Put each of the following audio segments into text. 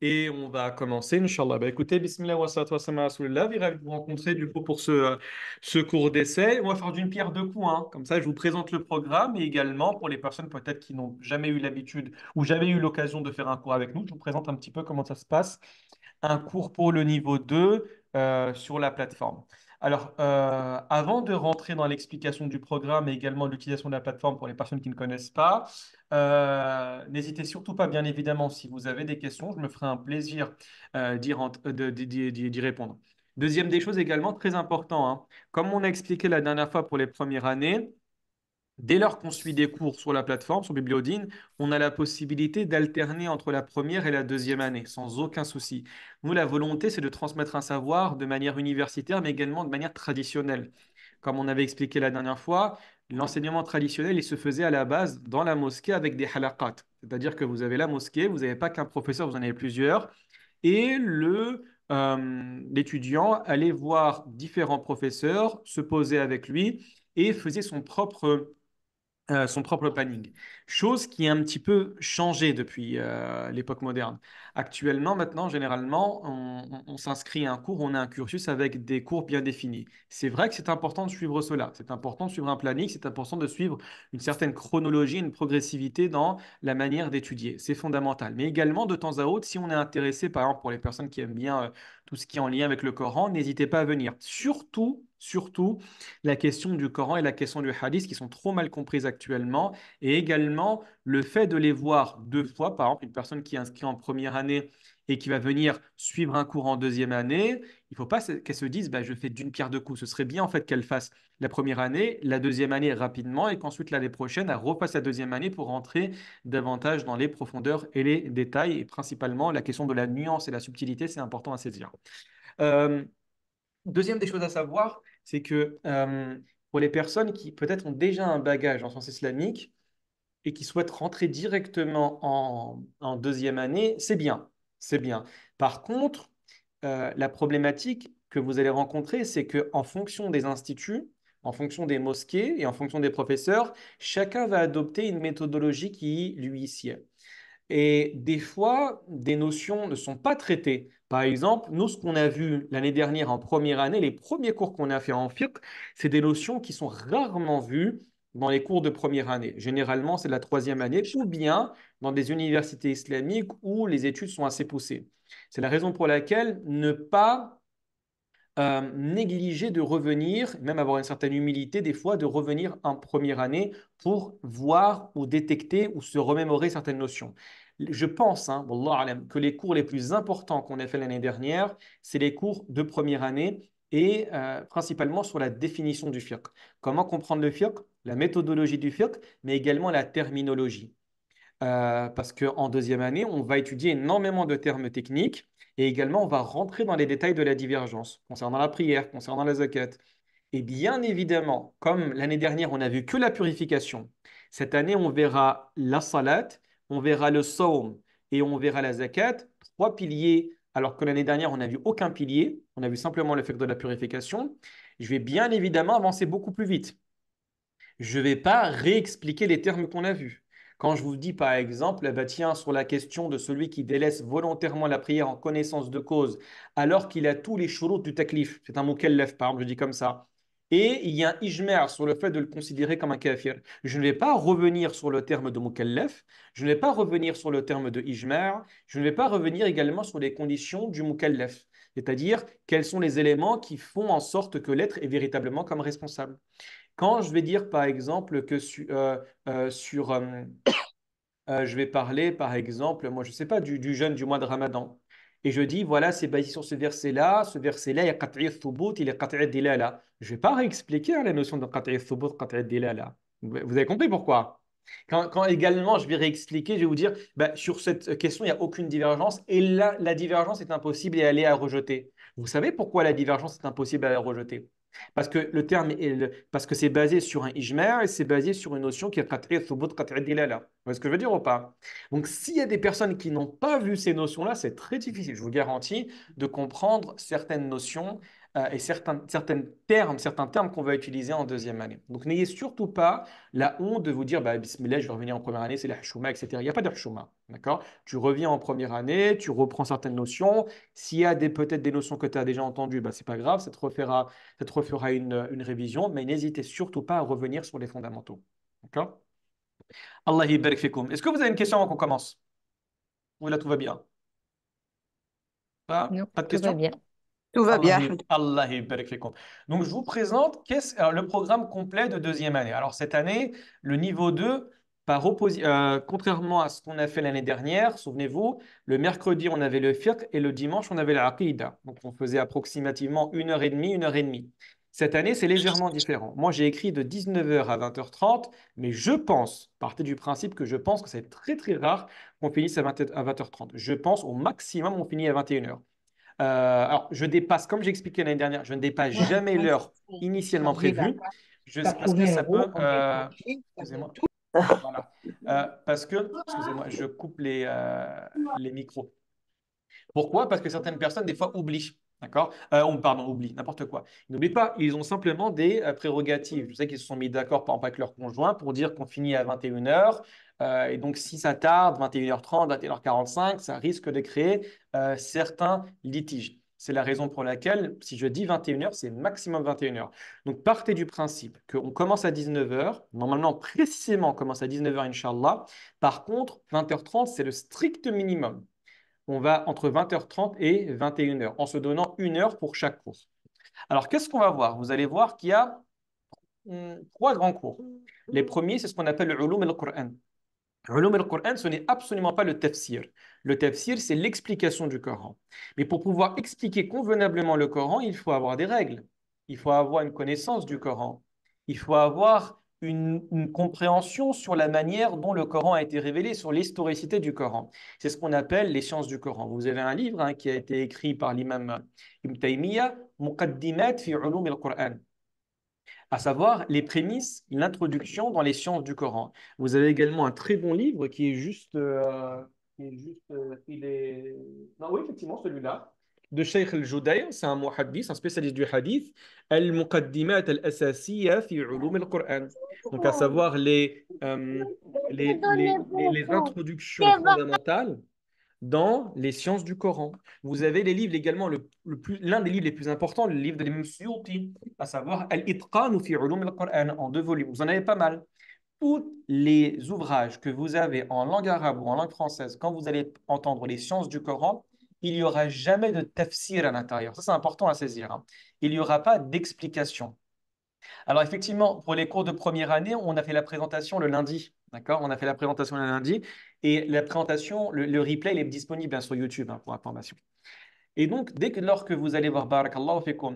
et on va commencer, Inch'Allah. Bah, écoutez, Bismillah wa on de vous rencontrer du coup pour ce, ce cours d'essai. On va faire d'une pierre deux coups, hein. comme ça je vous présente le programme et également pour les personnes peut-être qui n'ont jamais eu l'habitude ou jamais eu l'occasion de faire un cours avec nous, je vous présente un petit peu comment ça se passe. Un cours pour le niveau 2 euh, sur la plateforme. Alors, euh, avant de rentrer dans l'explication du programme et également l'utilisation de la plateforme pour les personnes qui ne connaissent pas, euh, n'hésitez surtout pas, bien évidemment, si vous avez des questions, je me ferai un plaisir euh, d'y répondre. Deuxième des choses également, très important, hein. comme on a expliqué la dernière fois pour les premières années, Dès lors qu'on suit des cours sur la plateforme, sur Bibliodine, on a la possibilité d'alterner entre la première et la deuxième année, sans aucun souci. Nous, la volonté, c'est de transmettre un savoir de manière universitaire, mais également de manière traditionnelle. Comme on avait expliqué la dernière fois, l'enseignement traditionnel, il se faisait à la base dans la mosquée avec des halaqat. C'est-à-dire que vous avez la mosquée, vous n'avez pas qu'un professeur, vous en avez plusieurs. Et euh, l'étudiant allait voir différents professeurs, se poser avec lui et faisait son propre euh, son propre panning chose qui a un petit peu changé depuis euh, l'époque moderne. Actuellement, maintenant, généralement, on, s'inscrit à un cours, on a un cursus avec des cours bien définis. C'est vrai que c'est important de suivre cela, c'est important de suivre un planning, c'est important de suivre une certaine chronologie, une progressivité dans la manière d'étudier. C'est fondamental. Mais également, de temps à autre, si on est intéressé, par exemple, pour les personnes qui aiment bien euh, tout ce qui est en lien avec le Coran, n'hésitez pas à venir. Surtout, surtout, la question du Coran et la question du Hadith qui sont trop mal comprises actuellement et également le fait de les voir deux fois, par exemple, une personne qui est inscrite en première année et qui va venir suivre un cours en deuxième année, il ne faut pas qu'elle se dise bah, je fais d'une pierre deux coups. Ce serait bien en fait qu'elle fasse la première année, la deuxième année rapidement et qu'ensuite l'année prochaine, elle repasse la deuxième année pour rentrer davantage dans les profondeurs et les détails. Et principalement, la question de la nuance et la subtilité, c'est important à saisir. Euh, deuxième des choses à savoir, c'est que euh, pour les personnes qui peut-être ont déjà un bagage en sciences islamiques, et qui souhaitent rentrer directement en, deuxième année, c'est bien. C'est bien. Par contre, euh, la problématique que vous allez rencontrer, c'est qu'en fonction des instituts, en fonction des mosquées et en fonction des professeurs, chacun va adopter une méthodologie qui lui sied. Et des fois, des notions ne sont pas traitées. Par exemple, nous, ce qu'on a vu l'année dernière en première année, les premiers cours qu'on a fait en FIRC, c'est des notions qui sont rarement vues dans les cours de première année. Généralement, c'est la troisième année, ou bien dans des universités islamiques où les études sont assez poussées. C'est la raison pour laquelle ne pas euh, négliger de revenir, même avoir une certaine humilité des fois, de revenir en première année pour voir ou détecter ou se remémorer certaines notions. Je pense, hein, que les cours les plus importants qu'on a fait l'année dernière, c'est les cours de première année et euh, principalement sur la définition du fiqh. Comment comprendre le fiqh, la méthodologie du fiqh, mais également la terminologie. Euh, parce qu'en deuxième année, on va étudier énormément de termes techniques et également on va rentrer dans les détails de la divergence concernant la prière, concernant la zakat. Et bien évidemment, comme l'année dernière, on n'a vu que la purification, cette année, on verra la salat, on verra le saum et on verra la zakat, trois piliers alors que l'année dernière, on n'a vu aucun pilier, on a vu simplement l'effet de la purification, je vais bien évidemment avancer beaucoup plus vite. Je ne vais pas réexpliquer les termes qu'on a vus. Quand je vous dis par exemple, bah tiens, sur la question de celui qui délaisse volontairement la prière en connaissance de cause, alors qu'il a tous les chourous du taklif, c'est un mot qu'elle lève, pas, je dis comme ça, et il y a un ijmer sur le fait de le considérer comme un kafir. Je ne vais pas revenir sur le terme de mukallaf, je ne vais pas revenir sur le terme de ijmer, je ne vais pas revenir également sur les conditions du mukallaf, c'est-à-dire quels sont les éléments qui font en sorte que l'être est véritablement comme responsable. Quand je vais dire par exemple que euh, euh, sur... Euh, je vais parler par exemple, moi je ne sais pas, du, du jeûne du mois de Ramadan et je dis, voilà, c'est basé sur ce verset-là, ce verset-là, il y a qat'i thubut, il y a qat'i dilala. Je ne vais pas réexpliquer hein, la notion de qat'i thubut, qat'i dilala. Vous avez compris pourquoi quand, également je vais réexpliquer, je vais vous dire, bah, sur cette question, il n'y a aucune divergence et là, la divergence est impossible et elle à rejeter. Vous savez pourquoi la divergence est impossible à rejeter parce que le terme est parce que c'est basé sur un ijmer » et c'est basé sur une notion qui est qat'i thubut qat'i dilala. Vous voyez ce que je veux dire ou pas Donc s'il y a des personnes qui n'ont pas vu ces notions-là, c'est très difficile, je vous garantis, de comprendre certaines notions euh, et certains, certaines termes, certains termes qu'on va utiliser en deuxième année. Donc n'ayez surtout pas la honte de vous dire bah, Bismillah, je vais revenir en première année, c'est la Hachouma etc. Il n'y a pas de Hachouma D'accord Tu reviens en première année, tu reprends certaines notions. S'il y a peut-être des notions que tu as déjà entendues, bah, ce n'est pas grave, ça te refera, ça te refera une, une révision, mais n'hésitez surtout pas à revenir sur les fondamentaux. D'accord Est-ce que vous avez une question avant qu'on commence Ou là tout va bien pas, pas de question tout va bien. Allah Donc, je vous présente euh, le programme complet de deuxième année. Alors, cette année, le niveau 2, par euh, contrairement à ce qu'on a fait l'année dernière, souvenez-vous, le mercredi, on avait le FiRC et le dimanche, on avait la Donc, on faisait approximativement une heure et demie, une heure et demie. Cette année, c'est légèrement différent. Moi, j'ai écrit de 19h à 20h30, mais je pense, partez du principe que je pense que c'est très, très rare qu'on finisse à, 20, à 20h30. Je pense au maximum, on finit à 21h. Euh, alors, je dépasse, comme j'expliquais l'année dernière, je ne dépasse jamais l'heure initialement prévue. Je, parce que ça peut. Euh, excusez-moi. Euh, parce que, excusez-moi, je coupe les, micros. Pourquoi Parce que certaines personnes, des fois, oublient. D'accord on, Pardon, oublie, n'importe quoi. Ils pas, ils ont simplement des prérogatives. Je sais qu'ils se sont mis d'accord, par exemple, avec leur conjoint pour dire qu'on finit à 21h, euh, et donc, si ça tarde, 21h30, 21h45, ça risque de créer euh, certains litiges. C'est la raison pour laquelle, si je dis 21h, c'est maximum 21h. Donc, partez du principe qu'on commence à 19h. Normalement, précisément, on commence à 19h, Inch'Allah. Par contre, 20h30, c'est le strict minimum. On va entre 20h30 et 21h, en se donnant une heure pour chaque course. Alors, qu'est-ce qu'on va voir Vous allez voir qu'il y a hmm, trois grands cours. Les premiers, c'est ce qu'on appelle le ulum al-Qur'an Qur'an. Ulum al-Qur'an, ce n'est absolument pas le tafsir. Le tafsir, c'est l'explication du Coran. Mais pour pouvoir expliquer convenablement le Coran, il faut avoir des règles. Il faut avoir une connaissance du Coran. Il faut avoir une, compréhension sur la manière dont le Coran a été révélé, sur l'historicité du Coran. C'est ce qu'on appelle les sciences du Coran. Vous avez un livre hein, qui a été écrit par l'imam Ibn Taymiyyah, Muqaddimat fi Ulum al-Qur'an à savoir les prémices, l'introduction dans les sciences du Coran. Vous avez également un très bon livre qui est juste, euh, qui est juste euh, il est, non oui effectivement celui-là de Sheikh al-Judayr, c'est un muhaddith, un spécialiste du hadith, al-muqaddimat al-asasiya fi ulum al-Qur'an. Donc à savoir les, euh, les introductions fondamentales dans les sciences du Coran. Vous avez les livres également, l'un des livres les plus importants, le livre de l'imam à savoir Al-Itqan fi ulum al-Qur'an, en deux volumes. Vous en avez pas mal. Tous les ouvrages que vous avez en langue arabe ou en langue française, quand vous allez entendre les sciences du Coran, il n'y aura jamais de tafsir à l'intérieur. Ça, c'est important à saisir. Hein. Il n'y aura pas d'explication. Alors effectivement, pour les cours de première année, on a fait la présentation le lundi. D'accord On a fait la présentation le lundi. Et la présentation, le, replay, il est disponible sur YouTube hein, pour information. Et donc, dès que, lorsque vous allez voir Barakallahu allah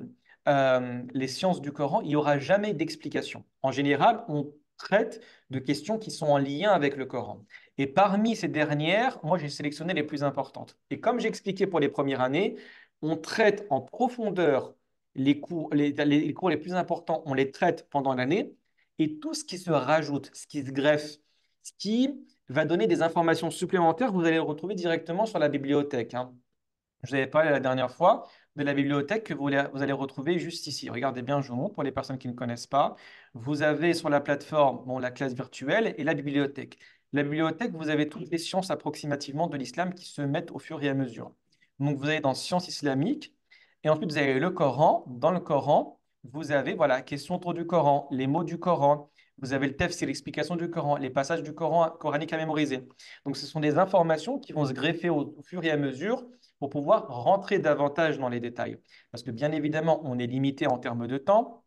euh, les sciences du Coran, il n'y aura jamais d'explication. En général, on traite de questions qui sont en lien avec le Coran. Et parmi ces dernières, moi, j'ai sélectionné les plus importantes. Et comme j'expliquais pour les premières années, on traite en profondeur les cours les, les, cours les plus importants, on les traite pendant l'année. Et tout ce qui se rajoute, ce qui se greffe, ce qui va donner des informations supplémentaires, vous allez le retrouver directement sur la bibliothèque. Hein. Je vous avais parlé la dernière fois de la bibliothèque que vous allez, retrouver juste ici. Regardez bien, je vous montre pour les personnes qui ne connaissent pas. Vous avez sur la plateforme bon, la classe virtuelle et la bibliothèque. La bibliothèque, vous avez toutes les sciences approximativement de l'islam qui se mettent au fur et à mesure. Donc, vous allez dans sciences islamiques, et ensuite, vous avez le Coran. Dans le Coran, vous avez, voilà, question autour du Coran, les mots du Coran. Vous avez le c'est l'explication du Coran, les passages du Coran coranique à mémoriser. Donc, ce sont des informations qui vont se greffer au, fur et à mesure pour pouvoir rentrer davantage dans les détails. Parce que, bien évidemment, on est limité en termes de temps.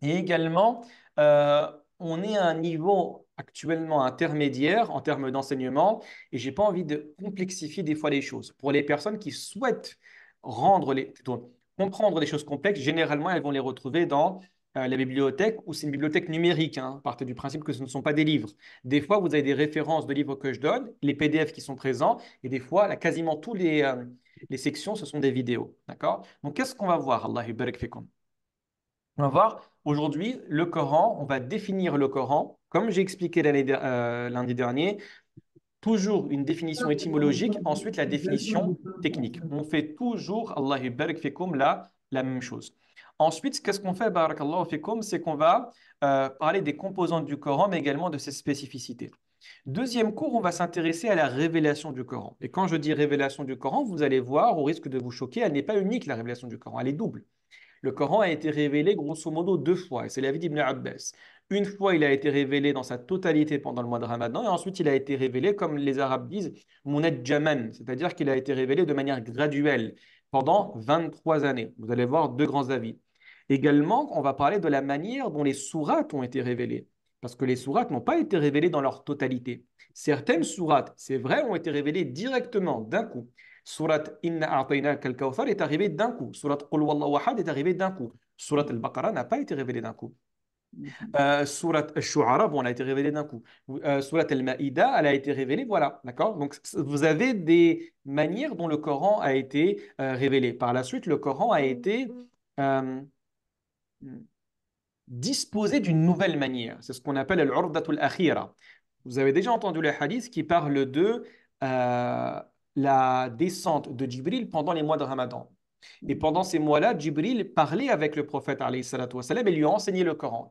Et également, euh, on est à un niveau actuellement intermédiaire en termes d'enseignement et je j'ai pas envie de complexifier des fois les choses. Pour les personnes qui souhaitent rendre les, comprendre les choses complexes, généralement, elles vont les retrouver dans euh, la bibliothèque ou c'est une bibliothèque numérique. Hein, du principe que ce ne sont pas des livres. Des fois, vous avez des références de livres que je donne, les PDF qui sont présents, et des fois, quasiment tous euh, les, sections, ce sont des vidéos. D'accord Donc, qu'est-ce qu'on va voir Allah On va voir aujourd'hui le Coran. On va définir le Coran. Comme j'ai expliqué euh, lundi dernier, toujours une définition étymologique, ensuite la définition technique. On fait toujours, Allah la, la même chose. Ensuite, qu'est-ce qu'on fait, fikoum c'est qu'on va euh, parler des composantes du Coran, mais également de ses spécificités. Deuxième cours, on va s'intéresser à la révélation du Coran. Et quand je dis révélation du Coran, vous allez voir, au risque de vous choquer, elle n'est pas unique, la révélation du Coran, elle est double. Le Coran a été révélé grosso modo deux fois, et c'est l'avis d'Ibn Abbas. Une fois, il a été révélé dans sa totalité pendant le mois de Ramadan, et ensuite, il a été révélé, comme les Arabes disent, Mounad Jaman, c'est-à-dire qu'il a été révélé de manière graduelle pendant 23 années. Vous allez voir deux grands avis. Également, on va parler de la manière dont les sourates ont été révélées, parce que les sourates n'ont pas été révélées dans leur totalité. Certaines sourates, c'est vrai, ont été révélées directement, d'un coup. Surat Inna A'tayna al est arrivée d'un coup. Surat Qul est arrivée d'un coup. Surat Al-Baqarah n'a pas été révélée d'un coup. Euh, surat Shu'ara, bon, elle a été révélée d'un coup. surat euh, Al-Ma'ida, elle a été révélée, voilà, d'accord Donc, vous avez des manières dont le Coran a été euh, révélé. Par la suite, le Coran a été disposé d'une nouvelle manière. C'est ce qu'on appelle al akhira. Vous avez déjà entendu les hadiths qui parlent de la descente de Jibril pendant les mois de Ramadan. Et pendant ces mois-là, Jibril parlait avec le prophète et lui enseignait le Coran.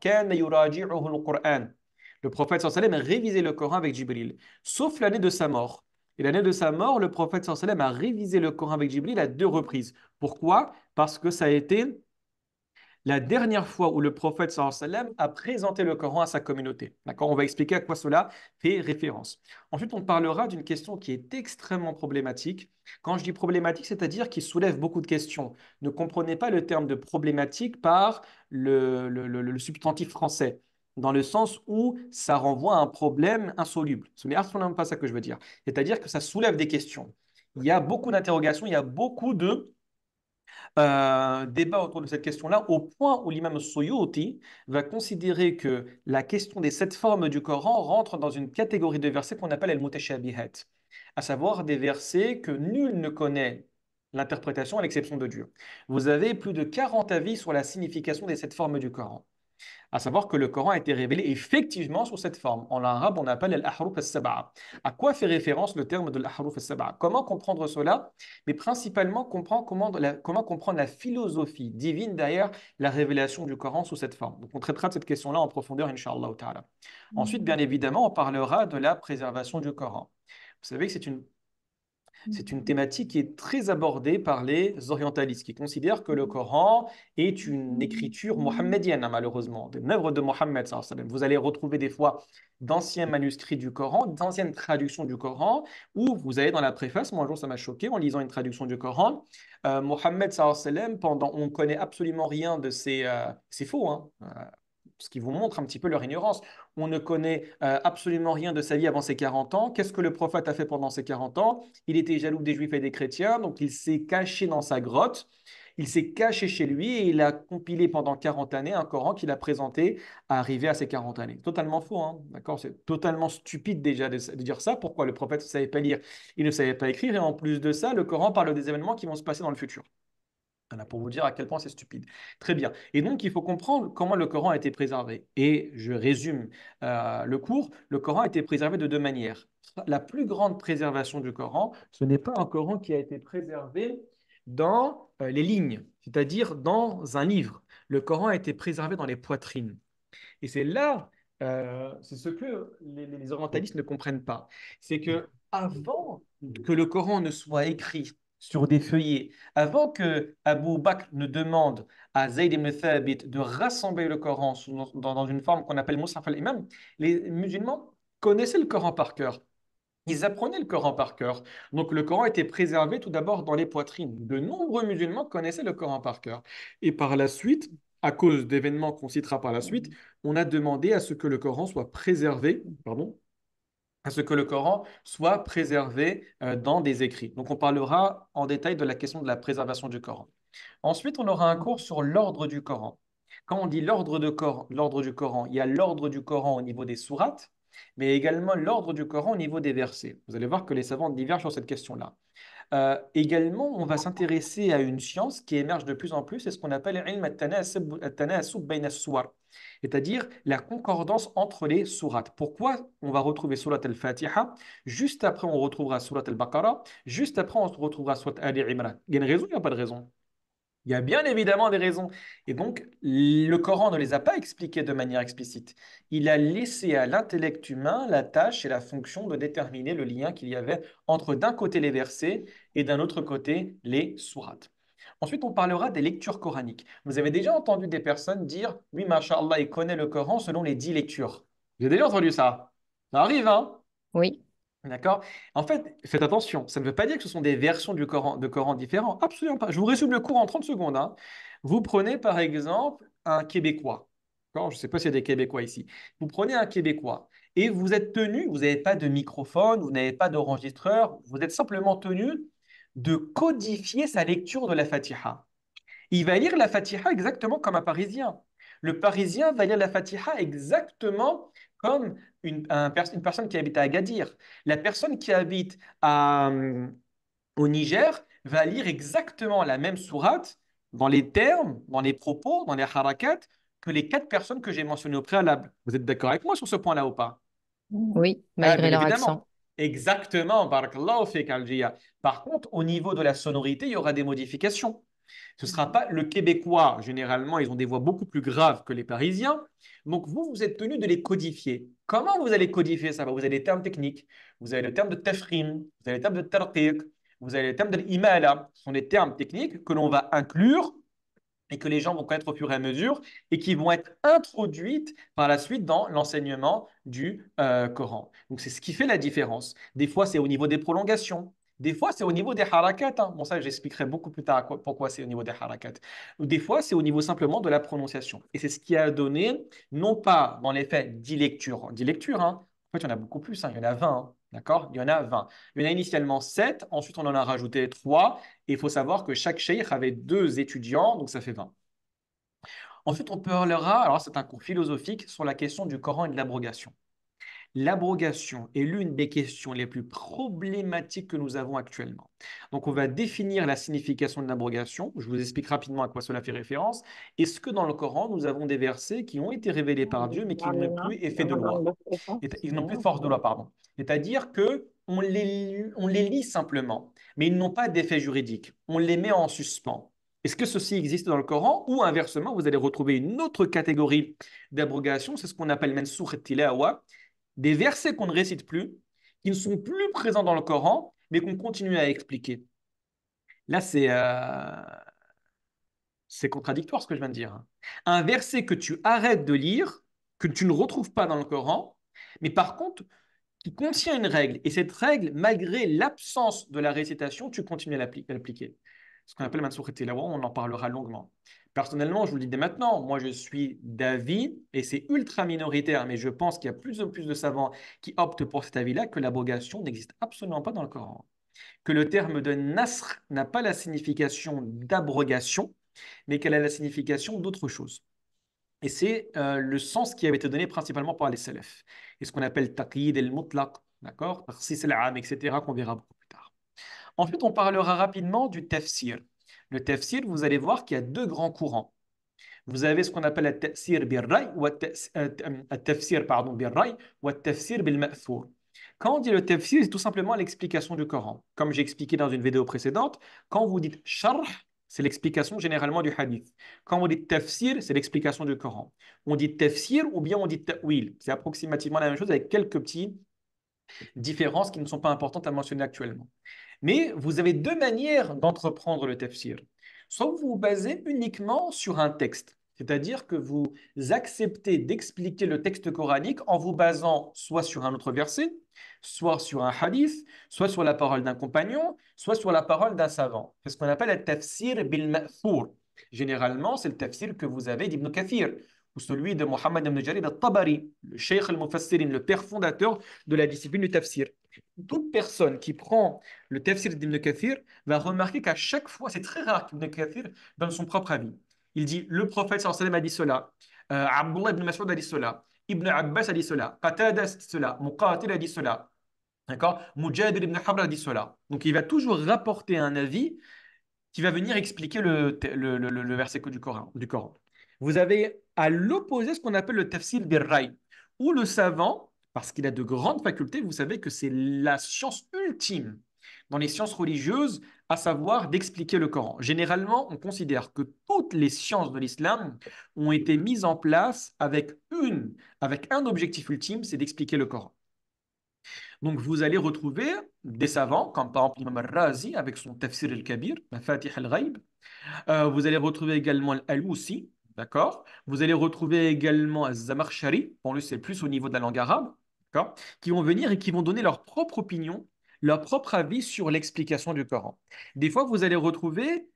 Le prophète a révisé le Coran avec Jibril, sauf l'année de sa mort. Et l'année de sa mort, le prophète sallam a révisé le Coran avec Jibril à deux reprises. Pourquoi Parce que ça a été la dernière fois où le prophète sallam a présenté le Coran à sa communauté. D'accord On va expliquer à quoi cela fait référence. Ensuite, on parlera d'une question qui est extrêmement problématique. Quand je dis problématique, c'est-à-dire qui soulève beaucoup de questions. Ne comprenez pas le terme de problématique par le, le substantif français dans le sens où ça renvoie à un problème insoluble. Ce n'est absolument pas ça que je veux dire. C'est-à-dire que ça soulève des questions. Il y a beaucoup d'interrogations, il y a beaucoup de un euh, débat autour de cette question-là, au point où l'imam Suyuti va considérer que la question des sept formes du Coran rentre dans une catégorie de versets qu'on appelle el-mutashabihat, à savoir des versets que nul ne connaît l'interprétation à l'exception de Dieu. Vous avez plus de 40 avis sur la signification des sept formes du Coran à savoir que le Coran a été révélé effectivement sous cette forme. En arabe, on appelle al al sabaa À quoi fait référence le terme de l'ahruf al sabaa Comment comprendre cela Mais principalement, comment, comprendre la philosophie divine derrière la révélation du Coran sous cette forme. Donc, on traitera de cette question-là en profondeur, inshallah ta'ala. Mm. Ensuite, bien évidemment, on parlera de la préservation du Coran. Vous savez que c'est une c'est une mmh. thématique qui est très abordée par les orientalistes qui considèrent que le mmh. Coran est une mmh. écriture mohammedienne, hein, malheureusement, une œuvre de Mohammed. Vous allez retrouver des fois d'anciens manuscrits du Coran, d'anciennes traductions du Coran, où vous allez dans la préface, moi un jour ça m'a choqué en lisant une traduction du Coran, euh, Mohammed, pendant on ne connaît absolument rien de ces. c'est euh, faux, hein, euh, ce qui vous montre un petit peu leur ignorance. On ne connaît euh, absolument rien de sa vie avant ses 40 ans. Qu'est-ce que le prophète a fait pendant ses 40 ans Il était jaloux des juifs et des chrétiens, donc il s'est caché dans sa grotte. Il s'est caché chez lui et il a compilé pendant 40 années un Coran qu'il a présenté à arriver à ses 40 années. Totalement faux, hein, d'accord C'est totalement stupide déjà de, dire ça. Pourquoi le prophète ne savait pas lire Il ne savait pas écrire et en plus de ça, le Coran parle des événements qui vont se passer dans le futur pour vous dire à quel point c'est stupide. Très bien. Et donc, il faut comprendre comment le Coran a été préservé. Et je résume euh, le cours. Le Coran a été préservé de deux manières. La plus grande préservation du Coran, ce n'est pas un Coran qui a été préservé dans euh, les lignes, c'est-à-dire dans un livre. Le Coran a été préservé dans les poitrines. Et c'est là, euh, c'est ce que les, les orientalistes ne comprennent pas. C'est que avant que le Coran ne soit écrit, sur des feuillets. Avant que Abu Bakr ne demande à Zayd ibn Thabit de rassembler le Coran dans, une forme qu'on appelle Moussaf al-Imam, les musulmans connaissaient le Coran par cœur. Ils apprenaient le Coran par cœur. Donc le Coran était préservé tout d'abord dans les poitrines. De nombreux musulmans connaissaient le Coran par cœur. Et par la suite, à cause d'événements qu'on citera par la suite, on a demandé à ce que le Coran soit préservé, pardon, à ce que le Coran soit préservé euh, dans des écrits. Donc on parlera en détail de la question de la préservation du Coran. Ensuite, on aura un cours sur l'ordre du Coran. Quand on dit l'ordre du Coran, il y a l'ordre du Coran au niveau des sourates, mais également l'ordre du Coran au niveau des versets. Vous allez voir que les savants divergent sur cette question-là. Euh, également, on va s'intéresser à une science qui émerge de plus en plus, c'est ce qu'on appelle al-tanasub c'est-à-dire la concordance entre les sourates. Pourquoi on va retrouver Surat al-Fatiha Juste après, on retrouvera Surat al-Baqarah. Juste après, on retrouvera Surat al Imran. Il y a une raison, il n'y a pas de raison. Il y a bien évidemment des raisons. Et donc, le Coran ne les a pas expliquées de manière explicite. Il a laissé à l'intellect humain la tâche et la fonction de déterminer le lien qu'il y avait entre d'un côté les versets et d'un autre côté les sourates. Ensuite, on parlera des lectures coraniques. Vous avez déjà entendu des personnes dire Oui, mashallah, il connaît le Coran selon les dix lectures. Vous avez déjà entendu ça Ça arrive, hein Oui. D'accord En fait, faites attention, ça ne veut pas dire que ce sont des versions du Coran, de Coran différents. Absolument pas. Je vous résume le cours en 30 secondes. Hein. Vous prenez par exemple un Québécois. Je ne sais pas s'il y a des Québécois ici. Vous prenez un Québécois et vous êtes tenu, vous n'avez pas de microphone, vous n'avez pas d'enregistreur, vous êtes simplement tenu de codifier sa lecture de la Fatiha. Il va lire la Fatiha exactement comme un Parisien. Le Parisien va lire la Fatiha exactement comme une, personne qui habite à Agadir. La personne qui habite au Niger va lire exactement la même sourate dans les termes, dans les propos, dans les harakat que les quatre personnes que j'ai mentionnées au préalable. Vous êtes d'accord avec moi sur ce point-là ou pas Oui, malgré ah, leur accent. Exactement, barakallahu fik Algia. Par contre, au niveau de la sonorité, il y aura des modifications. Ce ne sera pas le québécois. Généralement, ils ont des voix beaucoup plus graves que les parisiens. Donc, vous, vous êtes tenu de les codifier. Comment vous allez codifier ça bah, Vous avez des termes techniques, vous avez le terme de tafrim, vous avez le terme de tarqiq, vous avez le terme de l'imala. Ce sont des termes techniques que l'on va inclure et que les gens vont connaître au fur et à mesure et qui vont être introduites par la suite dans l'enseignement du euh, Coran. Donc c'est ce qui fait la différence. Des fois c'est au niveau des prolongations, des fois c'est au niveau des harakats. Hein. Bon ça j'expliquerai beaucoup plus tard pourquoi c'est au niveau des harakats. Des fois c'est au niveau simplement de la prononciation. Et c'est ce qui a donné, non pas dans faits dix lectures, 10 lectures, hein. en fait il y en a beaucoup plus, hein. il y en a 20. D'accord Il y en a 20. Il y en a initialement 7, ensuite on en a rajouté 3, il faut savoir que chaque cheikh avait deux étudiants, donc ça fait 20. Ensuite, on parlera, alors c'est un cours philosophique, sur la question du Coran et de l'abrogation. L'abrogation est l'une des questions les plus problématiques que nous avons actuellement. Donc on va définir la signification de l'abrogation, je vous explique rapidement à quoi cela fait référence. Est-ce que dans le Coran, nous avons des versets qui ont été révélés par Dieu mais qui n'ont plus effet de loi Ils n'ont plus force de loi, pardon. C'est-à-dire que on les lit simplement mais ils n'ont pas d'effet juridique. On les met en suspens. Est-ce que ceci existe dans le Coran Ou inversement, vous allez retrouver une autre catégorie d'abrogation, c'est ce qu'on appelle et Tilawa, des versets qu'on ne récite plus, qui ne sont plus présents dans le Coran, mais qu'on continue à expliquer. Là, euh, c'est contradictoire ce que je viens de dire. Un verset que tu arrêtes de lire, que tu ne retrouves pas dans le Coran, mais par contre, qui contient une règle, et cette règle, malgré l'absence de la récitation, tu continues à l'appliquer. Ce qu'on appelle Mansour et là on en parlera longuement. Personnellement, je vous le dis dès maintenant, moi je suis d'avis, et c'est ultra minoritaire, mais je pense qu'il y a plus en plus de savants qui optent pour cet avis-là, que l'abrogation n'existe absolument pas dans le Coran. Que le terme de nasr n'a pas la signification d'abrogation, mais qu'elle a la signification d'autre chose. Et c'est euh, le sens qui avait été donné principalement par les salafs. Et ce qu'on appelle taqid el mutlaq, d'accord Tarsis el am, etc., qu'on verra beaucoup plus tard. Ensuite, on parlera rapidement du tafsir. Le tafsir, vous allez voir qu'il y a deux grands courants. Vous avez ce qu'on appelle le tafsir bil euh, euh, ou le tafsir pardon bil ou le tafsir bil ma'thur. Quand on dit le tafsir, c'est tout simplement l'explication du Coran. Comme j'ai expliqué dans une vidéo précédente, quand vous dites sharh, c'est l'explication généralement du hadith. Quand on dit tafsir, c'est l'explication du Coran. On dit tafsir ou bien on dit ta'wil. C'est approximativement la même chose avec quelques petites différences qui ne sont pas importantes à mentionner actuellement. Mais vous avez deux manières d'entreprendre le tafsir. Soit vous vous basez uniquement sur un texte. C'est-à-dire que vous acceptez d'expliquer le texte coranique en vous basant soit sur un autre verset, soit sur un hadith, soit sur la parole d'un compagnon, soit sur la parole d'un savant. C'est ce qu'on appelle le tafsir bil ma'four. Généralement, c'est le tafsir que vous avez d'Ibn Kathir ou celui de Mohammed ibn Jarir al-Tabari, le Sheikh al-Mufassirin, le père fondateur de la discipline du tafsir. Toute personne qui prend le tafsir d'Ibn Kathir va remarquer qu'à chaque fois, c'est très rare qu'Ibn Kathir donne son propre avis. Il dit le prophète sallallahu a dit cela, euh, Abdullah ibn Mas'ud a dit cela, Ibn Abbas a dit cela, Qatada a dit cela, Muqatil a dit cela. D'accord ibn Habr a dit cela. Donc il va toujours rapporter un avis qui va venir expliquer le, verset du Coran, Vous avez à l'opposé ce qu'on appelle le tafsir des où le savant, parce qu'il a de grandes facultés, vous savez que c'est la science ultime dans les sciences religieuses, à savoir d'expliquer le Coran. Généralement, on considère que toutes les sciences de l'islam ont été mises en place avec une, avec un objectif ultime, c'est d'expliquer le Coran. Donc vous allez retrouver des savants, comme par exemple Imam razi avec son Tafsir al-Kabir, Mafatih al-Ghaib. Euh, vous allez retrouver également al alusi d'accord Vous allez retrouver également al-Zamakhshari, pour lui c'est plus au niveau de la langue arabe, d'accord qui vont venir et qui vont donner leur propre opinion leur propre avis sur l'explication du Coran. Des fois, vous allez retrouver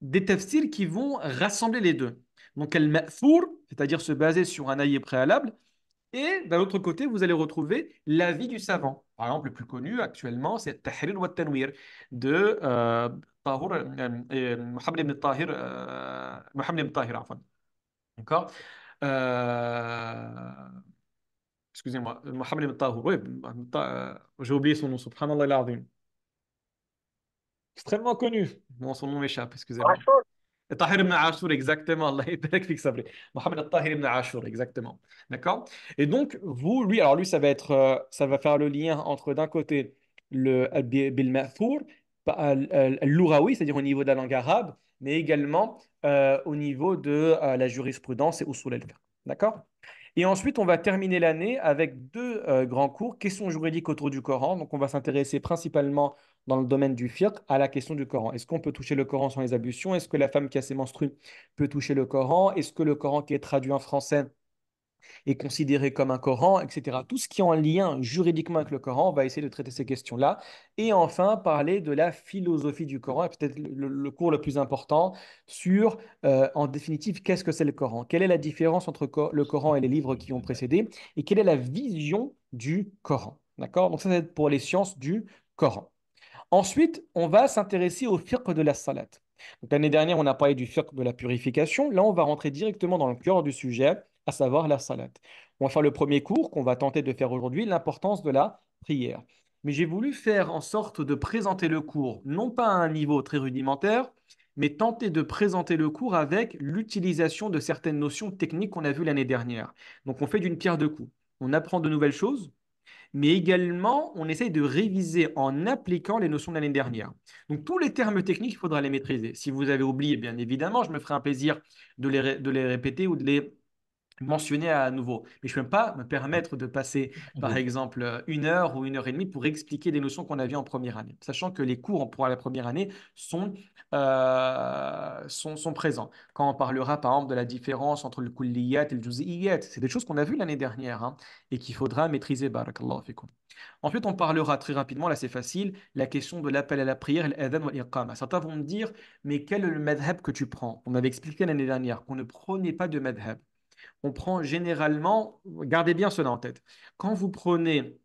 des tafsirs qui vont rassembler les deux. Donc, al mathur cest c'est-à-dire se baser sur un aïe préalable, et d'un autre côté, vous allez retrouver l'avis du savant. Par exemple, le plus connu actuellement, c'est Tahrir wa Tanwir de euh, euh, ibn Tahir. Euh, D'accord excusez-moi, euh, Mohamed Ibn Tahour, oui, euh, j'ai oublié son nom, subhanallah très Extrêmement connu, bon, son nom m'échappe, excusez-moi. Tahir ibn Ashur, exactement, Mohamed Tahir ibn Ashur, exactement. D'accord Et donc, vous, lui, alors lui, ça va, être, euh, ça va faire le lien entre d'un côté le bil ma'thur, l'ouraoui, c'est-à-dire au niveau de la langue arabe, mais également au niveau de la jurisprudence et au al D'accord et ensuite, on va terminer l'année avec deux euh, grands cours, questions juridiques autour du Coran. Donc, on va s'intéresser principalement dans le domaine du fiqh à la question du Coran. Est-ce qu'on peut toucher le Coran sans les ablutions Est-ce que la femme qui a ses menstrues peut toucher le Coran Est-ce que le Coran qui est traduit en français est considéré comme un Coran, etc. Tout ce qui est en lien juridiquement avec le Coran, on va essayer de traiter ces questions-là. Et enfin, parler de la philosophie du Coran, et peut-être le, cours le plus important, sur, euh, en définitive, qu'est-ce que c'est le Coran Quelle est la différence entre le Coran et les livres qui ont précédé Et quelle est la vision du Coran D'accord Donc ça, c'est pour les sciences du Coran. Ensuite, on va s'intéresser au fiqh de la salat. L'année dernière, on a parlé du fiqh de la purification. Là, on va rentrer directement dans le cœur du sujet à savoir la salade. On va faire le premier cours qu'on va tenter de faire aujourd'hui, l'importance de la prière. Mais j'ai voulu faire en sorte de présenter le cours, non pas à un niveau très rudimentaire, mais tenter de présenter le cours avec l'utilisation de certaines notions techniques qu'on a vues l'année dernière. Donc on fait d'une pierre deux coups. On apprend de nouvelles choses, mais également on essaye de réviser en appliquant les notions de l'année dernière. Donc tous les termes techniques, il faudra les maîtriser. Si vous avez oublié, bien évidemment, je me ferai un plaisir de les répéter ou de les mentionner à nouveau. Mais je ne peux même pas me permettre de passer, par exemple, euh, une heure ou une heure et demie pour expliquer des notions qu'on a en première année, sachant que les cours pour la première année euh, sont, sont, présents. Quand on parlera, par exemple, de la différence entre le kulliyat et le juz'iyat, c'est des choses qu'on a vues l'année dernière hein, et qu'il faudra maîtriser, barakallahu Ensuite, on parlera très rapidement, là c'est facile, la question de l'appel à la prière, l'adhan Certains vont me dire, mais quel est le madhab que tu prends On avait expliqué l'année dernière qu'on ne prenait pas de madhab on prend généralement, gardez bien cela en tête, quand vous prenez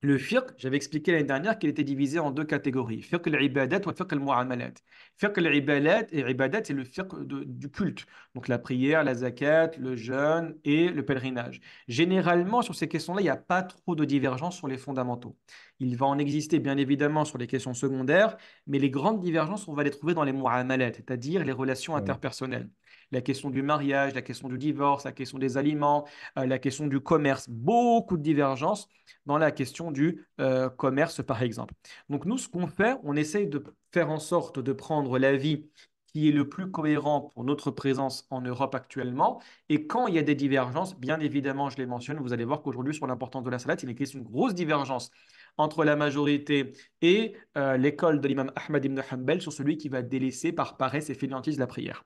le fiqh, j'avais expliqué l'année dernière qu'il était divisé en deux catégories, fiqh al-ibadat ou fiqh al-mu'amalat. Fiqh al-ibadat, et ibadat, c'est le fiqh du culte, donc la prière, la zakat, le jeûne et le pèlerinage. Généralement, sur ces questions-là, il n'y a pas trop de divergences sur les fondamentaux. Il va en exister bien évidemment sur les questions secondaires, mais les grandes divergences, on va les trouver dans les mu'amalat, c'est-à-dire les relations mmh. interpersonnelles la question du mariage, la question du divorce, la question des aliments, euh, la question du commerce, beaucoup de divergences dans la question du euh, commerce, par exemple. Donc nous, ce qu'on fait, on essaye de faire en sorte de prendre l'avis qui est le plus cohérent pour notre présence en Europe actuellement. Et quand il y a des divergences, bien évidemment, je les mentionne, vous allez voir qu'aujourd'hui, sur l'importance de la salade, il existe une grosse divergence entre la majorité et euh, l'école de l'imam Ahmad ibn Hanbal sur celui qui va délaisser par paresse et fainéantise la prière.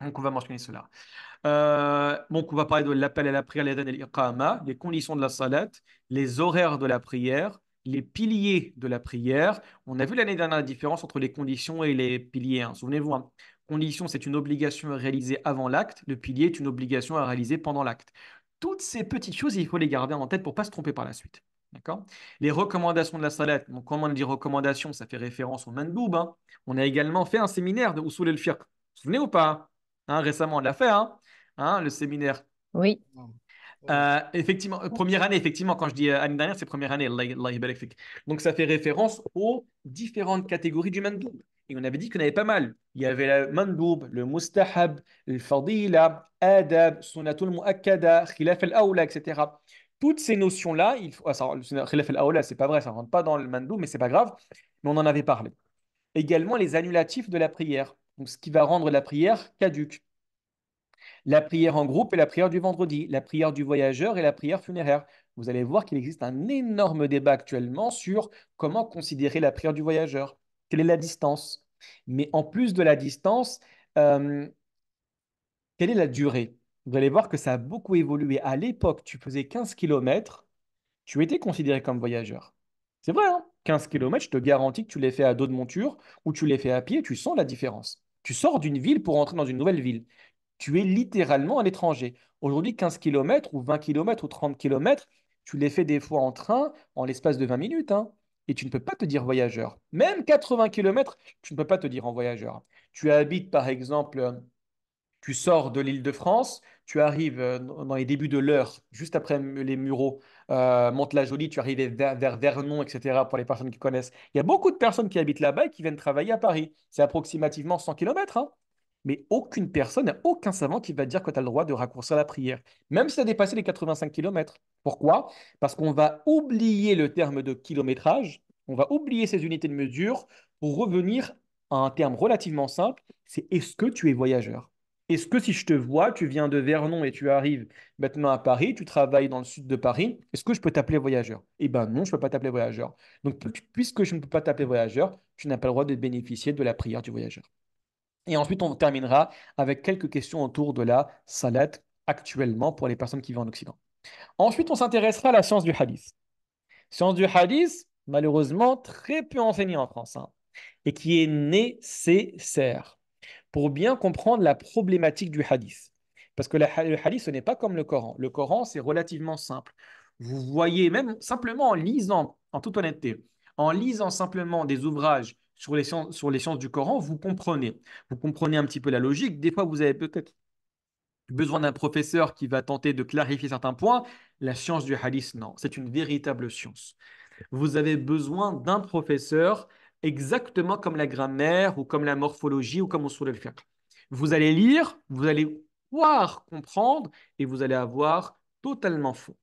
Donc, on va mentionner cela. Euh, donc, on va parler de l'appel à la prière, les conditions de la salat, les horaires de la prière, les piliers de la prière. On a vu l'année dernière la différence entre les conditions et les piliers. Hein. Souvenez-vous, hein. condition, c'est une obligation à réaliser avant l'acte. Le pilier est une obligation à réaliser pendant l'acte. Toutes ces petites choses, il faut les garder en tête pour ne pas se tromper par la suite. Les recommandations de la salat, donc quand on dit recommandations, ça fait référence au mandoub. Hein. On a également fait un séminaire de Usul el-Firq. Souvenez vous pas hein. Hein, récemment, on l'a fait, hein, hein le séminaire. Oui. Euh, effectivement, euh, première année, effectivement, quand je dis euh, année dernière, c'est première année, Donc, ça fait référence aux différentes catégories du mandoub. Et on avait dit qu'on avait pas mal. Il y avait le mandoub, le mustahab, le fadila, adab, sunatul muakkada, khilaf al-awla, etc. Toutes ces notions-là, il faut... Ah, khilaf al-awla, c'est pas vrai, ça rentre pas dans le mandoub, mais c'est pas grave. Mais on en avait parlé. Également, les annulatifs de la prière ce qui va rendre la prière caduque. La prière en groupe et la prière du vendredi, la prière du voyageur et la prière funéraire. Vous allez voir qu'il existe un énorme débat actuellement sur comment considérer la prière du voyageur. Quelle est la distance Mais en plus de la distance, euh, quelle est la durée Vous allez voir que ça a beaucoup évolué. À l'époque, tu faisais 15 km, tu étais considéré comme voyageur. C'est vrai, 15 hein? km, je te garantis que tu les fait à dos de monture ou tu les fais à pied, tu sens la différence. Tu sors d'une ville pour entrer dans une nouvelle ville. Tu es littéralement à l'étranger. Aujourd'hui, 15 km ou 20 km ou 30 km, tu les fais des fois en train en l'espace de 20 minutes. Hein, et tu ne peux pas te dire voyageur. Même 80 km, tu ne peux pas te dire en voyageur. Tu habites, par exemple, euh, tu sors de l'île de France, tu arrives euh, dans les débuts de l'heure, juste après les Mureaux, euh, monte la jolie tu arrives vers, Vernon, etc. Pour les personnes qui connaissent, il y a beaucoup de personnes qui habitent là-bas et qui viennent travailler à Paris. C'est approximativement 100 km. Hein. Mais aucune personne, aucun savant qui va dire que tu as le droit de raccourcir la prière, même si tu as dépassé les 85 km. Pourquoi Parce qu'on va oublier le terme de kilométrage, on va oublier ces unités de mesure pour revenir à un terme relativement simple, c'est est-ce que tu es voyageur est-ce que si je te vois, tu viens de Vernon et tu arrives maintenant à Paris, tu travailles dans le sud de Paris, est-ce que je peux t'appeler voyageur Eh bien non, je ne peux pas t'appeler voyageur. Donc mmh. puisque je ne peux pas t'appeler voyageur, tu n'as pas le droit de bénéficier de la prière du voyageur. Et ensuite, on terminera avec quelques questions autour de la salade actuellement pour les personnes qui vivent en Occident. Ensuite, on s'intéressera à la science du hadith. Science du hadith, malheureusement, très peu enseignée en France, hein, et qui est nécessaire pour bien comprendre la problématique du hadith. Parce que le hadith, ce n'est pas comme le Coran. Le Coran, c'est relativement simple. Vous voyez, même simplement en lisant, en toute honnêteté, en lisant simplement des ouvrages sur les, sur les sciences du Coran, vous comprenez. Vous comprenez un petit peu la logique. Des fois, vous avez peut-être besoin d'un professeur qui va tenter de clarifier certains points. La science du hadith, non, c'est une véritable science. Vous avez besoin d'un professeur exactement comme la grammaire ou comme la morphologie ou comme on souhaite le faire. Vous allez lire, vous allez voir, comprendre et vous allez avoir totalement faux.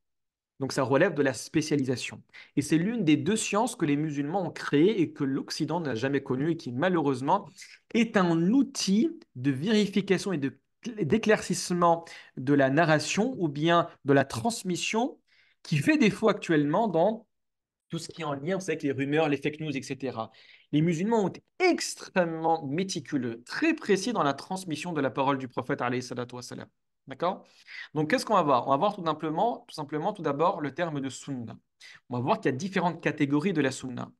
Donc ça relève de la spécialisation. Et c'est l'une des deux sciences que les musulmans ont créées et que l'Occident n'a jamais connue et qui malheureusement est un outil de vérification et d'éclaircissement de, de la narration ou bien de la transmission qui fait défaut actuellement dans tout ce qui est en lien, vous savez, avec les rumeurs, les fake news, etc. Les musulmans ont été extrêmement méticuleux, très précis dans la transmission de la parole du prophète, alayhi D'accord Donc, qu'est-ce qu'on va voir On va voir tout simplement, tout simplement, tout d'abord, le terme de sunna. On va voir qu'il y a différentes catégories de la sunna.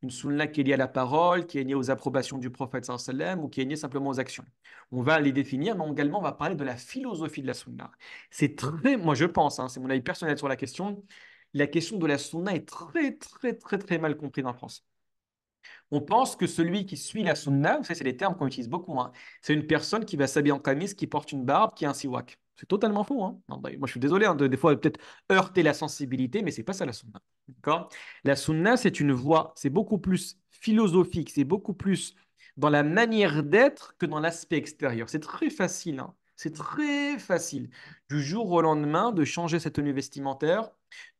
Une sunna qui est liée à la parole, qui est liée aux approbations du prophète sallam ou qui est liée simplement aux actions. On va les définir, mais également, on va parler de la philosophie de la sunna. C'est très, moi je pense, hein, c'est mon avis personnel sur la question, la question de la sunna est très, très, très, très mal comprise en France. On pense que celui qui suit la sunna, ça c'est les termes qu'on utilise beaucoup, hein, c'est une personne qui va s'habiller en camis, qui porte une barbe, qui a un siwak. C'est totalement faux. Hein bah, moi je suis désolé, hein, de, des fois peut-être heurter la sensibilité, mais c'est pas ça la sunna. La sunna c'est une voie, c'est beaucoup plus philosophique, c'est beaucoup plus dans la manière d'être que dans l'aspect extérieur. C'est très facile. Hein. C'est très facile du jour au lendemain de changer sa tenue vestimentaire,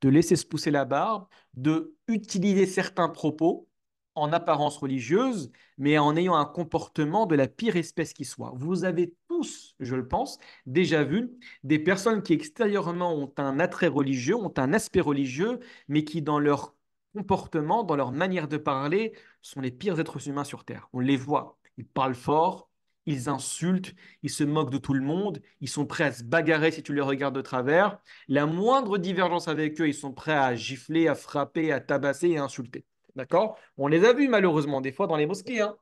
de laisser se pousser la barbe, de utiliser certains propos en apparence religieuse, mais en ayant un comportement de la pire espèce qui soit. Vous avez tous, je le pense, déjà vu des personnes qui extérieurement ont un attrait religieux, ont un aspect religieux, mais qui dans leur comportement, dans leur manière de parler, sont les pires êtres humains sur Terre. On les voit. Ils parlent fort, ils insultent, ils se moquent de tout le monde, ils sont prêts à se bagarrer si tu les regardes de travers. La moindre divergence avec eux, ils sont prêts à gifler, à frapper, à tabasser et à insulter. D'accord On les a vus malheureusement des fois dans les mosquées. Hein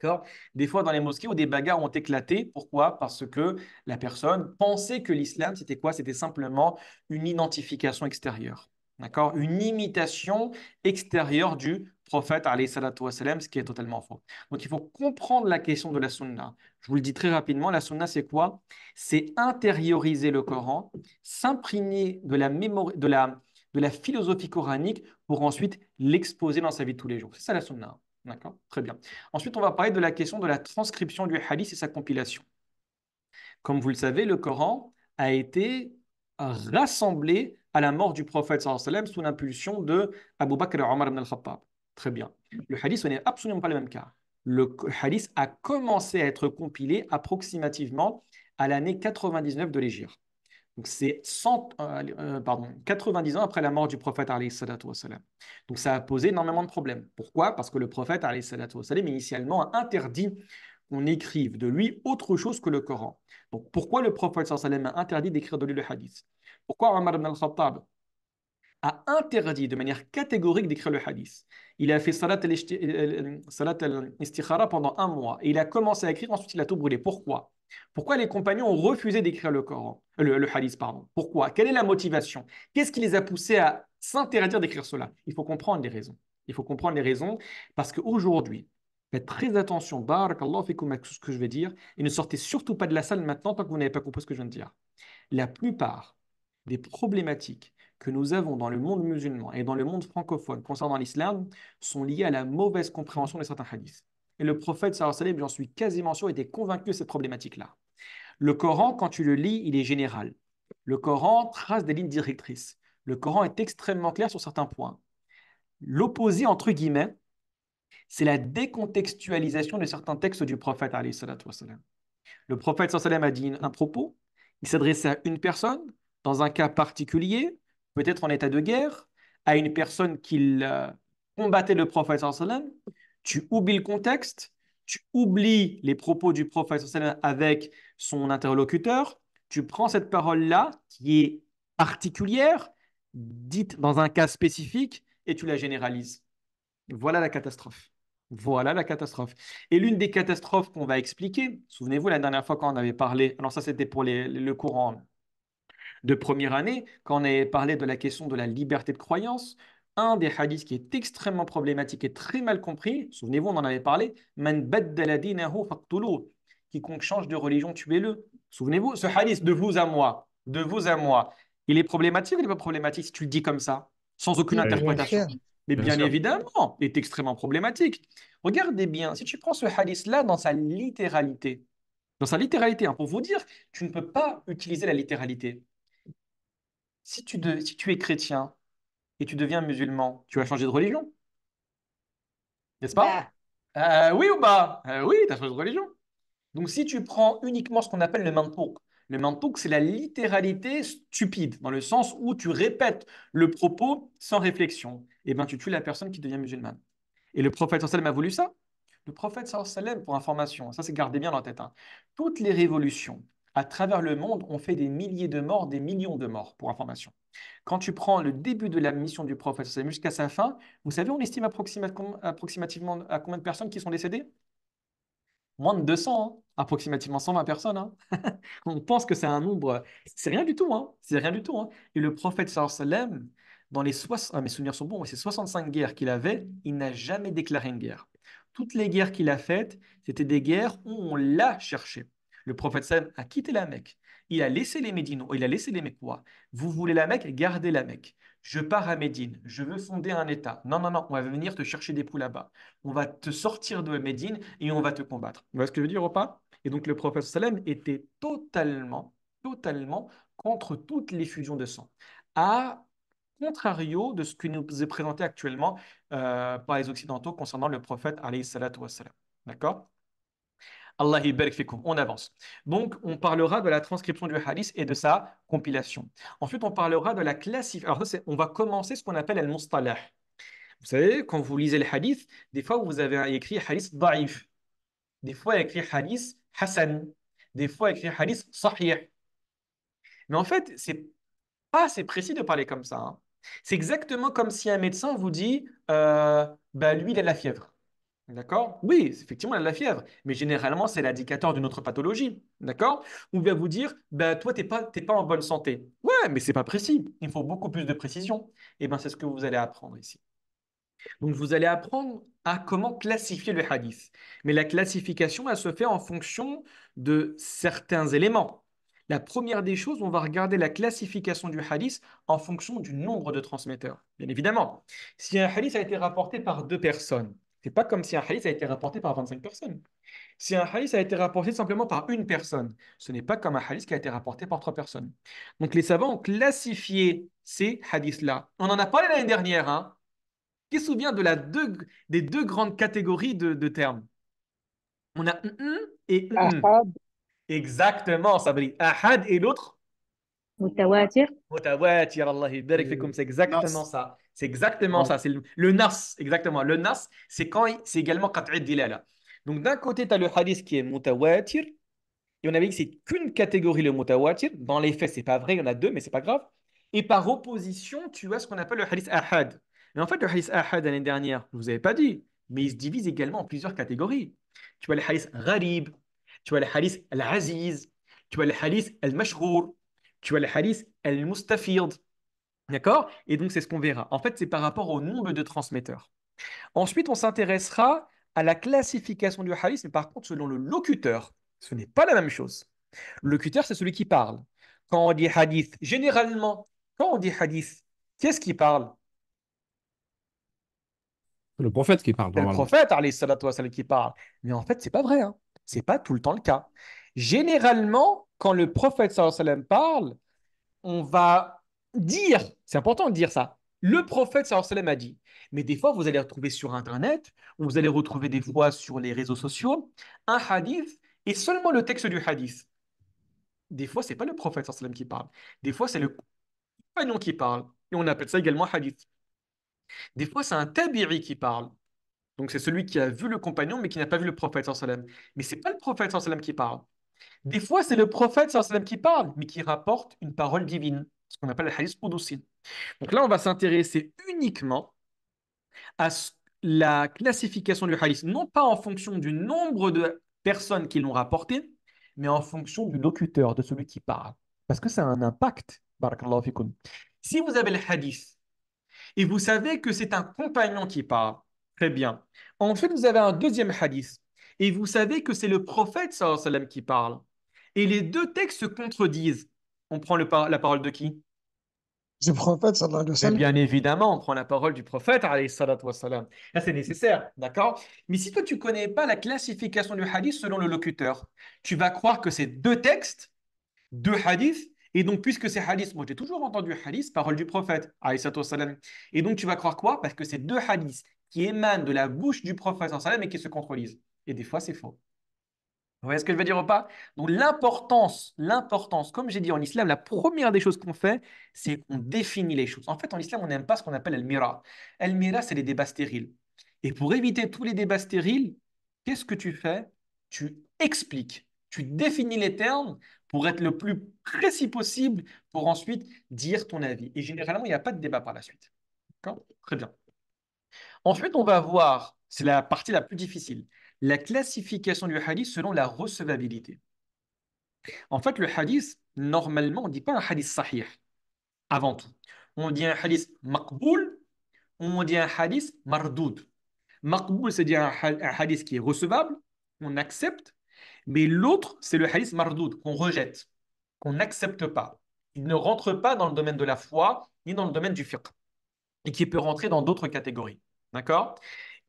D'accord Des fois dans les mosquées où des bagarres ont éclaté. Pourquoi Parce que la personne pensait que l'islam, c'était quoi C'était simplement une identification extérieure. D'accord Une imitation extérieure du prophète, ce qui est totalement faux. Donc il faut comprendre la question de la sunna. Je vous le dis très rapidement, la sunna c'est quoi C'est intérioriser le Coran, s'imprimer de la, de, la, philosophie coranique pour ensuite l'exposer dans sa vie de tous les jours. C'est ça la sunna. D'accord Très bien. Ensuite, on va parler de la question de la transcription du hadith et sa compilation. Comme vous le savez, le Coran a été rassemblé à la mort du prophète sous l'impulsion de Abu Bakr Omar ibn al-Khattab. Très bien. Le hadith ce n'est absolument pas le même cas. Le hadith a commencé à être compilé approximativement à l'année 99 de l'Égypte. Donc c'est 90 euh, euh, ans après la mort du prophète Donc ça a posé énormément de problèmes. Pourquoi Parce que le prophète initialement a interdit qu'on écrive de lui autre chose que le Coran. Donc pourquoi le prophète a interdit d'écrire de lui le hadith Pourquoi Omar ibn al-Khattab a interdit de manière catégorique d'écrire le hadith. Il a fait euh, euh, euh, salat al-istikhara pendant un mois et il a commencé à écrire, ensuite il a tout brûlé. Pourquoi Pourquoi les compagnons ont refusé d'écrire le, le, hadith pardon. Pourquoi Quelle est la motivation Qu'est-ce qui les a poussés à s'interdire d'écrire cela Il faut comprendre les raisons. Il faut comprendre les raisons parce qu'aujourd'hui, faites très attention, barakallahu fikum à ce que je vais dire et ne sortez surtout pas de la salle maintenant tant que vous n'avez pas compris ce que je viens de dire. La plupart des problématiques que nous avons dans le monde musulman et dans le monde francophone concernant l'islam sont liés à la mauvaise compréhension de certains hadiths. Et le prophète, j'en suis quasiment sûr, était convaincu de cette problématique-là. Le Coran, quand tu le lis, il est général. Le Coran trace des lignes directrices. Le Coran est extrêmement clair sur certains points. L'opposé, entre guillemets, c'est la décontextualisation de certains textes du prophète. Le prophète a dit un propos, il s'adressait à une personne, dans un cas particulier, peut-être en état de guerre, à une personne qui euh, combattait le prophète sallam, tu oublies le contexte, tu oublies les propos du prophète sallam avec son interlocuteur, tu prends cette parole-là qui est particulière, dite dans un cas spécifique, et tu la généralises. Voilà la catastrophe. Voilà la catastrophe. Et l'une des catastrophes qu'on va expliquer, souvenez-vous la dernière fois quand on avait parlé, alors ça c'était pour le courant de première année, quand on avait parlé de la question de la liberté de croyance, un des hadiths qui est extrêmement problématique et très mal compris, souvenez-vous, on en avait parlé, Man quiconque change de religion, tuez-le. Souvenez-vous, ce hadith de vous à moi, de vous à moi, il est problématique ou il n'est pas problématique si tu le dis comme ça, sans aucune interprétation Mais bien, évidemment, il est extrêmement problématique. Regardez bien, si tu prends ce hadith-là dans sa littéralité, dans sa littéralité, hein, pour vous dire, tu ne peux pas utiliser la littéralité si tu, es chrétien et tu deviens musulman, tu vas changer de religion. N'est-ce pas bah. euh, Oui ou pas euh, Oui, tu as changé de religion. Donc si tu prends uniquement ce qu'on appelle le mantouk, le mantouk, c'est la littéralité stupide, dans le sens où tu répètes le propos sans réflexion, et eh ben, tu tues la personne qui devient musulmane. Et le prophète sallam a voulu ça le prophète sallam, pour information, ça c'est gardé bien dans la tête, hein. toutes les révolutions, à travers le monde, on fait des milliers de morts, des millions de morts, pour information. Quand tu prends le début de la mission du prophète jusqu'à sa fin, vous savez, on estime approximativement à combien de personnes qui sont décédées Moins de 200, hein. approximativement 120 personnes. Hein. on pense que c'est un nombre, c'est rien du tout, hein. c'est rien du tout. Et le prophète sallam, dans les 60, ah, mes souvenirs sont bons, c'est 65 guerres qu'il avait, il n'a jamais déclaré une guerre. Toutes les guerres qu'il a faites, c'était des guerres où on l'a cherché. Le prophète Sam a quitté la Mecque. Il a laissé les Médinois, il a laissé les Mécois. Vous voulez la Mecque Gardez la Mecque. Je pars à Médine, je veux fonder un État. Non, non, non, on va venir te chercher des poules là-bas. On va te sortir de Médine et on va te combattre. Vous voyez ce que je veux dire ou pas Et donc le prophète Salem était totalement, totalement contre toutes les fusions de sang. À contrario de ce que nous est présenté actuellement euh, par les Occidentaux concernant le prophète alayhi salatu D'accord Allah fikum. On avance. Donc, on parlera de la transcription du hadith et de sa compilation. Ensuite, on parlera de la classification. Alors, on va commencer ce qu'on appelle al-mustalah. Vous savez, quand vous lisez le hadith, des fois, vous avez écrit hadith da'if. Des fois, écrit hadith hasan. Des fois, écrit hadith sahih. Mais en fait, c'est pas assez précis de parler comme ça. Hein. C'est exactement comme si un médecin vous dit euh, bah, lui, il a la fièvre. D'accord Oui, effectivement, elle a de la fièvre, mais généralement, c'est l'indicateur d'une autre pathologie. D'accord On bien vous dire, ben, toi, tu n'es pas, pas en bonne santé. Ouais, mais c'est pas précis. Il faut beaucoup plus de précision. Et eh bien, c'est ce que vous allez apprendre ici. Donc, vous allez apprendre à comment classifier le hadith. Mais la classification, elle se fait en fonction de certains éléments. La première des choses, on va regarder la classification du hadith en fonction du nombre de transmetteurs, bien évidemment. Si un hadith a été rapporté par deux personnes, n'est pas comme si un hadith a été rapporté par 25 personnes. Si un hadith a été rapporté simplement par une personne, ce n'est pas comme un hadith qui a été rapporté par trois personnes. Donc les savants ont classifié ces hadiths-là. On en a parlé l'année dernière. Hein. Qui se souvient de la des deux grandes catégories de, termes On a un et un. Exactement, Sabri. Ahad et l'autre Mutawatir. Mutawatir, Allah, c'est euh, exactement ça. C'est exactement ça. C'est le, nas, exactement. Le nas, c'est quand c'est également qat'id dilala. Donc d'un côté, tu as le hadith qui est mutawatir. Et on avait dit que c'est qu'une catégorie le mutawatir. Dans les faits, c'est pas vrai, il y en a deux, mais c'est pas grave. Et par opposition, tu as ce qu'on appelle le hadith ahad. Mais en fait, le hadith ahad l'année dernière, je vous avais pas dit, mais il se divise également en plusieurs catégories. Tu as le hadith gharib, tu as le hadith al-aziz, tu as le hadith al al-mashghur », tu as le hadith al-mustafid. D'accord Et donc, c'est ce qu'on verra. En fait, c'est par rapport au nombre de transmetteurs. Ensuite, on s'intéressera à la classification du hadith, mais par contre, selon le locuteur, ce n'est pas la même chose. Le locuteur, c'est celui qui parle. Quand on dit hadith, généralement, quand on dit hadith, qu'est-ce qui parle Le prophète qui parle. Le prophète, salam, qui parle. Mais en fait, c'est pas vrai. Hein. C'est pas tout le temps le cas. Généralement, quand le prophète sallallahu alayhi wa sallam parle, on va dire, c'est important de dire ça, le prophète sallam a dit. Mais des fois, vous allez retrouver sur Internet, vous allez retrouver des fois sur les réseaux sociaux, un hadith et seulement le texte du hadith. Des fois, c'est pas le prophète sallam qui parle. Des fois, c'est le compagnon qui parle. Et on appelle ça également hadith. Des fois, c'est un tabiri qui parle. Donc, c'est celui qui a vu le compagnon, mais qui n'a pas vu le prophète sallam. Mais c'est pas le prophète sallam qui parle. Des fois, c'est le prophète sallam qui parle, mais qui rapporte une parole divine ce qu'on appelle le hadith oudoussin. Donc là, on va s'intéresser uniquement à la classification du hadith, non pas en fonction du nombre de personnes qui l'ont rapporté, mais en fonction du locuteur, de celui qui parle. Parce que ça a un impact, Si vous avez le hadith et vous savez que c'est un compagnon qui parle, très bien. Ensuite, vous avez un deuxième hadith et vous savez que c'est le prophète sallallahu qui parle. Et les deux textes se contredisent. On prend la parole de qui du prophète bien évidemment, on prend la parole du prophète Là, c'est nécessaire, d'accord Mais si toi, tu connais pas la classification du hadith selon le locuteur, tu vas croire que c'est deux textes, deux hadiths, et donc, puisque c'est hadith, moi j'ai toujours entendu hadith, parole du prophète, Et donc, tu vas croire quoi Parce que c'est deux hadiths qui émanent de la bouche du prophète et qui se contrôlisent. Et des fois, c'est faux. Vous voyez ce que je veux dire ou pas Donc l'importance, l'importance, comme j'ai dit en islam, la première des choses qu'on fait, c'est qu'on définit les choses. En fait, en islam, on n'aime pas ce qu'on appelle al-mira. Al-mira, c'est les débats stériles. Et pour éviter tous les débats stériles, qu'est-ce que tu fais Tu expliques, tu définis les termes pour être le plus précis possible pour ensuite dire ton avis. Et généralement, il n'y a pas de débat par la suite. D'accord Très bien. Ensuite, on va voir, c'est la partie la plus difficile, la classification du hadith selon la recevabilité. En fait, le hadith, normalement, on ne dit pas un hadith sahih, avant tout. On dit un hadith maqboul, on dit un hadith mardoud. Maqboul, cest dire un, hadith qui est recevable, on accepte, mais l'autre, c'est le hadith mardoud, qu'on rejette, qu'on n'accepte pas. Il ne rentre pas dans le domaine de la foi, ni dans le domaine du fiqh, et qui peut rentrer dans d'autres catégories. D'accord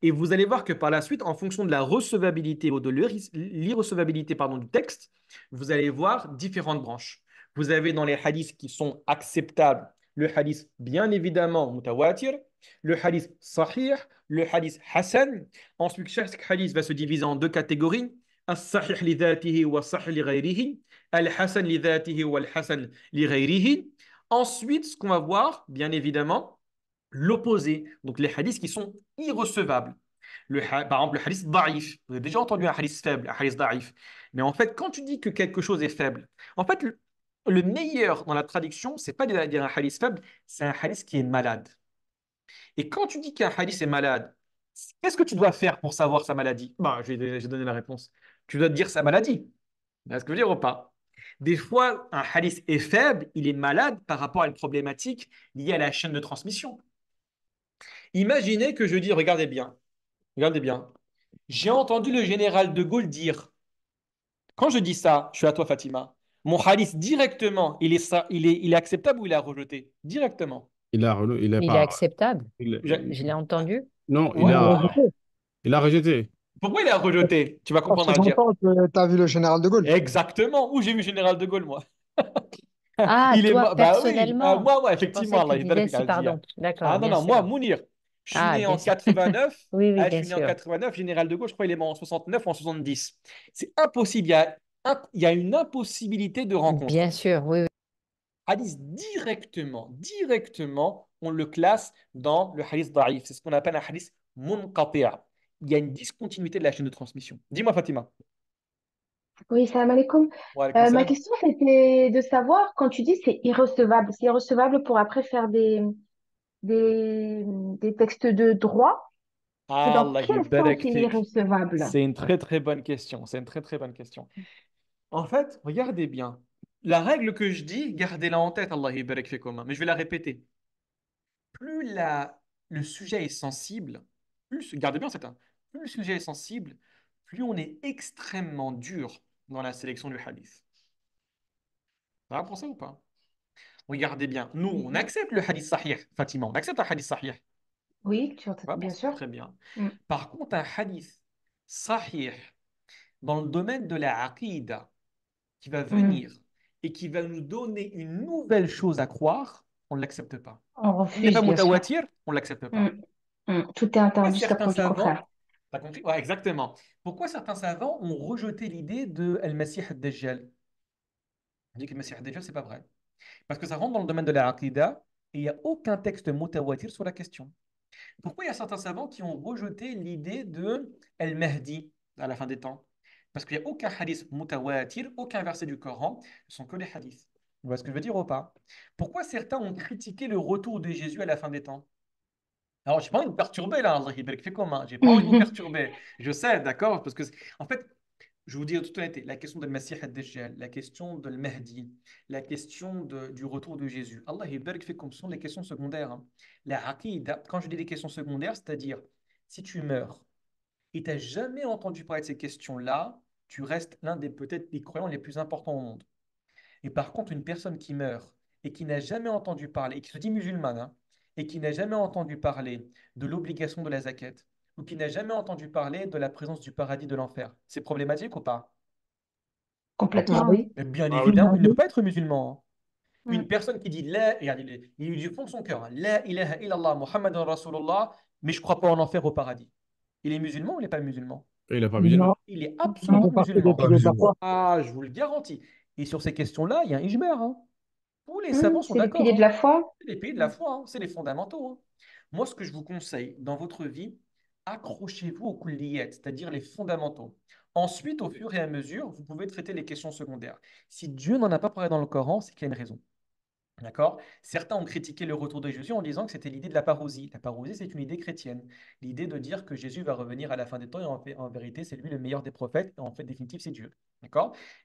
et vous allez voir que par la suite, en fonction de la recevabilité ou de l'irrecevabilité du texte, vous allez voir différentes branches. Vous avez dans les hadiths qui sont acceptables le hadith bien évidemment mutawatir, le hadith sahih, le hadith hasan. Ensuite, chaque hadith va se diviser en deux catégories. li Ensuite, ce qu'on va voir, bien évidemment, l'opposé, donc les hadiths qui sont irrecevables. par exemple, le hadith da'if. Vous avez déjà entendu un hadith faible, un hadith da'if. Mais en fait, quand tu dis que quelque chose est faible, en fait, le, meilleur dans la traduction, c'est pas de dire un hadith faible, c'est un hadith qui est malade. Et quand tu dis qu'un hadith est malade, qu'est-ce que tu dois faire pour savoir sa maladie ben, J'ai donné la réponse. Tu dois dire sa maladie. Est-ce que je veux dire ou pas Des fois, un hadith est faible, il est malade par rapport à une problématique liée à la chaîne de transmission. Imaginez que je dis, regardez bien, regardez bien. J'ai entendu le général de Gaulle dire, quand je dis ça, je suis à toi Fatima, mon hadith directement, il est, ça, il est, il est acceptable ou il a rejeté Directement. Il, a, est, il acceptable. Je, l'ai entendu. Non, il, a, il a rejeté. Pourquoi il a rejeté Tu vas comprendre Tu as vu le général de Gaulle. Exactement. Où j'ai vu le général de Gaulle, moi Ah, toi, bah personnellement Moi, ah, moi effectivement. là, il hein. pardon. D'accord. Ah non, non, moi, Mounir. Je suis né en 89. ah, je en 89. Général de Gaulle, je crois, il est mort en 69 ou en 70. C'est impossible. Il y, a, une impossibilité de rencontre. Bien sûr, oui. oui. Hadith directement, directement, on le classe dans le hadith da'if. C'est ce qu'on appelle un hadith munqati'a. Il y a une discontinuité de la chaîne de transmission. Dis-moi, Fatima. Oui, salam alaikum. Euh, ma question, c'était de savoir, quand tu dis c'est irrecevable, c'est irrecevable pour après faire des, des, des textes de droit C'est une très très bonne question. C'est une très très bonne question. En fait, regardez bien. La règle que je dis, gardez-la en tête, Allah mais je vais la répéter. Plus la, le sujet est sensible, plus, gardez bien hein, plus le sujet est sensible, plus on est extrêmement dur dans la sélection du hadith. Ça pour ça ou pas Regardez bien, nous, on mhm. accepte le hadith sahih, Fatima, on accepte un hadith sahih. Oui, bien sûr. Très bien. Mm. Par contre, un hadith sahih dans le domaine de la aqidah qui va mm. venir et qui va nous donner une nouvelle chose à croire, on ne l'accepte pas. On refuse. Pas on ne l'accepte pas. Mm. Tout est interdit exactement. Pourquoi certains savants ont rejeté l'idée de al masih al-Dajjal On dit que le masih al-Dajjal, c'est pas vrai. Parce que ça rentre dans le domaine de la aqidah et il n'y a aucun texte mutawatir sur la question. Pourquoi il y a certains savants qui ont rejeté l'idée de El-Mahdi à la fin des temps Parce qu'il n'y a aucun hadith mutawatir, aucun verset du Coran, ce sont que les hadiths. Vous voyez ce que je veux dire ou pas Pourquoi certains ont critiqué le retour de Jésus à la fin des temps alors, je n'ai pas envie de perturber là, Allah, fait comment hein. J'ai pas envie de vous perturber. Je sais, d'accord Parce que, en fait, je vous dis tout toute honnêteté, la question de et al-Dajjal, la question de Mahdi, la question du retour de Jésus, Allah et fait comme sont les questions secondaires. Hein. La quand je dis des questions secondaires, c'est-à-dire si tu meurs et tu n'as jamais entendu parler de ces questions-là, tu restes l'un des peut-être des croyants les plus importants au monde. Et par contre, une personne qui meurt et qui n'a jamais entendu parler, et qui se dit musulmane, hein, et qui n'a jamais entendu parler de l'obligation de la zakat, ou qui n'a jamais entendu parler de la présence du paradis de l'enfer. C'est problématique ou pas Complètement, oui. Bien ah évidemment, il ne peut pas être musulman. Hein. Une personne qui dit la, regardez, du fond de son cœur, hein, ilaha illallah, mais je ne crois pas en enfer au paradis. Il est musulman ou il n'est pas musulman Il n'est pas musulman. Il est absolument musulman. Ah, je vous le garantis. Et sur ces questions-là, il y a un ijmer. Hein. Tous les hmm, savants sont d'accord. C'est les piliers de la foi. C'est les piliers de la foi, c'est les fondamentaux. Moi, ce que je vous conseille dans votre vie, accrochez-vous aux coulisses, c'est-à-dire les fondamentaux. Ensuite, au fur et à mesure, vous pouvez traiter les questions secondaires. Si Dieu n'en a pas parlé dans le Coran, c'est qu'il y a une raison. D'accord Certains ont critiqué le retour de Jésus en disant que c'était l'idée de la parousie. La parousie, c'est une idée chrétienne. L'idée de dire que Jésus va revenir à la fin des temps et en, vérité, c'est lui le meilleur des prophètes. Et en fait, définitif c'est Dieu.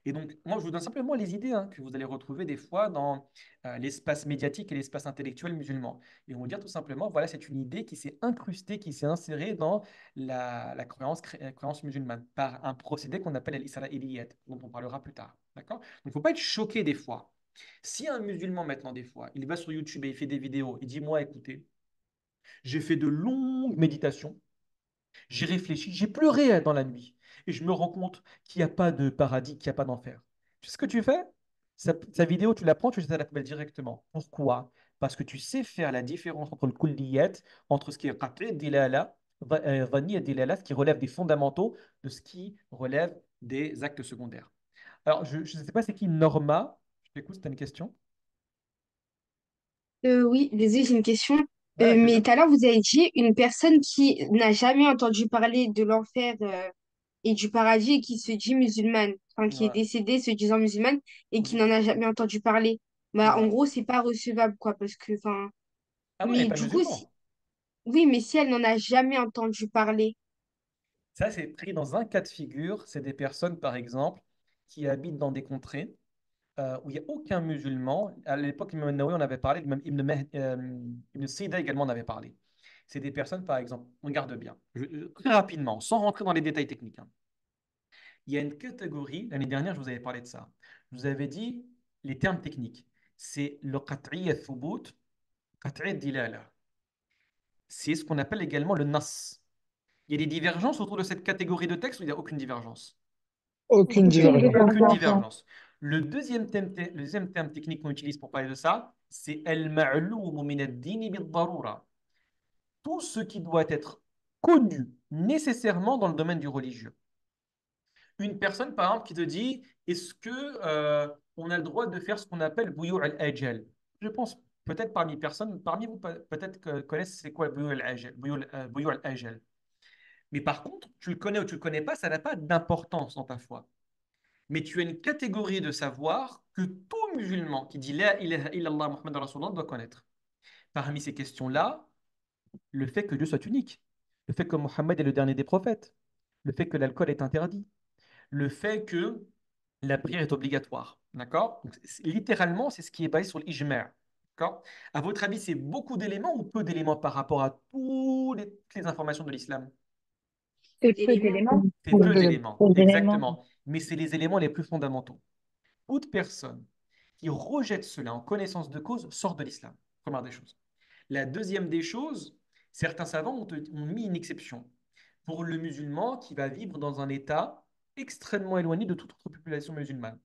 Et donc, moi, je vous donne simplement les idées hein, que vous allez retrouver des fois dans euh, l'espace médiatique et l'espace intellectuel musulman. Et on va dire tout simplement, voilà, c'est une idée qui s'est incrustée, qui s'est insérée dans la, euh, croyance, musulmane par un procédé qu'on appelle l'isra dont on parlera plus tard. D'accord Donc, il ne faut pas être choqué des fois. Si un musulman maintenant, des fois, il va sur YouTube et il fait des vidéos, il dit, moi, écoutez, j'ai fait de longues méditations, j'ai réfléchi, j'ai pleuré dans la nuit, et je me rends compte qu'il n'y a pas de paradis, qu'il n'y a pas d'enfer. Tu sais ce que tu fais sa, vidéo, tu la prends, tu à la poubelle directement. Pourquoi Parce que tu sais faire la différence entre le kulliyat, entre ce qui est qat'i dilala, vani et ce qui relève des fondamentaux, de ce qui relève des actes secondaires. Alors, je ne sais pas c'est qui Norma, coup, c'est une question? Euh, oui, désolé, j'ai une question. Euh, mais tout à l'heure, vous avez dit une personne qui n'a jamais entendu parler de l'enfer euh, et du paradis et qui se dit musulmane, enfin qui est décédée se disant musulmane et qui n'en a jamais entendu parler. Bah, en gros, c'est pas recevable, quoi, parce que, enfin, Ah oui, mais du coup, oui, mais si elle n'en a jamais entendu parler, Ça, c'est pris dans un cas de figure. C'est des personnes, par exemple, qui habitent dans des contrées. Euh, où il n'y a aucun musulman. À l'époque, il Nawawi, on avait parlé, même Ibn, euh, également, on avait parlé. C'est des personnes, par exemple, on garde bien, euh, très rapidement, sans rentrer dans les détails techniques. Hein. Il y a une catégorie, l'année dernière, je vous avais parlé de ça. Je vous avais dit les termes techniques. C'est le qat'i thubut qat'i dilala. C'est ce qu'on appelle également le nas. Il y a des divergences autour de cette catégorie de textes ou il n'y a aucune divergence Aucune divergence. Aucune divergence. Le deuxième terme, technique qu'on utilise pour parler de ça, c'est el min ad Tout ce qui doit être connu nécessairement dans le domaine du religieux. Une personne, par exemple, qui te dit est-ce que euh, on a le droit de faire ce qu'on appelle bouillou al-ajal Je pense peut-être parmi personne, parmi vous peut-être connaissent c'est quoi bouillou al-ajal. Euh, Mais par contre, tu le connais ou tu le connais pas, ça n'a pas d'importance dans ta foi mais tu as une catégorie de savoir que tout musulman qui dit La ilaha Muhammad doit connaître. Parmi ces questions-là, le fait que Dieu soit unique, le fait que Mohammed est le dernier des prophètes, le fait que l'alcool est interdit, le fait que la prière est obligatoire. D'accord Littéralement, c'est ce qui est basé sur l'ijma'. D'accord À votre avis, c'est beaucoup d'éléments ou peu d'éléments par rapport à toutes les informations de l'islam C'est C'est peu d'éléments, exactement mais c'est les éléments les plus fondamentaux. Toute personne qui rejette cela en connaissance de cause sort de l'islam, première des choses. La deuxième des choses, certains savants ont, mis une exception pour le musulman qui va vivre dans un état extrêmement éloigné de toute autre population musulmane.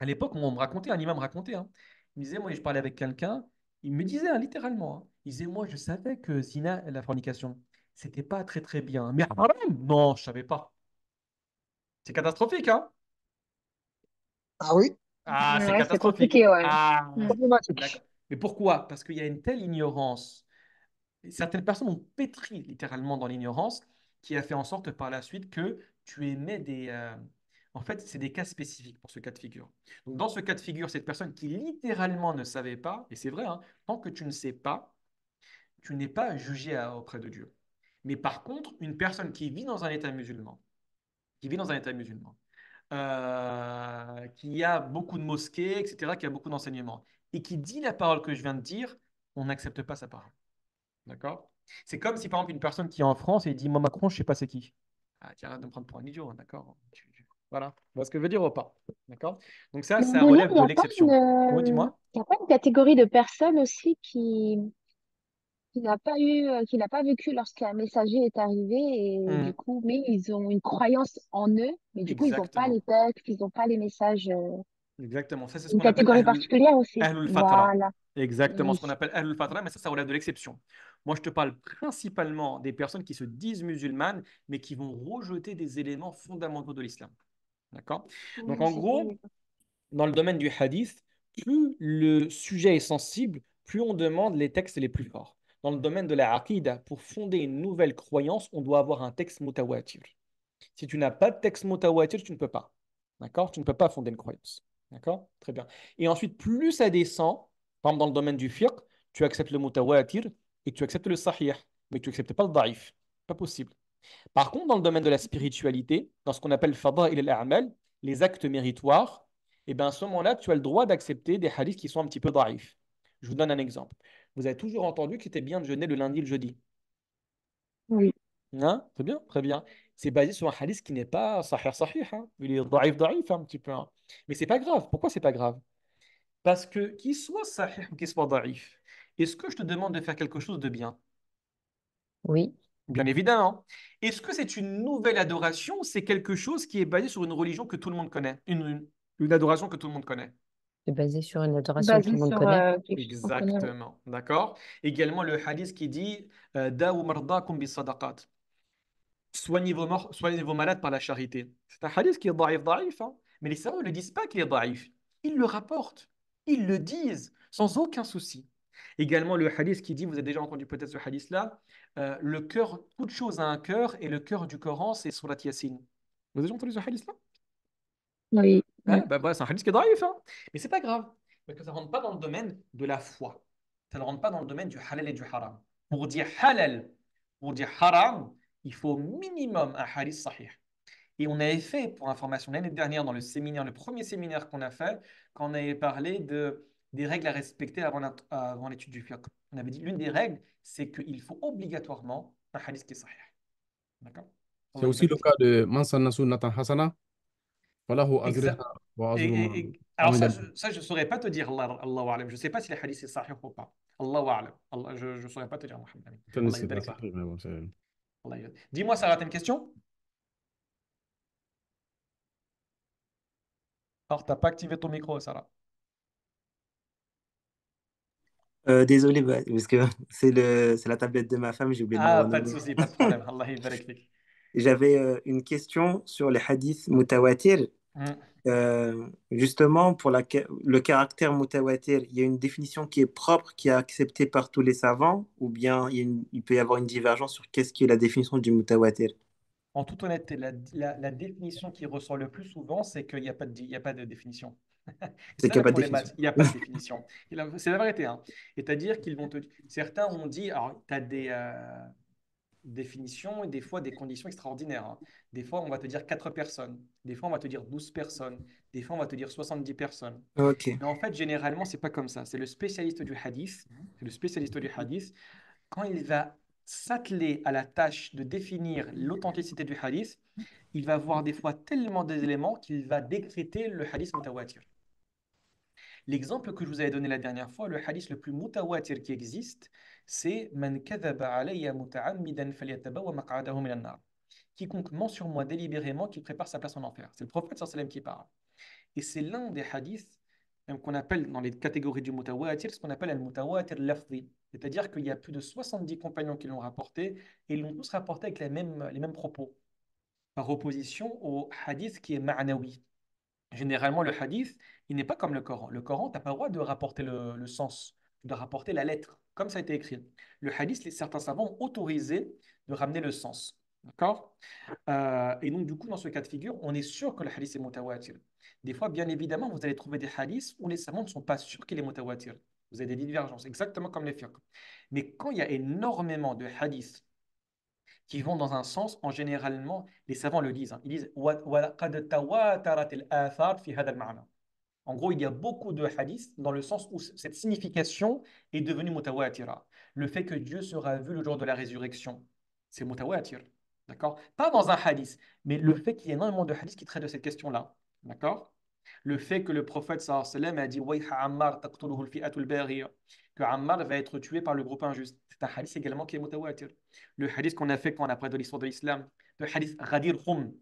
À l'époque, on me racontait, un imam racontait, hein, il me disait, moi, je parlais avec quelqu'un, il me disait hein, littéralement, hein. il disait, moi, je savais que zina, la fornication, c'était pas très très bien, mais ah, non, je savais pas. C'est catastrophique, hein Ah oui. Ah, c'est catastrophique. Ouais. Ah. Mais pourquoi Parce qu'il y a une telle ignorance. Certaines personnes ont pétri littéralement dans l'ignorance qui a fait en sorte par la suite que tu émets des... Euh, en fait, c'est des cas spécifiques pour ce cas de figure. Donc, dans ce cas de figure, cette personne qui littéralement ne savait pas, et c'est vrai, hein, tant que tu ne sais pas, tu n'es pas jugé euh, auprès de Dieu. Mais par contre, une personne qui vit dans un État musulman, qui vit dans un État musulman, euh, qui a beaucoup de mosquées, etc., qui a beaucoup d'enseignements, et qui dit la parole que je viens de dire, on n'accepte pas sa parole. D'accord C'est comme si, par exemple, une personne qui est en France et dit Moi, Macron, je ne sais pas c'est qui. Ah, tiens, arrête de me prendre pour un idiot, hein, d'accord Voilà. Voilà ce que je veux dire ou pas D'accord Donc, ça, ça relève de l'exception. Dis-moi. Il n'y a pas une catégorie de personnes aussi qui qui n'a pas eu, euh, qui n'a pas vécu lorsqu'un messager est arrivé. Et mmh. du coup, mais ils ont une croyance en eux, mais du coup, ils n'ont pas les textes, ils n'ont pas les messages. Euh, Exactement, ça c'est ce catégorie particulière aussi. Voilà. Exactement, ce qu'on appelle Ahlul Fatra, mais ça, ça relève de l'exception. Moi, je te parle principalement des personnes qui se disent musulmanes, mais qui vont rejeter des éléments fondamentaux de l'islam. D'accord Donc, en gros, dans le domaine du hadith, plus le sujet est sensible, plus on demande les textes les plus forts dans le domaine de la aqidah, pour fonder une nouvelle croyance, on doit avoir un texte mutawatir. Si tu n'as pas de texte mutawatir, tu ne peux pas. D'accord Tu ne peux pas fonder une croyance. D'accord Très bien. Et ensuite, plus ça descend, par exemple dans le domaine du fiqh, tu acceptes le mutawatir et tu acceptes le sahih, mais tu n'acceptes pas le daif. Pas possible. Par contre, dans le domaine de la spiritualité, dans ce qu'on appelle fada il al-amal, les actes méritoires, et eh bien à ce moment-là, tu as le droit d'accepter des hadiths qui sont un petit peu daif. Je vous donne un exemple vous avez toujours entendu qu'il était bien de jeûner le lundi et le jeudi. Oui. Hein très bien, très bien. C'est basé sur un hadith qui n'est pas sahir sahih. Hein Il est daif daif hein, un petit peu. Hein Mais c'est pas grave. Pourquoi c'est pas grave Parce que qu'il soit sahih ou qu'il soit daif, est-ce que je te demande de faire quelque chose de bien Oui. Bien évidemment. Est-ce que c'est une nouvelle adoration C'est quelque chose qui est basé sur une religion que tout le monde connaît. une, une adoration que tout le monde connaît. C'est basé sur une adoration que tout le monde connaît. Euh, Exactement, d'accord. Également le hadith qui dit Soignez vos, morts, soignez vos malades par la charité. C'est un hadith qui est daif, daif. Hein. Mais les savants ne le disent pas qu'il est daif. Ils le rapportent. Ils le disent sans aucun souci. Également le hadith qui dit, vous avez déjà entendu peut-être ce hadith-là, euh, le cœur, toute chose a un cœur et le cœur du Coran, c'est Surat Yassine. Vous avez déjà entendu ce hadith-là Oui. Bah, c'est un hadith qui est daif, hein. mais c'est pas grave, que ça ne rentre pas dans le domaine de la foi. Ça ne rentre pas dans le domaine du halal et du haram. Pour dire halal, pour dire haram, il faut au minimum un hadith sahih. Et on avait fait, pour information, l'année dernière, dans le séminaire, le premier séminaire qu'on a fait, quand on avait parlé de, des règles à respecter avant, l'étude du fiqh. On avait dit l'une des règles, c'est qu'il faut obligatoirement un hadith qui sahih. C'est aussi le cas de Mansan Nasun Natan Hassanah alors ça, ça je ne saurais pas te dire, Allah, Allah je ne sais pas si les hadiths sont sahih ou pas. Allah, Allah je ne saurais pas te dire, Mohamed. Dis-moi, Sarah, tu as une question Alors, tu n'as pas activé ton micro, Sarah. Euh, désolé, bah, parce que c'est la tablette de ma femme, j'ai oublié de Ah, pas de souci, pas de problème. Allah, j'avais euh, une question sur les hadiths mutawatir. Hum. Euh, justement, pour le caractère mutawatir, il y a une définition qui est propre, qui est acceptée par tous les savants, ou bien il, peut y avoir une divergence sur qu'est-ce qui est la définition du mutawatir En toute honnêteté, la, définition qui ressort le plus souvent, c'est qu'il n'y a, pas de, a pas de définition. C'est qu'il n'y a, pas de définition. Il a pas de définition. C'est la vérité. Hein. C'est-à-dire qu'ils vont Certains ont dit, alors, tu as des... Euh, définition et des fois des conditions extraordinaires. Hein. Des fois, on va te dire 4 personnes. Des fois, on va te dire 12 personnes. Des fois, on va te dire 70 personnes. Mais en fait, généralement, c'est pas comme ça. C'est le spécialiste du hadith. C'est le spécialiste du hadith. Quand il va s'atteler à la tâche de définir l'authenticité du hadith, il va voir des fois tellement d'éléments qu'il va décréter le hadith mutawatir. L'exemple que je vous avais donné la dernière fois, le hadith le plus mutawatir qui existe, c'est Quiconque ment sur moi délibérément, qu'il prépare sa place en enfer. C'est le prophète sallam qui parle. Et c'est l'un des hadiths qu'on appelle dans les catégories du mutawatir, ce qu'on appelle le mutawatir lafzi. C'est-à-dire qu'il y a plus de 70 compagnons qui l'ont rapporté et ils l'ont tous rapporté avec les mêmes, les mêmes propos, par opposition au hadith qui est ma'nawi. Généralement, le hadith, il n'est pas comme le Coran. Le Coran, tu pas le droit de rapporter le, sens, de rapporter la lettre comme ça a été écrit. Le hadith, certains savants ont autorisé de ramener le sens. D'accord euh, Et donc, du coup, dans ce cas de figure, on est sûr que le hadith est mutawatir. Des fois, bien évidemment, vous allez trouver des hadiths où les savants ne sont pas sûrs qu'il est mutawatir. Vous avez des divergences, exactement comme les fiqh. Mais quand il y a énormément de hadiths qui vont dans un sens, en généralement, les savants le disent. Hein. Ils disent « Wa fi en gros, il y a beaucoup de hadiths dans le sens où cette signification est devenue mutawatira. Le fait que Dieu sera vu le jour de la résurrection, c'est mutawatir. D'accord Pas dans un hadith, mais le fait qu'il y ait énormément de hadiths qui traitent de cette question-là. D'accord Le fait que le prophète sallam a dit que Ammar va être tué par le groupe injuste. C'est un hadith également qui est mutawatir. Le hadith qu'on a fait quand on a parlé de l'histoire de l'islam, le hadith radir Khum.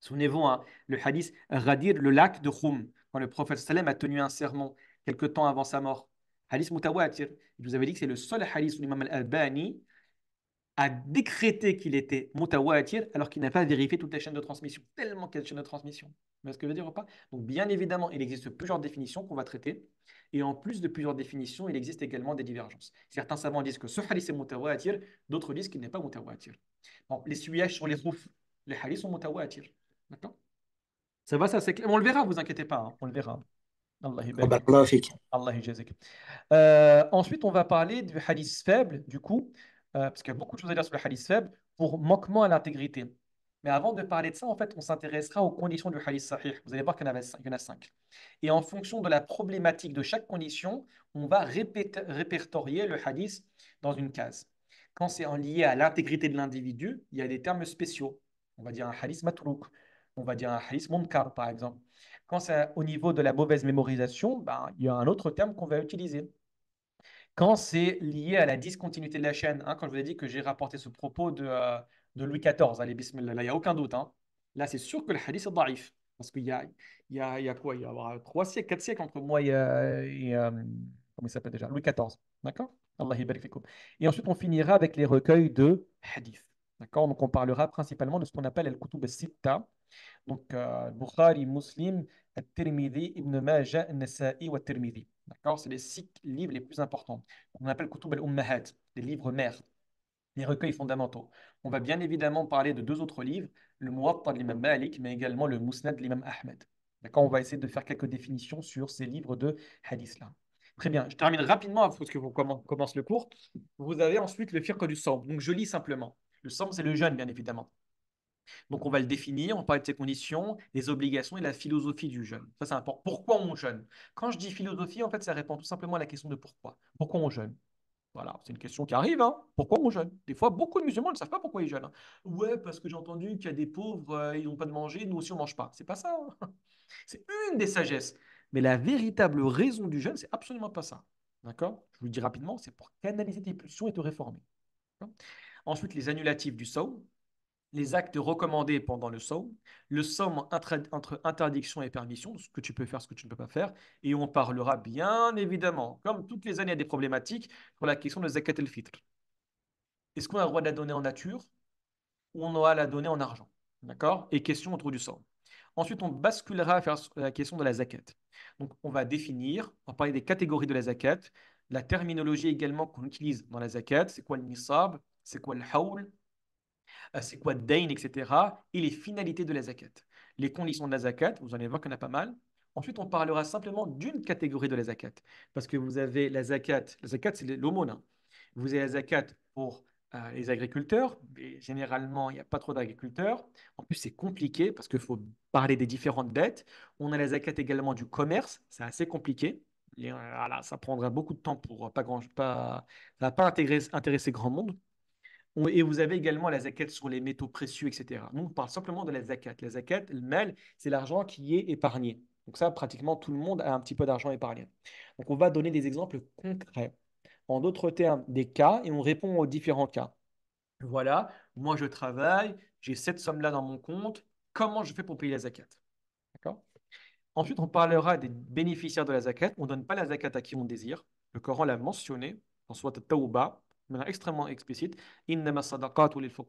Souvenez-vous, hein, le hadith radir, le lac de Khum quand le prophète sallam a tenu un sermon quelque temps avant sa mort. Hadith mutawatir. Il vous avais dit que c'est le seul hadith où l'imam al-Albani a décrété qu'il était mutawatir alors qu'il n'a pas vérifié toutes les chaînes de transmission. Tellement quelles chaînes de transmission. est ce que je dire ou pas Donc, bien évidemment, il existe plusieurs définitions qu'on va traiter. Et en plus de plusieurs définitions, il existe également des divergences. Certains savants disent que ce hadith est mutawatir, d'autres disent qu'il n'est pas mutawatir. Bon, les suyages sur les roufs, les hadiths sont mutawatir. D'accord ça va, ça c'est On le verra, vous inquiétez pas, hein. on le verra. Allah ah bah, euh, ensuite, on va parler du hadith faible, du coup, euh, parce qu'il y a beaucoup de choses à dire sur le hadith faible, pour manquement à l'intégrité. Mais avant de parler de ça, en fait, on s'intéressera aux conditions du hadith sahih. Vous allez voir qu'il y, en a cinq. Et en fonction de la problématique de chaque condition, on va répertorier le hadith dans une case. Quand c'est lié à l'intégrité de l'individu, il y a des termes spéciaux. On va dire un hadith matrouk on va dire un hadith munkar par exemple. Quand c'est au niveau de la mauvaise mémorisation, ben, il y a un autre terme qu'on va utiliser. Quand c'est lié à la discontinuité de la chaîne, hein, quand je vous ai dit que j'ai rapporté ce propos de, euh, Louis XIV, allez, bismillah, là, il n'y a aucun doute. Hein. Là, c'est sûr que le hadith est darif. Parce qu'il y a, quoi Il y a trois siècles, quatre siècles entre moi et, euh, euh, comment il s'appelle déjà Louis XIV. D'accord Allah Et ensuite, on finira avec les recueils de hadith. D'accord Donc, on parlera principalement de ce qu'on appelle al kutub sitta donc, euh, Bukhari, Muslim, Tirmidhi, Ibn Majah, Nasa'i ou Tirmidhi. D'accord C'est les six livres les plus importants. On appelle Kutub al-Ummahat, les livres mères, les recueils fondamentaux. On va bien évidemment parler de deux autres livres, le Muwatta de l'imam Malik, mais également le Musnad de l'imam Ahmed. D'accord On va essayer de faire quelques définitions sur ces livres de hadith-là. Très bien, je termine rapidement hein, parce que vous commence le cours. Vous avez ensuite le firq du somme. Donc je lis simplement. Le somme, c'est le jeûne, bien évidemment. Donc, on va le définir, on parler de ses conditions, des obligations et la philosophie du jeûne. Ça, c'est important. Pourquoi on jeûne Quand je dis philosophie, en fait, ça répond tout simplement à la question de pourquoi. Pourquoi on jeûne Voilà, c'est une question qui arrive. Hein. Pourquoi on jeûne Des fois, beaucoup de musulmans ne savent pas pourquoi ils jeûnent. Hein. Ouais, parce que j'ai entendu qu'il y a des pauvres, euh, ils n'ont pas de manger, nous aussi, on ne mange pas. C'est pas ça. Hein. C'est une des sagesses. Mais la véritable raison du jeûne, c'est absolument pas ça. D'accord Je vous le dis rapidement, c'est pour canaliser tes pulsions et te réformer. Ensuite, les annulatifs du saum, les actes recommandés pendant le somme, le somme entre interdiction et permission, ce que tu peux faire, ce que tu ne peux pas faire, et on parlera bien évidemment, comme toutes les années, des problématiques sur la question de la zakat le fitr Est-ce qu'on a le droit de la donner en nature ou on aura la donnée en argent D'accord Et question autour du somme. Ensuite, on basculera vers la question de la zakat. Donc, on va définir, on va parler des catégories de la zakat, la terminologie également qu'on utilise dans la zakat, c'est quoi le nisab, c'est quoi le haoul, euh, c'est quoi Dain, etc. et les finalités de la zakat. Les conditions de la zakat, vous allez voir qu'il y en a pas mal. Ensuite, on parlera simplement d'une catégorie de la zakat. Parce que vous avez la zakat, la zakat c'est l'aumône. Hein. Vous avez la zakat pour euh, les agriculteurs. généralement, il n'y a pas trop d'agriculteurs. En plus, c'est compliqué parce qu'il faut parler des différentes dettes. On a la zakat également du commerce. C'est assez compliqué. Euh, ça prendra beaucoup de temps pour pas grand, pas, pas intéresser grand monde et vous avez également la zakat sur les métaux précieux, etc. Nous, on parle simplement de la zakat. La zakat, le mal, c'est l'argent qui est épargné. Donc ça, pratiquement tout le monde a un petit peu d'argent épargné. Donc on va donner des exemples concrets. En d'autres termes, des cas, et on répond aux différents cas. Voilà, moi je travaille, j'ai cette somme-là dans mon compte, comment je fais pour payer la zakat Ensuite, on parlera des bénéficiaires de la zakat. On ne donne pas la zakat à qui on désire. Le Coran l'a mentionné, en soit Taouba, extrêmement explicite, Il faut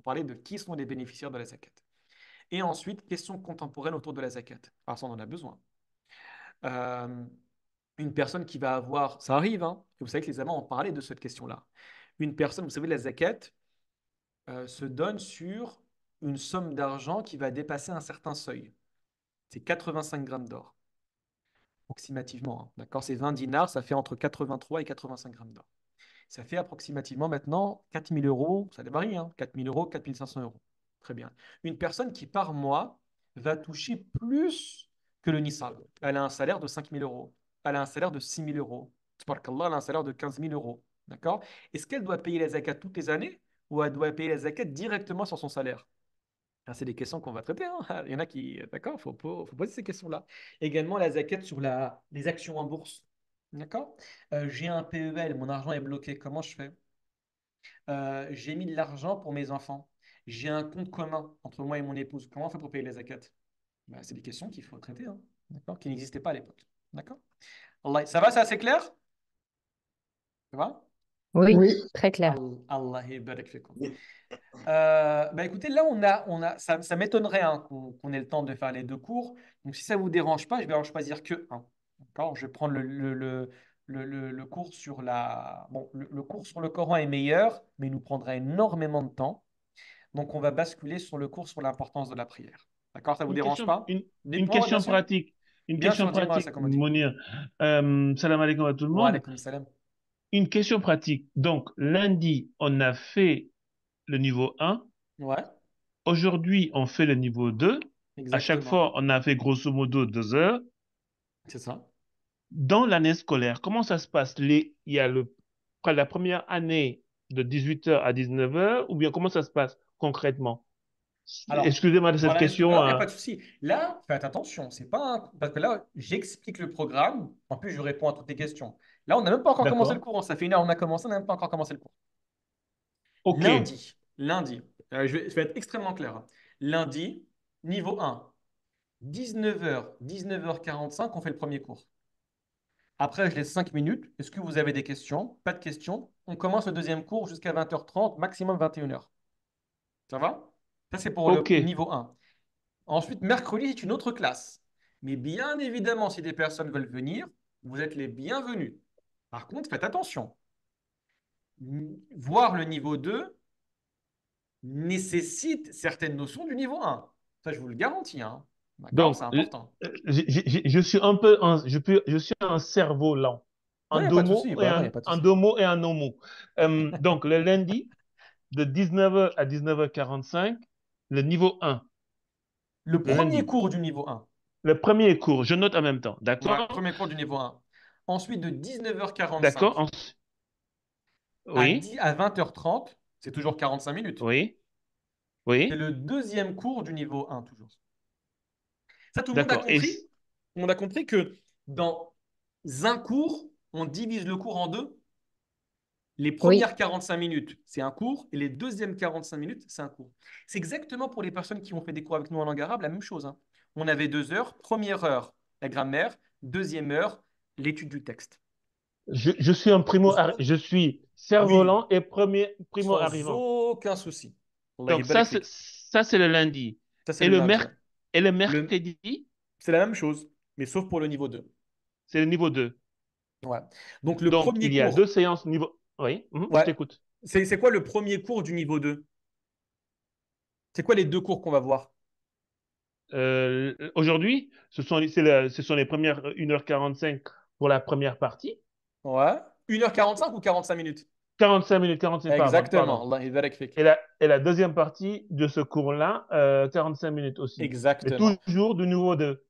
parler de qui sont les bénéficiaires de la zakat. Et ensuite, question contemporaine autour de la zakat. Parce qu'on en a besoin. Euh, une personne qui va avoir, ça arrive, hein, et vous savez que les amants ont parlé de cette question-là. Une personne, vous savez, la zakat euh, se donne sur une somme d'argent qui va dépasser un certain seuil. C'est 85 grammes d'or approximativement. Hein, d'accord Ces 20 dinars, ça fait entre 83 et 85 grammes d'or. Ça fait approximativement maintenant 4 4000 euros, ça varie, 4 hein, 4000 euros, 4 4500 euros. Très bien. Une personne qui, par mois, va toucher plus que le nissan, Elle a un salaire de 5 5000 euros. Elle a un salaire de 6 6000 euros. elle a un salaire de 15 000 euros. D'accord Est-ce qu'elle doit payer les zakat toutes les années ou elle doit payer les zakat directement sur son salaire c'est des questions qu'on va traiter. Hein. Il y en a qui, d'accord, faut, faut, poser ces questions-là. Également, la zaquette sur la, les actions en bourse. D'accord euh, J'ai un PEL, mon argent est bloqué. Comment je fais euh, J'ai mis de l'argent pour mes enfants. J'ai un compte commun entre moi et mon épouse. Comment on fait pour payer les zakat bah, C'est des questions qu'il faut traiter, hein, d'accord Qui n'existaient pas à l'époque. D'accord Ça va, c'est assez clair Ça va oui, très clair. Allah euh, bah écoutez, là, on a, on a, ça, m'étonnerait hein, qu'on ait le temps de faire les deux cours. Donc, si ça ne vous dérange pas, je vais en choisir que un. D'accord Je vais prendre le, le, le, le, cours sur la. Bon, le, cours sur le Coran est meilleur, mais il nous prendra énormément de temps. Donc, on va basculer sur le cours sur l'importance de la prière. D'accord Ça ne vous dérange pas Une, question pratique. Une question pratique, Monir. Euh, salam alaikum à tout le monde. Wa salam une question pratique. Donc, lundi, on a fait le niveau 1. Aujourd'hui, on fait le niveau 2. À chaque fois, on a fait grosso modo deux heures. C'est ça. Dans l'année scolaire, comment ça se passe les... Il y a le... la première année de 18h à 19h ou bien comment ça se passe concrètement Excusez-moi de cette question. Hein. pas de souci. Là, faites attention, c'est pas parce que là, j'explique le programme. En plus, je réponds à toutes tes questions. Là, on n'a même pas encore commencé le cours. Ça fait une heure, on a commencé, on n'a même pas encore commencé le cours. Lundi, lundi euh, je, vais, être extrêmement clair. Hein. Lundi, niveau 1, 19h, 19h45, on fait le premier cours. Après, je laisse 5 minutes. Est-ce que vous avez des questions Pas de questions. On commence le deuxième cours jusqu'à 20h30, maximum 21h. Ça va Ça, c'est pour le niveau 1. Ensuite, mercredi, c'est une autre classe. Mais bien évidemment, si des personnes veulent venir, vous êtes les bienvenus. Par contre, faites attention. Voir le niveau 2 nécessite certaines notions du niveau 1. Ça, je vous le garantis. Hein. c'est important. Euh, je, suis un peu, je, peux, je suis un cerveau lent. En, deux, mots et un mot. Euh, donc, le lundi, de 19h à 19h45, le niveau 1. Le premier cours du niveau 1. Le premier cours, je note en même temps, d'accord Le premier cours du niveau 1. Ensuite, de 19h45 D'accord. À, 20h30, c'est toujours 45 minutes. Oui. Oui. C'est le deuxième cours du niveau 1, toujours. Ça, tout le monde a compris a compris que dans un cours, on divise le cours en deux. Les premières 45 minutes, c'est un cours, et les deuxièmes 45 minutes, c'est un cours. C'est exactement pour les personnes qui ont fait des cours avec nous en langue arabe, la même chose. Hein. On avait deux heures. Première heure, la grammaire. Deuxième heure, l'étude du texte. Je, suis un primo, je suis ah cerf-volant et premier primo arrivant. Aucun souci. Donc ça, ça c'est le lundi. et, le hein. et le mercredi C'est la même chose, mais sauf pour le niveau 2. C'est le niveau 2. Donc le premier il y a deux séances niveau. Oui, hum, je t'écoute. C'est quoi le premier cours du niveau 2 C'est quoi les deux cours qu'on va voir euh, Aujourd'hui, ce, sont, ce sont les premières 1h45 pour la première partie. Ouais. 1h45 ou 45 minutes 45 minutes, 45 Exactement. Et, la, deuxième partie de ce cours-là, euh, 45 minutes aussi. Exactement. toujours du niveau 2.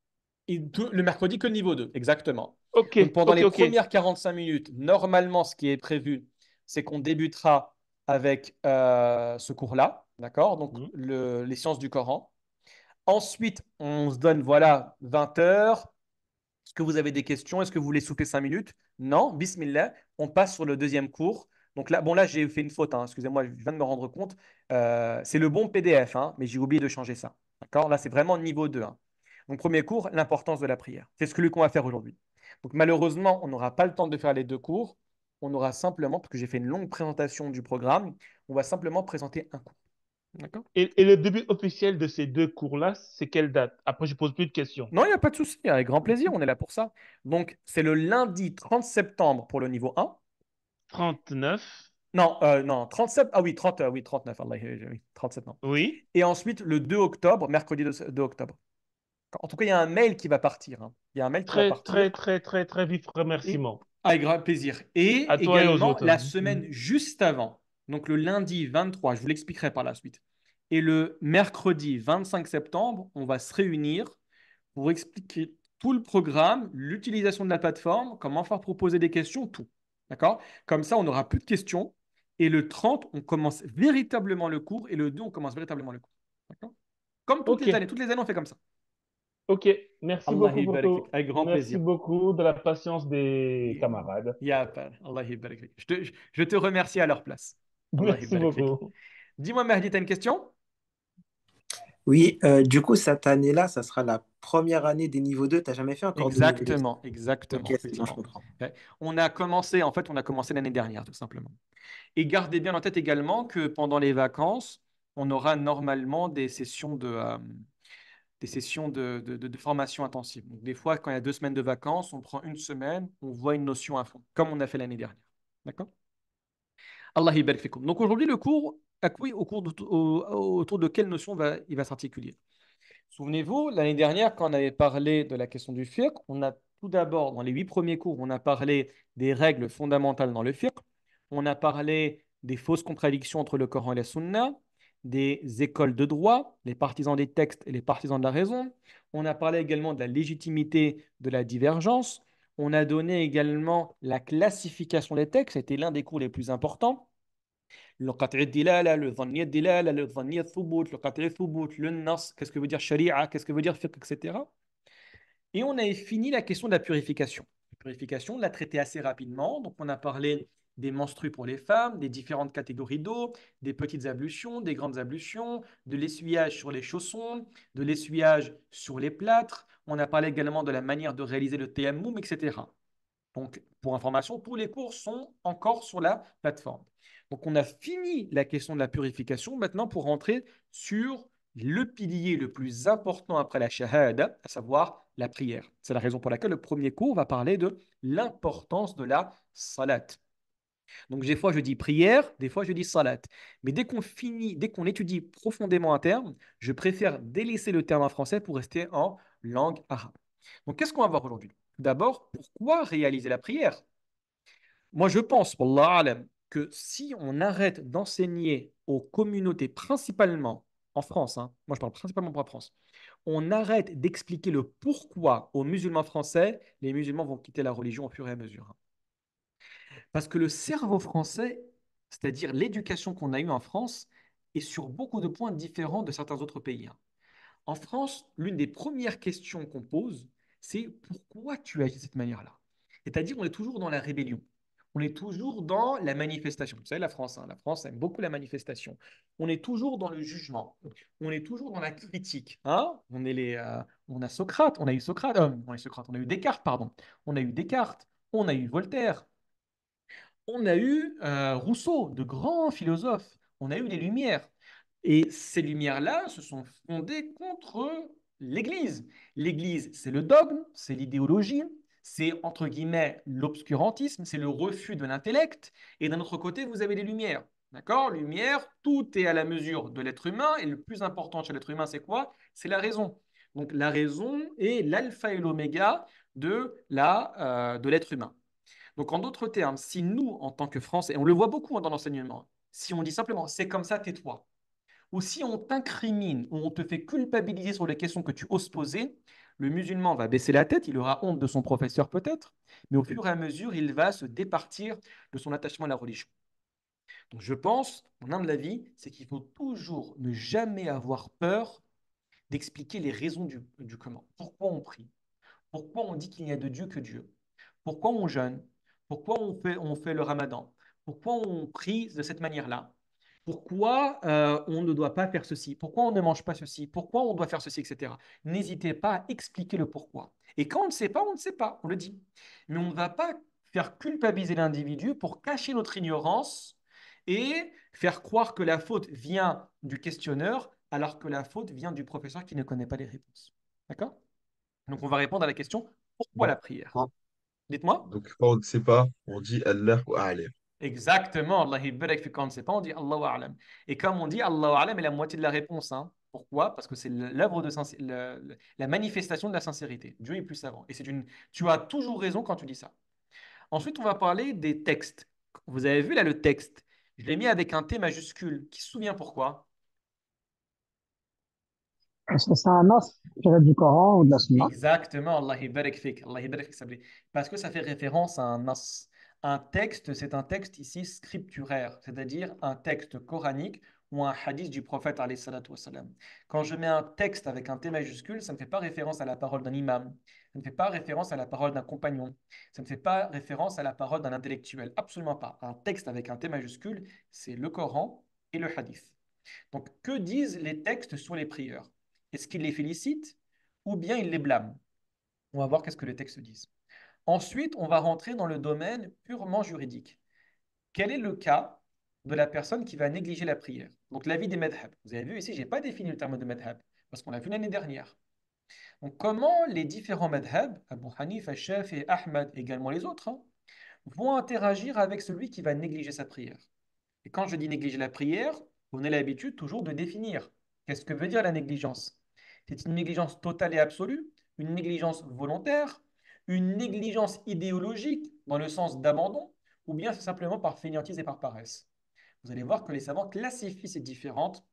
le mercredi que niveau 2, exactement. Ok. Donc pendant les premières 45 minutes, normalement, ce qui est prévu, c'est qu'on débutera avec euh, ce cours-là, d'accord Donc mhm. les sciences du Coran. Ensuite, on se donne, voilà, 20 heures, est-ce que vous avez des questions Est-ce que vous voulez souper cinq minutes Non, bismillah, on passe sur le deuxième cours. Donc là, bon, là, j'ai fait une faute, hein. excusez-moi, je viens de me rendre compte. Euh, c'est le bon PDF, hein, mais j'ai oublié de changer ça. D'accord Là, c'est vraiment niveau 2. Hein. Donc, premier cours, l'importance de la prière. C'est ce que qu'on va faire aujourd'hui. Donc, malheureusement, on n'aura pas le temps de faire les deux cours. On aura simplement, parce que j'ai fait une longue présentation du programme, on va simplement présenter un cours. Et, le début officiel de ces deux cours-là, c'est quelle date Après, je pose plus de questions. Non, il n'y a pas de souci, avec grand plaisir, on est là pour ça. Donc, c'est le lundi 30 septembre pour le niveau 1. 39. Non, euh, non, 37, ah oui, 30, Ah euh, oui, 39, Allah, oui, 37, Oui. Et ensuite, le 2 octobre, mercredi 2, octobre. En tout cas, il y a un mail qui va partir. Hein. Il y a un mail très, qui Très, très, très, très vif remerciement. avec grand plaisir. Et également, la semaine juste avant, donc le lundi 23, je vous l'expliquerai par la suite, et le mercredi 25 septembre, on va se réunir pour expliquer tout le programme, l'utilisation de la plateforme, comment faire proposer des questions, tout. D'accord Comme ça, on n'aura plus de questions. Et le 30, on commence véritablement le cours. Et le 2, on commence véritablement le cours. D'accord Comme toutes les années. Toutes les années, on fait comme ça. Ok, merci beaucoup. Avec grand plaisir. Merci beaucoup de la patience des camarades. Ya, Allah je, je te remercie à leur place. Bah, Dis-moi, Merdi, tu as une question? Oui, euh, du coup, cette année-là, ça sera la première année des niveaux 2. Tu n'as jamais fait encore Exactement, exactement. On a commencé, en fait, on a commencé l'année dernière, tout simplement. Et gardez bien en tête également que pendant les vacances, on aura normalement des sessions de, euh, des sessions de, formation intensive. Donc, des fois, quand il y a deux semaines de vacances, on prend une semaine, on voit une notion à fond, comme on a fait l'année dernière. D'accord? Allah Donc aujourd'hui, le cours, au cours autour de quelle notion va, il va s'articuler Souvenez-vous, l'année dernière, quand on avait parlé de la question du fiqh, on a tout d'abord, dans les huit premiers cours, on a parlé des règles fondamentales dans le fiqh, on a parlé des fausses contradictions entre le Coran et la Sunna, des écoles de droit, les partisans des textes et les partisans de la raison. On a parlé également de la légitimité de la divergence. On a donné également la classification des textes, c'était l'un des cours les plus importants. Le qat'i dilala, le dhanniya dilala, le dhanniya thubut, le qat'i thubut, le nas, qu'est-ce que veut dire sharia, qu'est-ce que veut dire fiqh, etc. Et on avait fini la question de la purification. La purification, on l'a traité assez rapidement. Donc on a parlé des menstrues pour les femmes, des différentes catégories d'eau, des petites ablutions, des grandes ablutions, de l'essuyage sur les chaussons, de l'essuyage sur les plâtres. On a parlé également de la manière de réaliser le TMUM, etc. Donc, pour information, tous les cours sont encore sur la plateforme. Donc, on a fini la question de la purification. Maintenant, pour rentrer sur le pilier le plus important après la shahada, à savoir la prière. C'est la raison pour laquelle le premier cours va parler de l'importance de la salat. Donc, des fois, je dis prière, des fois, je dis salat. Mais dès qu'on finit, dès qu'on étudie profondément un terme, je préfère délaisser le terme en français pour rester en langue arabe. Donc, qu'est-ce qu'on va voir aujourd'hui D'abord, pourquoi réaliser la prière Moi, je pense, wallah que si on arrête d'enseigner aux communautés, principalement en France, hein, moi je parle principalement pour la France, on arrête d'expliquer le pourquoi aux musulmans français, les musulmans vont quitter la religion au fur et à mesure. Hein. Parce que le cerveau français, c'est-à-dire l'éducation qu'on a eue en France, est sur beaucoup de points différents de certains autres pays. Hein. En France, l'une des premières questions qu'on pose, c'est pourquoi tu agis de cette manière-là C'est-à-dire, on est toujours dans la rébellion. On est toujours dans la manifestation. Vous savez, la France, hein, la France aime beaucoup la manifestation. On est toujours dans le jugement. On est toujours dans la critique. Hein. on, est les, euh, on a Socrate, on a eu Socrate, euh, on a eu Socrate, on a eu Descartes, pardon. On a eu Descartes, on a eu Voltaire, on a eu euh, Rousseau, de grands philosophes, on a eu les Lumières. Et ces Lumières-là se sont fondées contre l'Église. L'Église, c'est le dogme, c'est l'idéologie, c'est entre guillemets l'obscurantisme, c'est le refus de l'intellect. Et d'un autre côté, vous avez les Lumières. D'accord Lumière, tout est à la mesure de l'être humain. Et le plus important chez l'être humain, c'est quoi C'est la raison. Donc la raison est l'alpha et l'oméga de euh, l'être humain. Donc, en d'autres termes, si nous, en tant que Français, et on le voit beaucoup hein, dans l'enseignement, si on dit simplement c'est comme ça, tais-toi, ou si on t'incrimine, ou on te fait culpabiliser sur les questions que tu oses poser, le musulman va baisser la tête, il aura honte de son professeur peut-être, mais au fur et à mesure, il va se départir de son attachement à la religion. Donc je pense, mon humble avis, c'est qu'il faut toujours ne jamais avoir peur d'expliquer les raisons du, du, comment. Pourquoi on prie Pourquoi on dit qu'il n'y a de Dieu que Dieu Pourquoi on jeûne pourquoi on fait, le ramadan Pourquoi on prie de cette manière-là Pourquoi euh, on ne doit pas faire ceci Pourquoi on ne mange pas ceci Pourquoi on doit faire ceci, etc. N'hésitez pas à expliquer le pourquoi. Et quand on ne sait pas, on ne sait pas, on le dit. Mais on ne va pas faire culpabiliser l'individu pour cacher notre ignorance et faire croire que la faute vient du questionneur alors que la faute vient du professeur qui ne connaît pas les réponses. D'accord Donc on va répondre à la question pourquoi la prière Dites-moi. Donc, quand on ne sait pas, on dit Allah ou A'lam. Exactement, Allah quand on ne sait pas, on dit Allahu A'lam. Et comme on dit Allahu A'lam est la moitié de la réponse. Hein. Pourquoi Parce que c'est l'œuvre de la, manifestation de la sincérité. Dieu est plus savant. Et c'est une. Tu as toujours raison quand tu dis ça. Ensuite, on va parler des textes. Vous avez vu là le texte. Je l'ai mis avec un T majuscule. Qui se souvient pourquoi est-ce que c'est un os, du Coran ou de la Sunna. Exactement, Allah fik, Parce que ça fait référence à un os. Un texte, c'est un texte ici scripturaire, c'est-à-dire un texte coranique ou un hadith du prophète Quand je mets un texte avec un T majuscule, ça ne fait pas référence à la parole d'un imam, ça ne fait pas référence à la parole d'un compagnon, ça ne fait pas référence à la parole d'un intellectuel, absolument pas. Un texte avec un T majuscule, c'est le Coran et le hadith. Donc, que disent les textes sur les prières est-ce qu'il les félicite ou bien il les blâme On va voir qu'est-ce que les textes disent. Ensuite, on va rentrer dans le domaine purement juridique. Quel est le cas de la personne qui va négliger la prière Donc l'avis des madhab. Vous avez vu ici, je n'ai pas défini le terme de madhab parce qu'on l'a vu l'année dernière. Donc comment les différents madhab, Abu Hanif, Hashef et Ahmad, également les autres, hein, vont interagir avec celui qui va négliger sa prière Et quand je dis négliger la prière, on a l'habitude toujours de définir. Qu'est-ce que veut dire la négligence c'est une négligence totale et absolue, une négligence volontaire, une négligence idéologique dans le sens d'abandon, ou bien c'est simplement par fainéantise et par paresse. Vous allez voir que les savants classifient ces différentes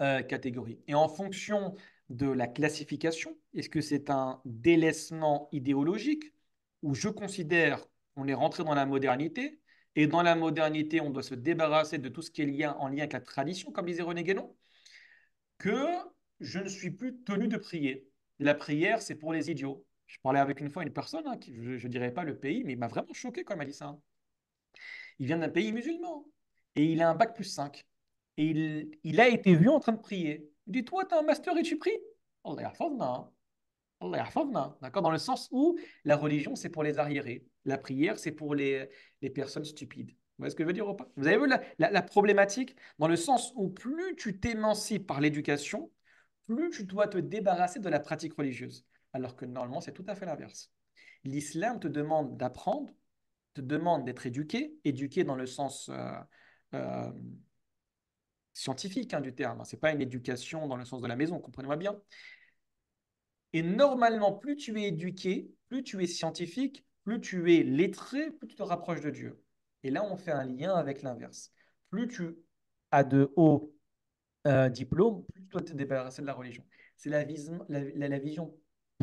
euh, catégories. Et en fonction de la classification, est-ce que c'est un délaissement idéologique où je considère qu'on est rentré dans la modernité et dans la modernité, on doit se débarrasser de tout ce qui est lié en lien avec la tradition, comme disait René Guénon, que je ne suis plus tenu de prier. La prière, c'est pour les idiots. Je parlais avec une fois une personne, hein, qui, je ne dirais pas le pays, mais il m'a vraiment choqué comme elle dit ça. Hein. Il vient d'un pays musulman et il a un bac plus 5. Et il, a été vu en train de prier. Il dit Toi, tu as un master et tu pries Allah on hein. Allah D'accord Dans le sens où la religion, c'est pour les arriérés. La prière, c'est pour les, personnes stupides. Vous voyez ce que je veux dire ou pas Vous avez vu la, la problématique Dans le sens où plus tu t'émancipes par l'éducation, plus tu dois te débarrasser de la pratique religieuse. Alors que normalement, c'est tout à fait l'inverse. L'islam te demande d'apprendre, te demande d'être éduqué, éduqué dans le sens euh, euh, scientifique hein, du terme. Ce n'est pas une éducation dans le sens de la maison, comprenez-moi bien. Et normalement, plus tu es éduqué, plus tu es scientifique, plus tu es lettré, plus tu te rapproches de Dieu. Et là, on fait un lien avec l'inverse. Plus tu as de hauts euh, diplôme, plus toi, te débarrasser de la religion. C'est la, la, vision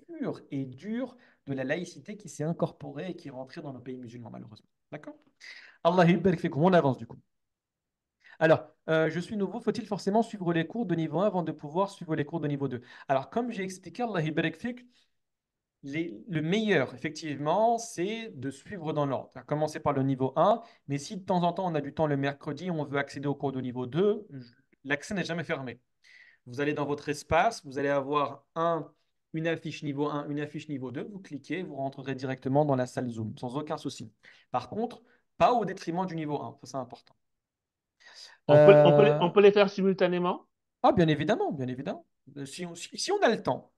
pure et dure de la laïcité qui s'est incorporée et qui est rentrée dans nos pays musulmans, malheureusement. D'accord Allah on avance du coup. Alors, euh, je suis nouveau, faut-il forcément suivre les cours de niveau 1 avant de pouvoir suivre les cours de niveau 2 Alors, comme j'ai expliqué, Allah les, le meilleur, effectivement, c'est de suivre dans l'ordre. Commencer par le niveau 1, mais si de temps en temps on a du temps le mercredi, on veut accéder au cours de niveau 2, je l'accès n'est jamais fermé. Vous allez dans votre espace, vous allez avoir une affiche niveau 1, une affiche niveau 2, vous cliquez, vous rentrerez directement dans la salle Zoom, sans aucun souci. Par contre, pas au détriment du niveau 1, c'est important. Euh, on, peut, les, faire simultanément Ah, bien évidemment, bien évidemment. Euh, si on, a le temps.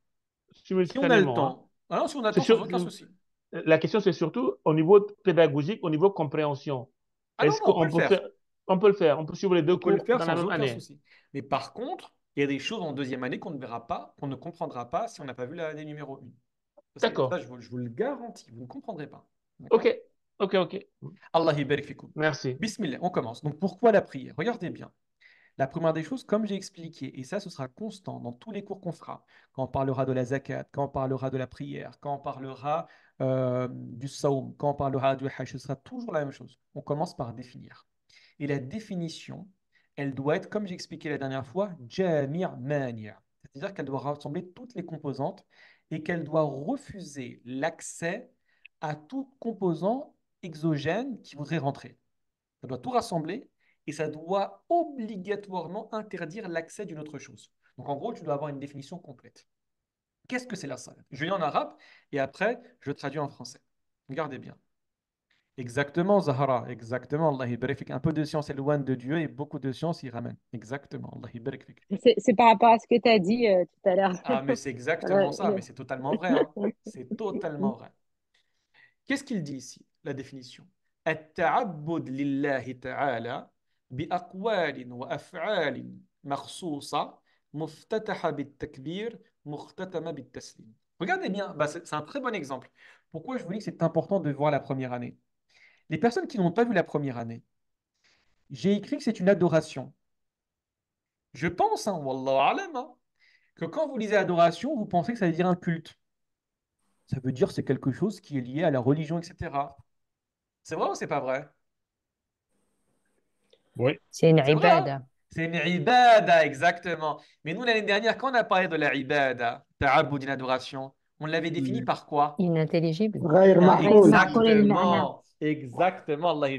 si on a le temps. Alors, ah si on a le temps, sans aucun souci. La question, c'est surtout au niveau pédagogique, au niveau compréhension. Ah Est-ce qu'on peut faire on peut le faire, on peut suivre les deux cours dans la même année. Mais par contre, il y a des choses en deuxième année qu'on ne verra pas, qu'on ne comprendra pas si on n'a pas vu l'année numéro 1. D'accord. je vous, le garantis, vous ne comprendrez pas. Ok, ok, ok. Allah Merci. Bismillah, on commence. Donc pourquoi la prière Regardez bien. La première des choses, comme j'ai expliqué, et ça ce sera constant dans tous les cours qu'on fera, quand on parlera de la zakat, quand on parlera de la prière, quand on parlera euh, du saum, quand on parlera du hajj, ce sera toujours la même chose. On commence par définir. Et la définition, elle doit être, comme j'expliquais la dernière fois, jamir mania. C'est-à-dire qu'elle doit rassembler toutes les composantes et qu'elle doit refuser l'accès à tout composant exogène qui voudrait rentrer. Ça doit tout rassembler et ça doit obligatoirement interdire l'accès d'une autre chose. Donc en gros, tu dois avoir une définition complète. Qu'est-ce que c'est la salle Je lis en arabe et après, je traduis en français. Regardez bien. Exactement, Zahra, exactement. Allah Un peu de science éloigne de Dieu et beaucoup de science y ramène. Exactement, Allah C'est par rapport à ce que tu as dit euh, tout à l'heure. Ah, mais c'est exactement ça, mais c'est totalement vrai. Hein. C'est totalement vrai. Qu'est-ce qu'il dit ici, la définition Regardez bien, bah, c'est un très bon exemple. Pourquoi je vous dis que c'est important de voir la première année les personnes qui n'ont pas vu la première année, j'ai écrit que c'est une adoration. Je pense, hein, hein, que quand vous lisez adoration, vous pensez que ça veut dire un culte. Ça veut dire c'est quelque chose qui est lié à la religion, etc. C'est vrai ou c'est pas vrai Oui. C'est une hein? ibada. C'est une ibada, exactement. Mais nous, l'année dernière, quand on a parlé de la ibada, d'une adoration, on l'avait défini par quoi Inintelligible. Exactement. Exactement, Allah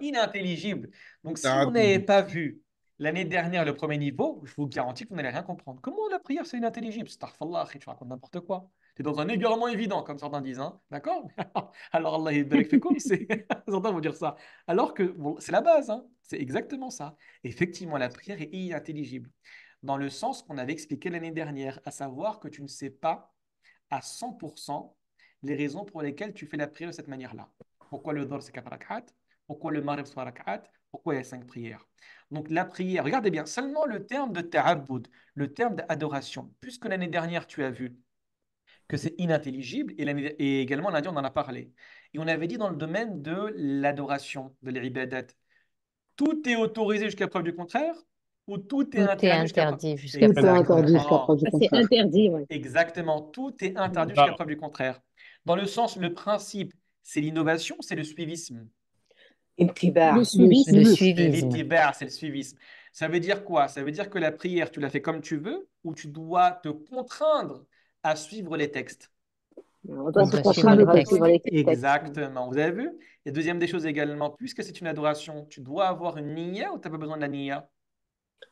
inintelligible. Donc, si ah, vous n'avez pas vu l'année dernière le premier niveau, je vous garantis que vous n'allez rien comprendre. Comment la prière, c'est inintelligible Starfallah, tu racontes n'importe quoi. Tu es dans un égarement évident, comme certains disent. Hein. D'accord Alors, Allah c'est certains vont dire ça. Alors que bon, c'est la base, hein c'est exactement ça. Effectivement, la prière est inintelligible. Dans le sens qu'on avait expliqué l'année dernière, à savoir que tu ne sais pas à 100% les raisons pour lesquelles tu fais la prière de cette manière-là. Pourquoi le dhor c'est 4 Pourquoi le Marib soit Pourquoi il y a cinq prières Donc la prière, regardez bien, seulement le terme de ta'abbud, le terme d'adoration, puisque l'année dernière tu as vu que c'est inintelligible, et, également lundi on en a parlé. Et on avait dit dans le domaine de l'adoration, de l'ibadat, tout est autorisé jusqu'à preuve du contraire, ou tout est tout interdit bah, jusqu'à preuve du contraire. C'est interdit, oui. Exactement, tout est interdit jusqu'à preuve du contraire. Dans le sens, le principe, c'est l'innovation, c'est le suivisme. Le suivisme. Le suivisme. c'est le suivisme. Ça veut dire quoi Ça veut dire que la prière, tu la fais comme tu veux ou tu dois te contraindre à suivre les textes on doit se contraindre à suivre les textes. Exactement, vous avez vu Et deuxième des choses également, puisque c'est une adoration, tu dois avoir une niya ou tu n'as pas besoin de la niya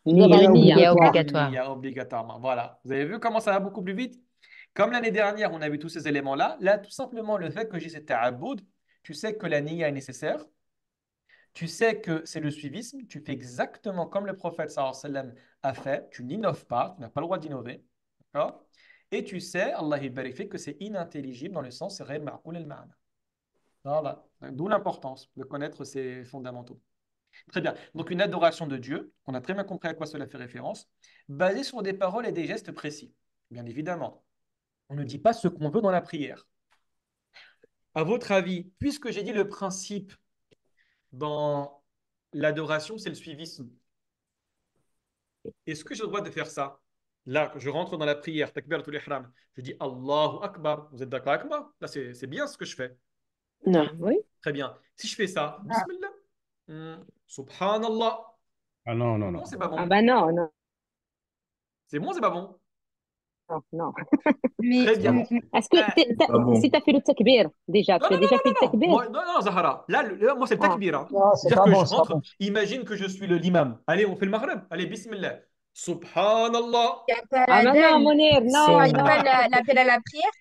Niya obligatoire. Niya obligatoirement. voilà. Vous avez vu comment ça va beaucoup plus vite comme l'année dernière, on a vu tous ces éléments-là, là, tout simplement, le fait que j'ai cet aboud, tu sais que la niya est nécessaire, tu sais que c'est le suivisme, tu fais exactement comme le prophète sallam a fait, tu n'innoves pas, tu n'as pas le droit d'innover, Et tu sais, Allah il que c'est inintelligible dans le sens c'est al Voilà, d'où l'importance de connaître ces fondamentaux. Très bien. Donc une adoration de Dieu, on a très bien compris à quoi cela fait référence, basée sur des paroles et des gestes précis, bien évidemment. On ne dit pas ce qu'on veut dans la prière. À votre avis, puisque j'ai dit le principe dans l'adoration, c'est le suivisme. Est-ce que j'ai le droit de faire ça Là, je rentre dans la prière, takbir je dis Allahu Akbar. Vous êtes d'accord avec moi Là, c'est bien ce que je fais. Non, oui. Très bien. Si je fais ça, ah. Bismillah, hmm. Subhanallah. Ah non, non, non. c'est pas bon. Ah bah non, non. C'est bon, c'est pas bon non, non. Mais, Très bien. Euh, euh, est-ce que euh, ah si tu as fait le takbir déjà, tu as déjà fait le takbir Non, non, Zahara. Là, moi, c'est le ah. takbir. Hein. à dire que je rentre, Imagine que je suis le, l'imam. Allez, on fait le maghreb. Allez, bismillah. Subhanallah. Ah, non, non, Monir, non. Il pas l'appel à la prière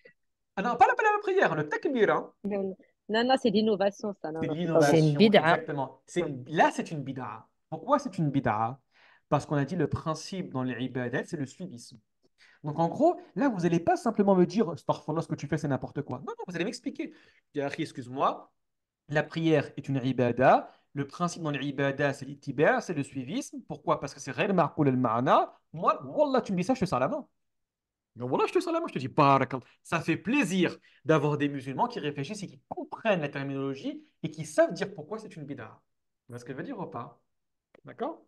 Ah non, pas l'appel à la prière, le takbir. Hein. Non, non, c'est l'innovation, ça. c'est une bid'a. Exactement. C'est, là, c'est une bid'a. Pourquoi c'est une bid'a Parce qu'on a dit le principe dans les ibadat, c'est le suivisme. Donc en gros, là, vous n'allez pas simplement me dire, là ce que tu fais, c'est n'importe quoi. Non, non, vous allez m'expliquer. Excuse-moi, la prière est une ribaada Le principe dans les ribaada c'est l'itibar, c'est le suivisme. Pourquoi Parce que c'est réel marcoul al maana. Moi, wallah, tu me dis ça, je te sers la main. voilà, je te je te dis, Ça fait plaisir d'avoir des musulmans qui réfléchissent et qui comprennent la terminologie et qui savent dire pourquoi c'est une bida. Vous ce qu'elle veut dire ou pas D'accord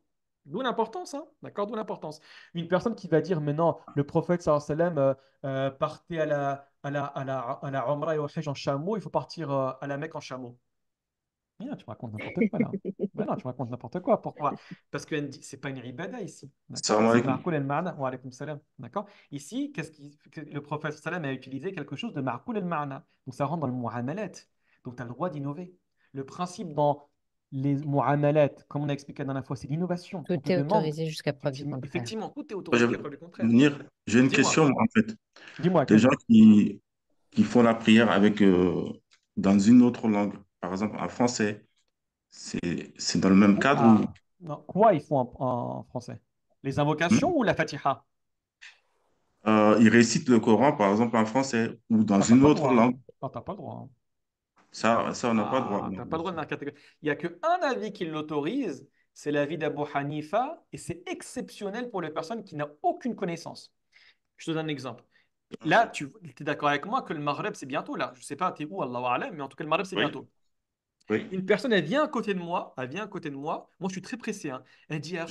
D'où l'importance, hein, d'accord D'où l'importance. Une personne qui va dire maintenant, le prophète sallallahu wa sallam euh, euh, partait à la, à la, à la, à et au Hajj en chameau, il faut partir euh, à la Mecque en chameau. non, tu racontes n'importe quoi là. non, tu racontes n'importe quoi. Pourquoi Parce que ce n'est pas une ribada ici. D'accord Ici, qu'est-ce qui, le prophète sallam a utilisé quelque chose de Markoul el Mana Donc ça rentre dans le mu'amalat. Donc tu as le droit d'innover. Le principe dans les muamalat, comme on a expliqué dans la dernière fois, c'est l'innovation. Tout est autorisé jusqu'à preuve du contraire. Effectivement, autorisé J'ai une question, en fait. Des gens qui, qui font la prière avec, euh, dans une autre langue, par exemple en français, c'est dans le même cadre ah. Quoi ils font en, français Les invocations ou la fatiha euh, Ils récitent le Coran, par exemple, en français ou dans ah, une autre hein. langue. Ah, t'as pas le droit. Hein. Ça, ça on n'a pas le droit. Ah, pas Il n'y a qu'un avis qui l'autorise, c'est l'avis d'Abu Hanifa, et c'est exceptionnel pour les personnes qui n'ont aucune connaissance. Je te donne un exemple. Là, tu es d'accord avec moi que le Maghreb, c'est bientôt là. Je ne sais pas, tu es où, Allah mais en tout cas, le Maghreb, c'est bientôt. Une personne, elle vient à côté de moi, elle vient à côté de moi. Moi, je suis très pressé. Hein. Elle dit, euh,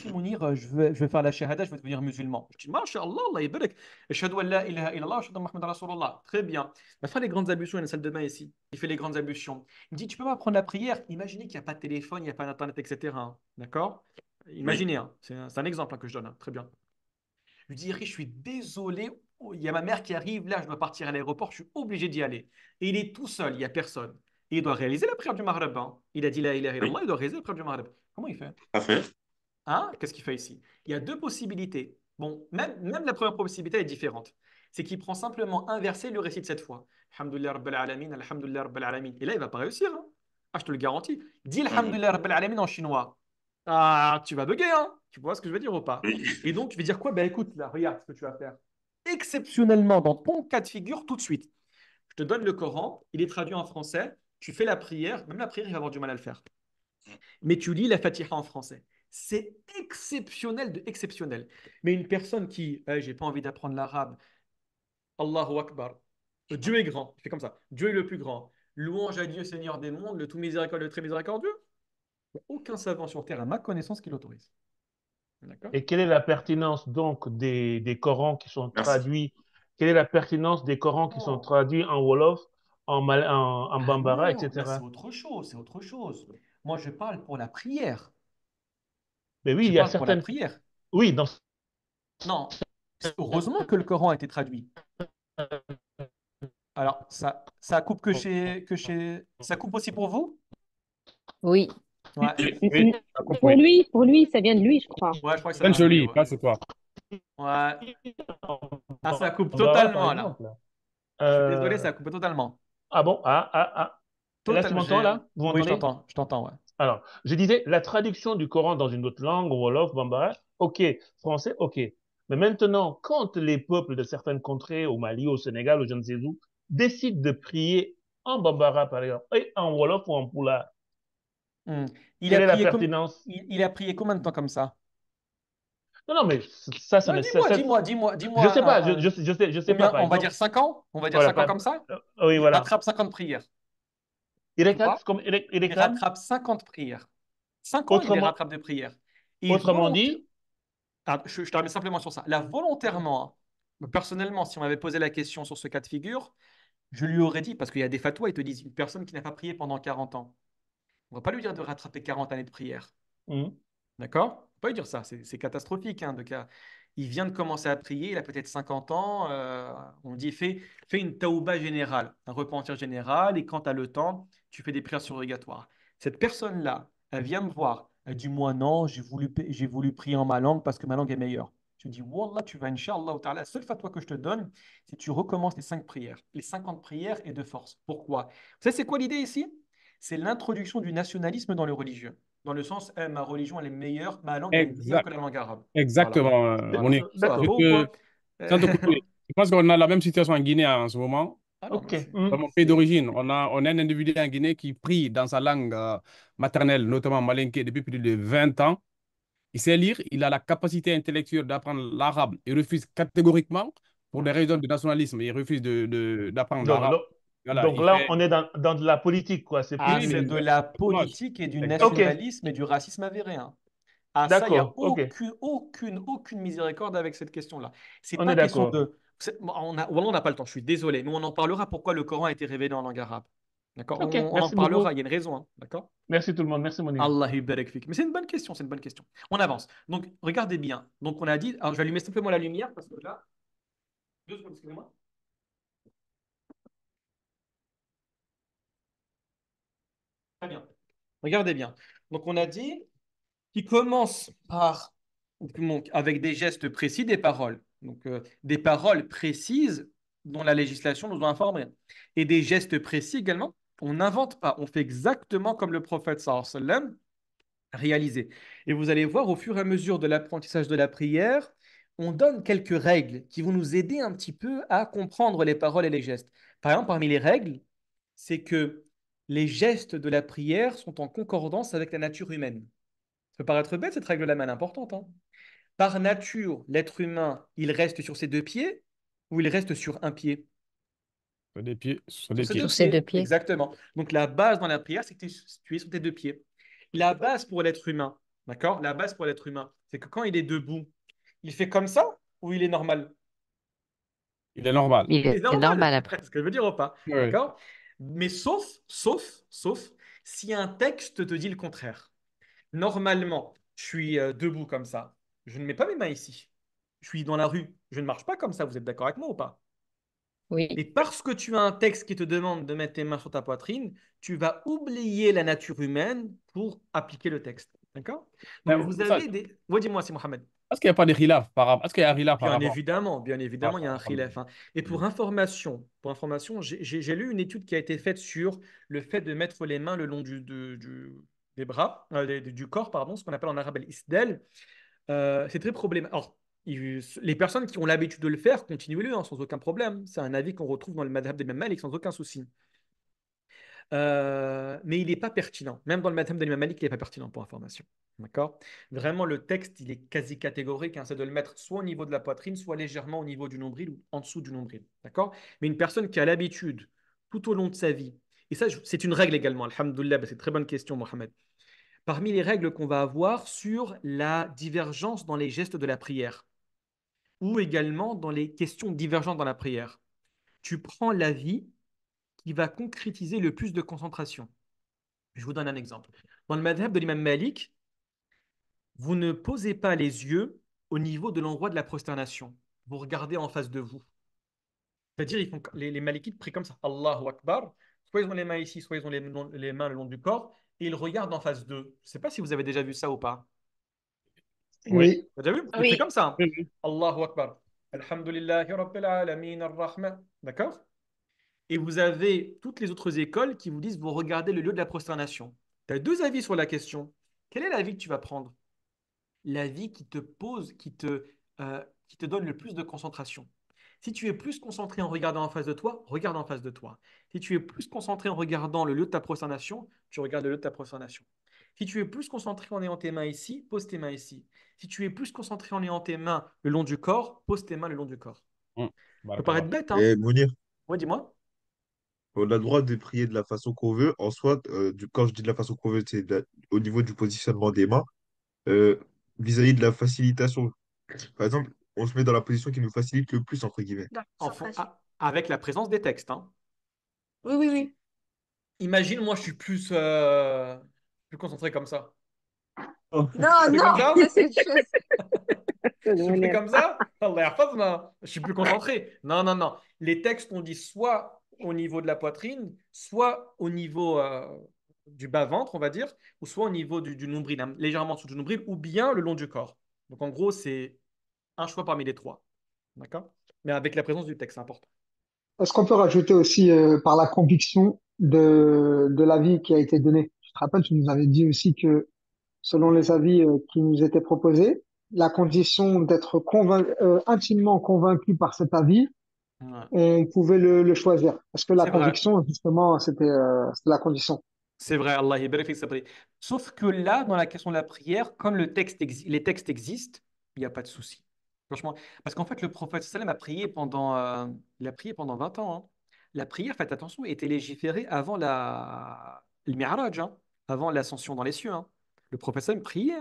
je vais, je vais faire la shahada, je vais devenir musulman. Je dis, Allah ilaha Muhammad Très bien. Il va faire les grandes ablutions, il y a une salle de bain ici. Il fait les grandes ablutions. Il me dit, tu peux m'apprendre la prière Imaginez qu'il n'y a pas de téléphone, il n'y a pas d'Internet, etc. Hein. D'accord Imaginez, hein. c'est un, exemple que je donne. Très bien. Je lui dis, je suis désolé. Il y a ma mère qui arrive, là, je dois partir à l'aéroport, je suis obligé d'y aller. Et il est tout seul, il n'y a personne il doit réaliser la prière du Maghreb. Hein. Il a dit la ilaha illallah, il doit réaliser la prière du Maghreb. Comment il fait hein Qu'est-ce qu'il fait ici Il y a deux possibilités. Bon, même, même la première possibilité est différente. C'est qu'il prend simplement un verset et le récite cette fois. Alhamdulillah Alamin, Rabbil Alamin. Et là, il va pas réussir. Hein. ah, je te le garantis. Dis Alhamdulillah Rabbil Alamin en chinois. Ah, tu vas bugger, hein Tu vois ce que je veux dire ou pas Et donc, tu vas dire quoi Ben écoute, là, regarde ce que tu vas faire. Exceptionnellement, dans ton cas de figure, tout de suite. Je te donne le Coran, il est traduit en français, tu fais la prière, même la prière, il va avoir du mal à le faire. Mais tu lis la Fatiha en français. C'est exceptionnel de exceptionnel. Mais une personne qui, eh, j'ai pas envie d'apprendre l'arabe, Allahu Akbar, euh, Dieu est grand, c'est comme ça, Dieu est le plus grand, louange à Dieu, Seigneur des mondes, le tout miséricordieux, le très miséricordieux. aucun savant sur terre, à ma connaissance, qui l'autorise. Et quelle est la pertinence donc des, Corans qui sont traduits Quelle est la pertinence des Corans qui sont oh. traduits en Wolof en, mal, ah bambara, etc. C'est autre chose, c'est autre chose. Moi, je parle pour la prière. Mais oui, il y a certaines prières. Oui, dans... Non, heureusement que le Coran a été traduit. Alors, ça, ça coupe que chez, que chez... Ça coupe aussi pour vous Oui. pour lui, pour lui, ça vient de lui, je crois. Ouais, je crois que ça c'est toi. Ah, ça coupe totalement, là. désolé, euh, ça coupe totalement. Ah bon Ah, ah, ah. là, tu m'entends, là Oui, je t'entends, je t'entends, ouais. Alors, je disais, la traduction du Coran dans une autre langue, Wolof, Bambara, ok, français, ok. Mais maintenant, quand les peuples de certaines contrées, au Mali, au Sénégal, au je décident de prier en Bambara, par exemple, et en Wolof ou en Poula, hmm. il, est il a prié combien de temps comme ça non, non, mais ça, ça Dis-moi, dis-moi, dis-moi. Dis je sais pas, je, euh, je, sais, je pas. On va dire 5 ans On va dire 5 ans comme ça euh, Oui, voilà. Il 50 prières. Il rattrape, il, rattrape 50 prières. 5 ans, il rattrape de prières. autrement dit ah, je, je termine simplement sur ça. Là, volontairement, personnellement, si on m'avait posé la question sur ce cas de figure, je lui aurais dit, parce qu'il y a des fatwas, ils te disent une personne qui n'a pas prié pendant 40 ans, on ne va pas lui dire de rattraper 40 années de prière. Mmh. D'accord peut dire ça, c'est catastrophique hein, de Il vient de commencer à prier, il a peut-être 50 ans. Euh, on dit fais, une taouba générale, un repentir général, et quand tu as le temps, tu fais des prières surrogatoires. Cette personne-là, elle vient me voir, elle dit Moi, non, j'ai voulu, voulu prier en ma langue parce que ma langue est meilleure. Je dis Wallah, tu vas, Inch'Allah, la seule fatwa que je te donne, c'est que tu recommences les cinq prières, les 50 prières et de force. Pourquoi Vous savez, c'est quoi l'idée ici C'est l'introduction du nationalisme dans le religieux dans le sens eh, ma religion elle est meilleure, ma langue est la langue arabe. Exactement. Je pense qu'on a la même situation en Guinée hein, en ce moment. Ah ok. Dans mon pays d'origine, on a, on a un individu en Guinée qui prie dans sa langue euh, maternelle, notamment malinké, depuis plus de 20 ans. Il sait lire, il a la capacité intellectuelle d'apprendre l'arabe. Il refuse catégoriquement pour des raisons de nationalisme. Il refuse d'apprendre de, de, l'arabe. Donc là, on est dans, de la politique, quoi. C'est ah, de la politique et du nationalisme et du racisme avéré. Hein. Ah, ça, il a aucune, aucune, aucune miséricorde avec cette question-là. C'est pas question de. On n'a pas le temps, je suis désolé, Nous, on en parlera pourquoi le Coran a été révélé en langue arabe. D'accord on, en parlera, il y a une raison. Hein, d'accord Merci tout le monde, merci Monique. Allah Mais c'est une bonne question, c'est une bonne question. On avance. Donc, regardez bien. Donc, on a dit. Alors, je vais allumer simplement la lumière parce que là. Deux secondes, excusez-moi. Très bien. Regardez bien. Donc, on a dit qu'il commence par, donc, avec des gestes précis, des paroles. Donc, euh, des paroles précises dont la législation nous doit informer. Et des gestes précis également. On n'invente pas. On fait exactement comme le prophète sallam réalisé. Et vous allez voir, au fur et à mesure de l'apprentissage de la prière, on donne quelques règles qui vont nous aider un petit peu à comprendre les paroles et les gestes. Par exemple, parmi les règles, c'est que les gestes de la prière sont en concordance avec la nature humaine. Ça peut paraître bête, cette règle la mais importante. Hein. Par nature, l'être humain, il reste sur ses deux pieds ou il reste sur un pied Sur, sur, ses deux pieds. Exactement. Donc la base dans la prière, c'est que tu es sur tes deux pieds. La base pour l'être humain, d'accord La base pour l'être humain, c'est que quand il est debout, il fait comme ça ou il est normal il est normal. Il est, normal, après. après. ce que je veux dire ou pas. D'accord mais sauf, sauf, sauf, si un texte te dit le contraire. Normalement, je suis euh, debout comme ça. Je ne mets pas mes mains ici. Je suis dans la rue. Je ne marche pas comme ça. Vous êtes d'accord avec moi ou pas Oui. Et parce que tu as un texte qui te demande de mettre tes mains sur ta poitrine, tu vas oublier la nature humaine pour appliquer le texte. D'accord ben, vous avez des. moi c'est Mohamed. Est-ce qu'il n'y a pas des khilaf par Est-ce qu'il y a un khilaf par Bien évidemment, bien évidemment, il y a un khilaf. Hein. Et pour mmh. information, pour information, j'ai lu une étude qui a été faite sur le fait de mettre les mains le long du, des bras, euh, du corps, pardon, ce qu'on appelle en arabe l'isdel. Euh, c'est très problématique. les personnes qui ont l'habitude de le faire, continuez-le faire hein, sans aucun problème. C'est un avis qu'on retrouve dans le madhab des Malik sans aucun souci. Euh, mais il n'est pas pertinent. Même dans le madhab de l'imam Malik, il n'est pas pertinent pour information. D'accord Vraiment, le texte, il est quasi catégorique. Hein. c'est de le mettre soit au niveau de la poitrine, soit légèrement au niveau du nombril ou en dessous du nombril. D'accord Mais une personne qui a l'habitude, tout au long de sa vie, et ça, c'est une règle également, alhamdoulilah, c'est une très bonne question, Mohamed. Parmi les règles qu'on va avoir sur la divergence dans les gestes de la prière, ou également dans les questions divergentes dans la prière, tu prends l'avis il va concrétiser le plus de concentration. Je vous donne un exemple. Dans le madhab de l'imam Malik, vous ne posez pas les yeux au niveau de l'endroit de la prosternation. Vous regardez en face de vous. C'est-à-dire, ils font les, malikites prient comme ça. Allahu Akbar. Soit ils ont les mains ici, soit ils ont les, mains le long du corps, et ils regardent en face d'eux. Je ne sais pas si vous avez déjà vu ça ou pas. Oui. Vous avez déjà vu oui. comme ça. Allahu Akbar. Alhamdulillahi Rabbil Alameen D'accord et vous avez toutes les autres écoles qui vous disent, vous regardez le lieu de la prosternation. Tu as deux avis sur la question. Quel est l'avis que tu vas prendre L'avis qui te pose, qui te, euh, qui te donne le plus de concentration. Si tu es plus concentré en regardant en face de toi, regarde en face de toi. Si tu es plus concentré en regardant le lieu de ta prosternation, tu regardes le lieu de ta prosternation. Si tu es plus concentré en ayant tes mains ici, pose tes mains ici. Si tu es plus concentré en ayant tes mains le long du corps, pose tes mains le long du corps. Mmh. Bah, ça peut paraître bête. Hein Et dis-moi. On a le droit de prier de la façon qu'on veut. En soi, euh, du, quand je dis de la façon qu'on veut, c'est au niveau du positionnement des mains. Euh, vis-à-vis de la facilitation. Par exemple, on se met dans la position qui nous facilite le plus, entre guillemets. avec la présence des textes. Hein. Oui, oui, oui. Imagine, moi, je suis plus, euh, plus concentré comme ça. Oh. Non, non, Je suis comme ça? Je suis plus concentré. Non, non, non. Les textes, on dit soit au niveau de la poitrine, soit au niveau euh, du bas-ventre, on va dire, ou soit au niveau du, nombril, hein, légèrement sous du nombril, ou bien le long du corps. Donc en gros, c'est un choix parmi les trois. D'accord Mais avec la présence du texte, c'est important. Est-ce qu'on peut rajouter aussi euh, par la conviction de, l'avis qui a été donné Je te rappelle, tu nous avais dit aussi que selon les avis euh, qui nous étaient proposés, la condition d'être intimement convaincu par cet avis on pouvait le, choisir. Parce que la conviction, justement, euh, c'était la condition. C'est vrai, Allah est Sauf que là, dans la question de la prière, comme le texte les textes existent, il n'y a pas de souci. Franchement, parce qu'en fait, le prophète sallam a prié pendant, euh, il a prié pendant 20 ans. Hein. La prière, faites attention, était légiférée avant la, le miraj, hein, avant l'ascension dans les cieux. Hein. Le prophète sallam priait,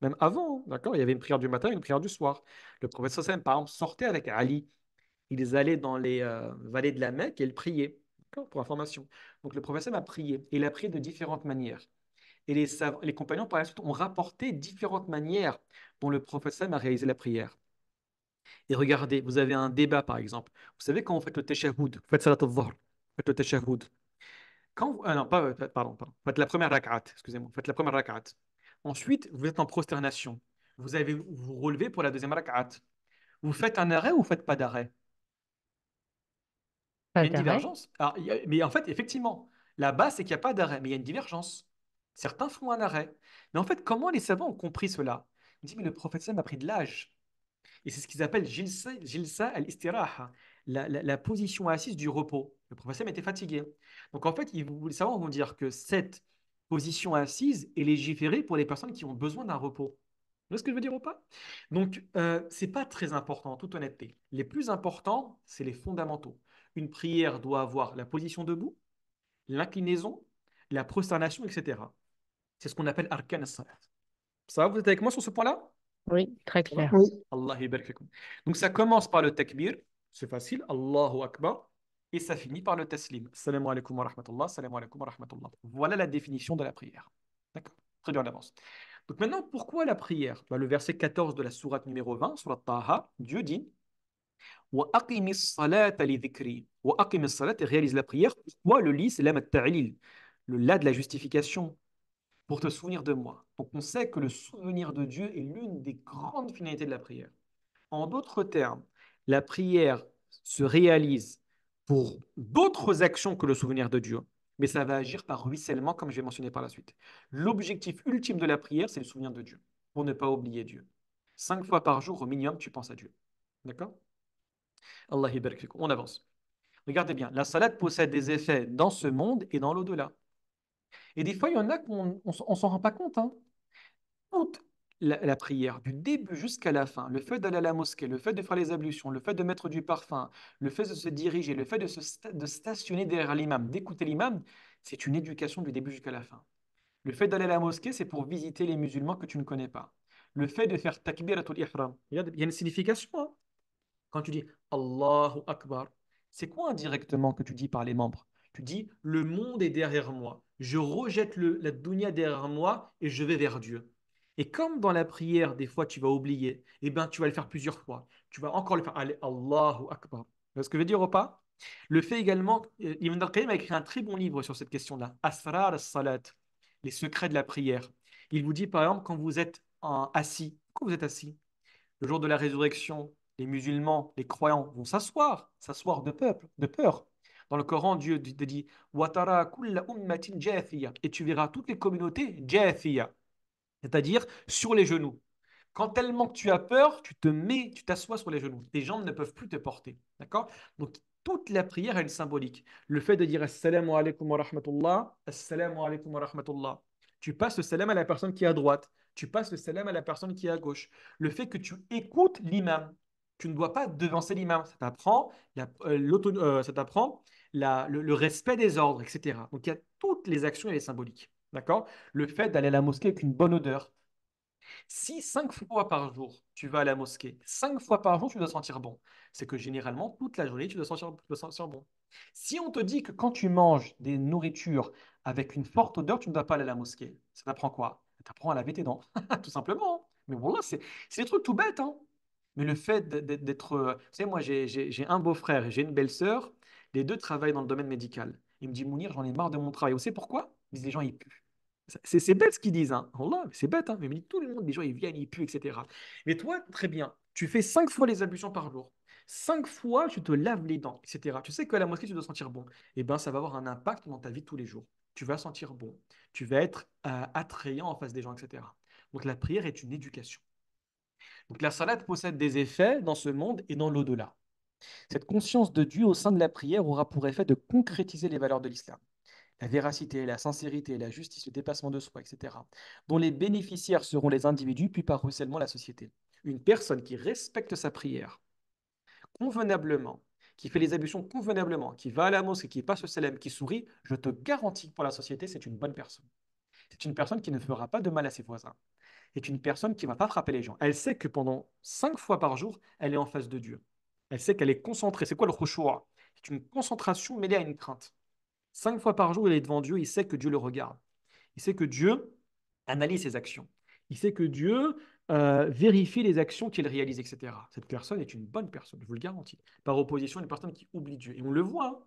même avant. D'accord Il y avait une prière du matin et une prière du soir. Le prophète sallam, par exemple, sortait avec Ali ils allaient dans les euh, vallées de la Mecque et ils priaient, pour information. Donc le professeur m'a prié, et il a prié de différentes manières. Et les, compagnons, par la suite, ont rapporté différentes manières dont le professeur m'a réalisé la prière. Et regardez, vous avez un débat, par exemple. Vous savez, quand vous faites le teshahoud, vous faites salat faites le teshahoud. Quand ah non, euh, pardon, pardon. Vous faites la première rak'at, excusez-moi. faites la première rak'at. Ensuite, vous êtes en prosternation. Vous avez, vous, relevez pour la deuxième rak'at. Vous faites un arrêt ou vous faites pas d'arrêt il y a une divergence. mais en fait, effectivement, la base, c'est qu'il n'y a pas d'arrêt, mais il y a une divergence. Certains font un arrêt. Mais en fait, comment les savants ont compris cela Ils disent, mais le prophète a pris de l'âge. Et c'est ce qu'ils appellent gilsa al-istiraha, la, position assise du repos. Le prophète était fatigué. Donc en fait, ils savants savoir, vont dire que cette position assise est légiférée pour les personnes qui ont besoin d'un repos. Vous voyez ce que je veux dire ou pas Donc, euh, c'est pas très important, en toute honnêteté. Les plus importants, c'est les fondamentaux une prière doit avoir la position debout, l'inclinaison, la prosternation, etc. C'est ce qu'on appelle arkan salat Ça va, vous êtes avec moi sur ce point-là Oui, très clair. Oui. Akbar. Donc ça commence par le takbir, c'est facile, Allahu Akbar, et ça finit par le taslim. Salam alaikum wa rahmatullah, salam alaikum wa rahmatullah. Voilà la définition de la prière. D'accord Très bien, on avance. Donc maintenant, pourquoi la prière bah, Le verset 14 de la sourate numéro 20, la Taha, Dieu dit « et réalise la prière. Moi le lit, c'est l'âme le la de la justification, pour te souvenir de moi. Donc on sait que le souvenir de Dieu est l'une des grandes finalités de la prière. En d'autres termes, la prière se réalise pour d'autres actions que le souvenir de Dieu, mais ça va agir par ruissellement, comme je vais mentionner par la suite. L'objectif ultime de la prière, c'est le souvenir de Dieu, pour ne pas oublier Dieu. Cinq fois par jour, au minimum, tu penses à Dieu. D'accord on avance. Regardez bien, la salade possède des effets dans ce monde et dans l'au-delà. Et des fois, il y en a qu'on ne s'en rend pas compte. Hein. Toute la, prière, du début jusqu'à la fin, le fait d'aller à la mosquée, le fait de faire les ablutions, le fait de mettre du parfum, le fait de se diriger, le fait de, se stationner derrière l'imam, d'écouter l'imam, c'est une éducation du début jusqu'à la fin. Le fait d'aller à la mosquée, c'est pour visiter les musulmans que tu ne connais pas. Le fait de faire tout ihram, il y a une signification. Hein. Quand tu dis Allahu Akbar. C'est quoi indirectement que tu dis par les membres Tu dis le monde est derrière moi. Je rejette la dunya derrière moi et je vais vers Dieu. Et comme dans la prière, des fois tu vas oublier, eh bien tu vas le faire plusieurs fois. Tu vas encore le faire. Allez, Allahu Akbar. est ce que veut dire ou pas Le fait également, euh, Ibn al-Qayyim a écrit un très bon livre sur cette question-là, Asrar al-Salat, les secrets de la prière. Il vous dit par exemple quand vous êtes assis, quand vous êtes assis, le jour de la résurrection, les musulmans, les croyants vont s'asseoir, s'asseoir de, peuple, de peur. Dans le Coran, Dieu dit Et tu verras toutes les communautés c'est-à-dire sur les genoux. Quand tellement que tu as peur, tu te mets, tu t'assois sur les genoux. Tes jambes ne peuvent plus te porter. D'accord Donc, toute la prière a une symbolique. Le fait de dire Assalamu alaikum wa rahmatullah, Assalamu alaikum wa rahmatullah. Tu passes le salam à la personne qui est à droite. Tu passes le salam à la personne qui est à gauche. Le fait que tu écoutes l'imam, tu ne dois pas devancer l'imam. Ça t'apprend euh, euh, ça t'apprend le, respect des ordres, etc. Donc il y a toutes les actions et les symboliques. D'accord Le fait d'aller à la mosquée avec une bonne odeur. Si cinq fois par jour tu vas à la mosquée, cinq fois par jour tu dois sentir bon, c'est que généralement toute la journée tu dois sentir, bon. Si on te dit que quand tu manges des nourritures avec une forte odeur, tu ne dois pas aller à la mosquée, ça t'apprend quoi Ça t'apprend à laver tes dents, tout simplement. Mais voilà, c'est des trucs tout bêtes. Hein mais le fait d'être. Vous euh, savez, moi, j'ai un beau-frère et j'ai une belle-sœur. Les deux travaillent dans le domaine médical. Il me dit, Mounir, j'en ai marre de mon travail. Vous savez pourquoi disent, les gens, ils puent. C'est bête ce qu'ils disent. Hein. c'est bête. Hein. Mais me dit, tout le monde, les gens, ils viennent, ils puent, etc. Mais toi, très bien. Tu fais cinq fois les ablutions par jour. Cinq fois, tu te laves les dents, etc. Tu sais qu'à la mosquée, tu dois sentir bon. Eh bien, ça va avoir un impact dans ta vie tous les jours. Tu vas sentir bon. Tu vas être euh, attrayant en face des gens, etc. Donc, la prière est une éducation. Donc la salade possède des effets dans ce monde et dans l'au-delà. Cette conscience de Dieu au sein de la prière aura pour effet de concrétiser les valeurs de l'islam. La véracité, la sincérité, la justice, le dépassement de soi, etc. dont les bénéficiaires seront les individus, puis par recellement la société. Une personne qui respecte sa prière convenablement, qui fait les ablutions convenablement, qui va à la mosquée, qui passe au salem, qui sourit, je te garantis que pour la société, c'est une bonne personne. C'est une personne qui ne fera pas de mal à ses voisins, est une personne qui ne va pas frapper les gens. Elle sait que pendant cinq fois par jour, elle est en face de Dieu. Elle sait qu'elle est concentrée. C'est quoi le choix C'est une concentration mêlée à une crainte. Cinq fois par jour, elle est devant Dieu, il sait que Dieu le regarde. Il sait que Dieu analyse ses actions. Il sait que Dieu euh, vérifie les actions qu'il réalise, etc. Cette personne est une bonne personne, je vous le garantis. Par opposition à une personne qui oublie Dieu. Et on le voit. Hein.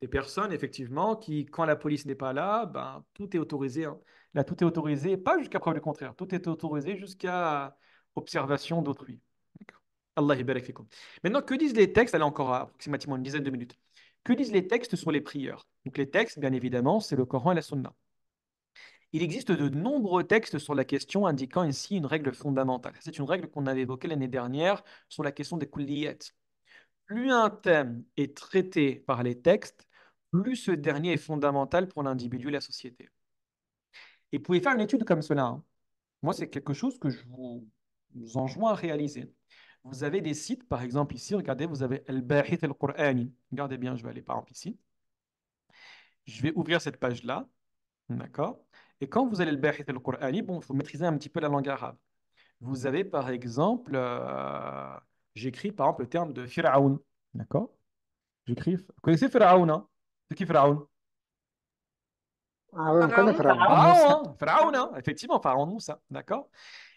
Des personnes, effectivement, qui, quand la police n'est pas là, ben, tout est autorisé. Hein. Là, tout est autorisé, pas jusqu'à preuve du contraire. Tout est autorisé jusqu'à observation d'autrui. Allah Maintenant, que disent les textes Elle est encore approximativement une dizaine de minutes. Que disent les textes sur les prières Donc, les textes, bien évidemment, c'est le Coran et la Sunna. Il existe de nombreux textes sur la question indiquant ainsi une règle fondamentale. C'est une règle qu'on avait évoquée l'année dernière sur la question des kulliyettes. Plus un thème est traité par les textes, plus ce dernier est fondamental pour l'individu et la société et vous pouvez faire une étude comme cela. Hein. Moi, c'est quelque chose que je vous, enjoins à réaliser. Vous avez des sites, par exemple ici, regardez, vous avez al al-bahit al-Qur'ani. Regardez bien, je vais aller par exemple ici. Je vais ouvrir cette page-là, d'accord Et quand vous allez al al-bahit al-Qur'ani, bon, il faut maîtriser un petit peu la langue arabe. Vous avez par exemple, euh, j'écris par exemple le terme de Fir'aoun, d'accord vous connaissez Fir'aoun, hein C'est qui Fir'aoun ah oui, on connaît Pharaon. Pharaon, hein. Hein. effectivement, Pharaon ça d'accord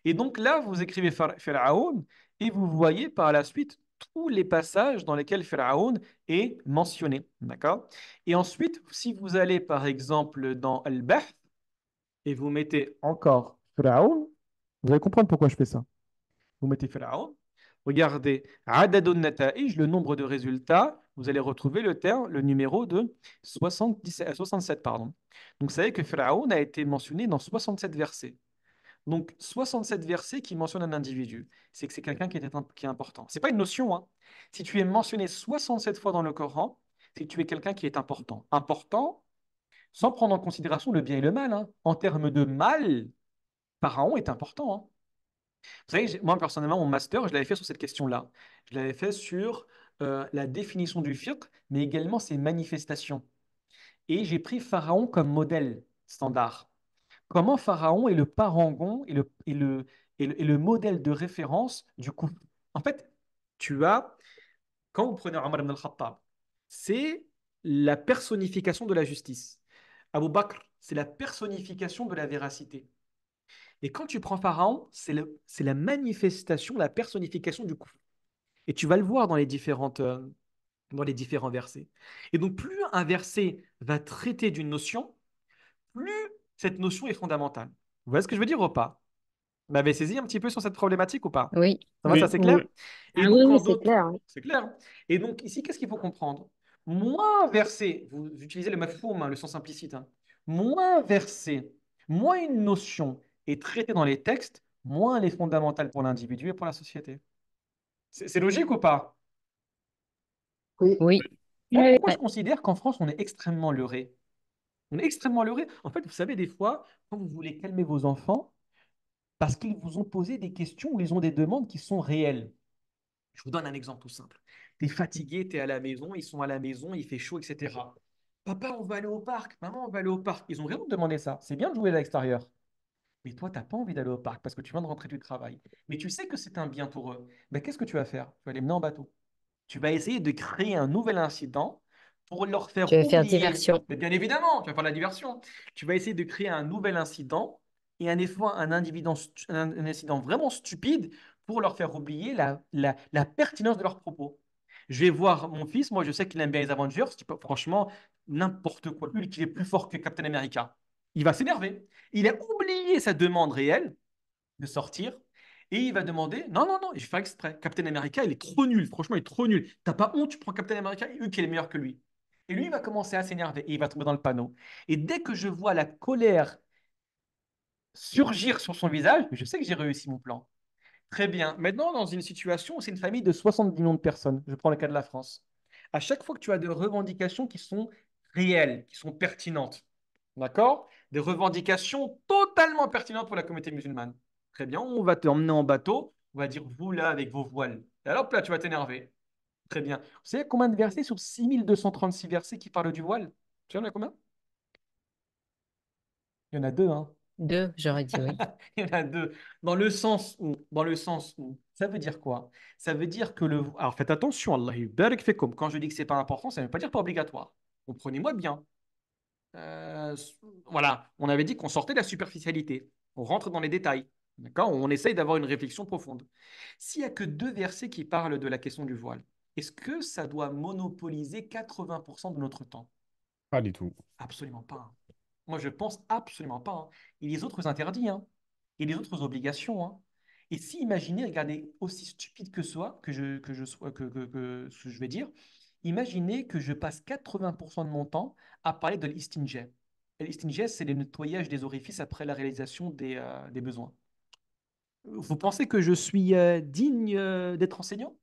Et donc là, vous écrivez Pharaon et vous voyez par la suite tous les passages dans lesquels Pharaon est mentionné, d'accord Et ensuite, si vous allez par exemple dans Al-Bahth et vous mettez encore Pharaon, vous allez comprendre pourquoi je fais ça. Vous mettez Pharaon Regardez, le nombre de résultats, vous allez retrouver le terme, le numéro de 67, euh, pardon. Donc, vous savez que Pharaon a été mentionné dans 67 versets. Donc, 67 versets qui mentionnent un individu. C'est que c'est quelqu'un qui, qui, est important. Ce n'est pas une notion. Hein. Si tu es mentionné 67 fois dans le Coran, c'est que tu es quelqu'un qui est important. Important, sans prendre en considération le bien et le mal. Hein. En termes de mal, Pharaon est important. Hein. Vous savez, moi personnellement, mon master, je l'avais fait sur cette question-là. Je l'avais fait sur euh, la définition du fiqh, mais également ses manifestations. Et j'ai pris Pharaon comme modèle standard. Comment Pharaon est le parangon et le, le, et le, modèle de référence du coup En fait, tu as, quand vous prenez Omar ibn al-Khattab, c'est la personnification de la justice. Abu Bakr, c'est la personnification de la véracité. Et quand tu prends Pharaon, c'est la manifestation, la personnification du coup. Et tu vas le voir dans les, différentes, euh, dans les différents versets. Et donc, plus un verset va traiter d'une notion, plus cette notion est fondamentale. Vous voyez ce que je veux dire ou pas Vous m'avez saisi un petit peu sur cette problématique ou pas Oui. Ça c'est clair oui. Ah c'est clair. C'est clair. Et donc, ici, qu'est-ce qu'il faut comprendre Moins verset, vous utilisez le mot « le sens implicite, hein. moins verset, moins une notion est traitée dans les textes, moins elle est fondamentale pour l'individu et pour la société. C'est logique ou pas Oui. oui. je considère qu'en France, on est extrêmement leurré On est extrêmement leurré. En fait, vous savez, des fois, quand vous voulez calmer vos enfants, parce qu'ils vous ont posé des questions ou ils ont des demandes qui sont réelles. Je vous donne un exemple tout simple. Tu es fatigué, tu es à la maison, ils sont à la maison, il fait chaud, etc. Papa, on va aller au parc. Maman, on va aller au parc. Ils ont vraiment demandé ça. C'est bien de jouer à l'extérieur. Mais toi, tu n'as pas envie d'aller au parc parce que tu viens de rentrer du travail. Mais tu sais que c'est un bien pour eux. Mais ben, Qu'est-ce que tu vas faire Tu vas les mener en bateau. Tu vas essayer de créer un nouvel incident pour leur faire. Tu vas faire diversion. Ben, bien évidemment, tu vas faire la diversion. Tu vas essayer de créer un nouvel incident et un effort, un, incident vraiment stupide pour leur faire oublier la, pertinence de leurs propos. Je vais voir mon fils, moi je sais qu'il aime bien les Avengers, franchement, n'importe quoi. Lui, est plus fort que Captain America il va s'énerver. Il a oublié sa demande réelle de sortir et il va demander Non, non, non, je fais exprès. Captain America, il est trop nul. Franchement, il est trop nul. T'as pas honte, tu prends Captain America il qui est meilleur que lui. Et lui, il va commencer à s'énerver et il va tomber dans le panneau. Et dès que je vois la colère surgir sur son visage, je sais que j'ai réussi mon plan. Très bien. Maintenant, dans une situation, où c'est une famille de 70 millions de personnes. Je prends le cas de la France. À chaque fois que tu as des revendications qui sont réelles, qui sont pertinentes, D'accord Des revendications totalement pertinentes pour la communauté musulmane. Très bien, on va t'emmener en bateau. On va dire, vous là, avec vos voiles. Et alors là, tu vas t'énerver. Très bien. Vous savez combien de versets sur 6236 versets qui parlent du voile Tu en as combien Il y en a deux, hein Deux, j'aurais dit oui. Il y en a deux. Dans le sens où, dans le sens où, ça veut dire quoi Ça veut dire que le... Alors faites attention, Allah, comme quand je dis que c'est pas important, ça veut pas dire pas obligatoire. Comprenez-moi bien. Euh, voilà, on avait dit qu'on sortait de la superficialité, on rentre dans les détails, d'accord On essaye d'avoir une réflexion profonde. S'il n'y a que deux versets qui parlent de la question du voile, est-ce que ça doit monopoliser 80% de notre temps Pas du tout. Absolument pas. Hein. Moi, je pense absolument pas. Hein. y Et les autres interdits, et hein. les autres obligations. Et si, imaginez, regardez, aussi stupide que soit, que je, que que, que, ce que je vais dire, Imaginez que je passe 80% de mon temps à parler de l'istinja. E. L'istinja, e, c'est le nettoyage des orifices après la réalisation des, euh, des besoins. Vous pensez que je suis euh, digne euh, d'être enseignant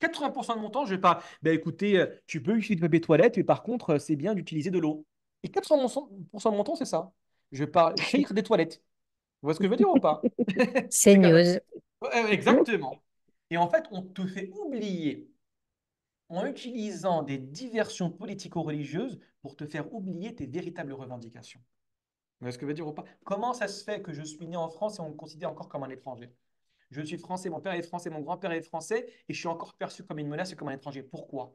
80% de mon temps, je vais pas. Ben écoutez, tu peux utiliser des papier mais par contre, c'est bien d'utiliser de l'eau. Et 80% de mon temps, c'est ça. Je vais pas écrire des toilettes. Vous voyez ce que je veux dire ou pas C'est Exactement. Et en fait, on te fait oublier en utilisant des diversions politico-religieuses pour te faire oublier tes véritables revendications. Mais ce que veut dire ou pas Comment ça se fait que je suis né en France et on me considère encore comme un étranger Je suis français, mon père est français, mon grand-père est français et je suis encore perçu comme une menace et comme un étranger. Pourquoi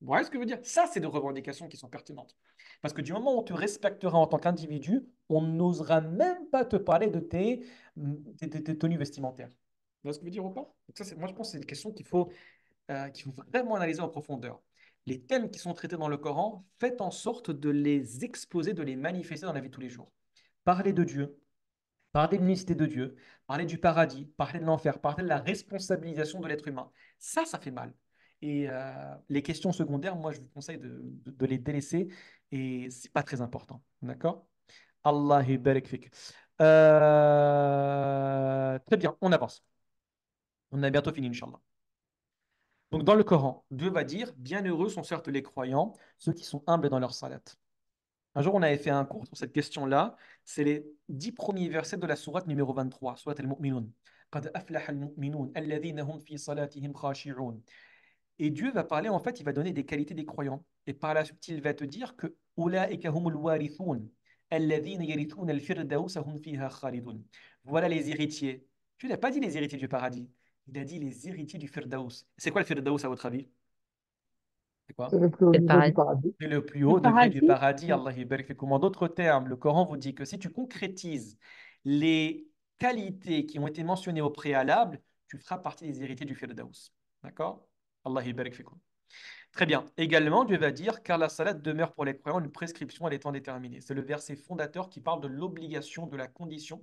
Vous ce que veut dire Ça, c'est des revendications qui sont pertinentes. Parce que du moment où on te respectera en tant qu'individu, on n'osera même pas te parler de tes, tenues vestimentaires. Vous voyez ce que veut dire ou pas ça, Moi, je pense que c'est une question qu'il faut, euh, qui qu'il vraiment analyser en profondeur. Les thèmes qui sont traités dans le Coran, faites en sorte de les exposer, de les manifester dans la vie de tous les jours. Parlez de Dieu, parlez de l'unicité de Dieu, parlez du paradis, parlez de l'enfer, parlez de la responsabilisation de l'être humain. Ça, ça fait mal. Et euh, les questions secondaires, moi, je vous conseille de, les délaisser et c'est pas très important. D'accord Allah euh, Très bien, on avance. On a bientôt fini, Inch'Allah. Donc dans le Coran, Dieu va dire Bienheureux sont certes les croyants, ceux qui sont humbles dans leur salat. Un jour, on avait fait un cours sur cette question-là. C'est les dix premiers versets de la sourate numéro 23, sourate al-Mu'minun. Hum Et Dieu va parler, en fait, il va donner des qualités des croyants. Et par là, il va te dire que hum Voilà les héritiers. Tu n'as pas dit les héritiers du paradis. Il a dit les héritiers du Firdaus. C'est quoi le Firdaus à votre avis? C'est quoi? C'est le plus haut degré du paradis. Allah En d'autres termes, le Coran vous dit que si tu concrétises les qualités qui ont été mentionnées au préalable, tu feras partie des héritiers du Firdaus. D'accord? Allah Très bien. Également, Dieu va dire car la salade demeure pour les croyants une prescription à l'étant déterminée. C'est le verset fondateur qui parle de l'obligation, de la condition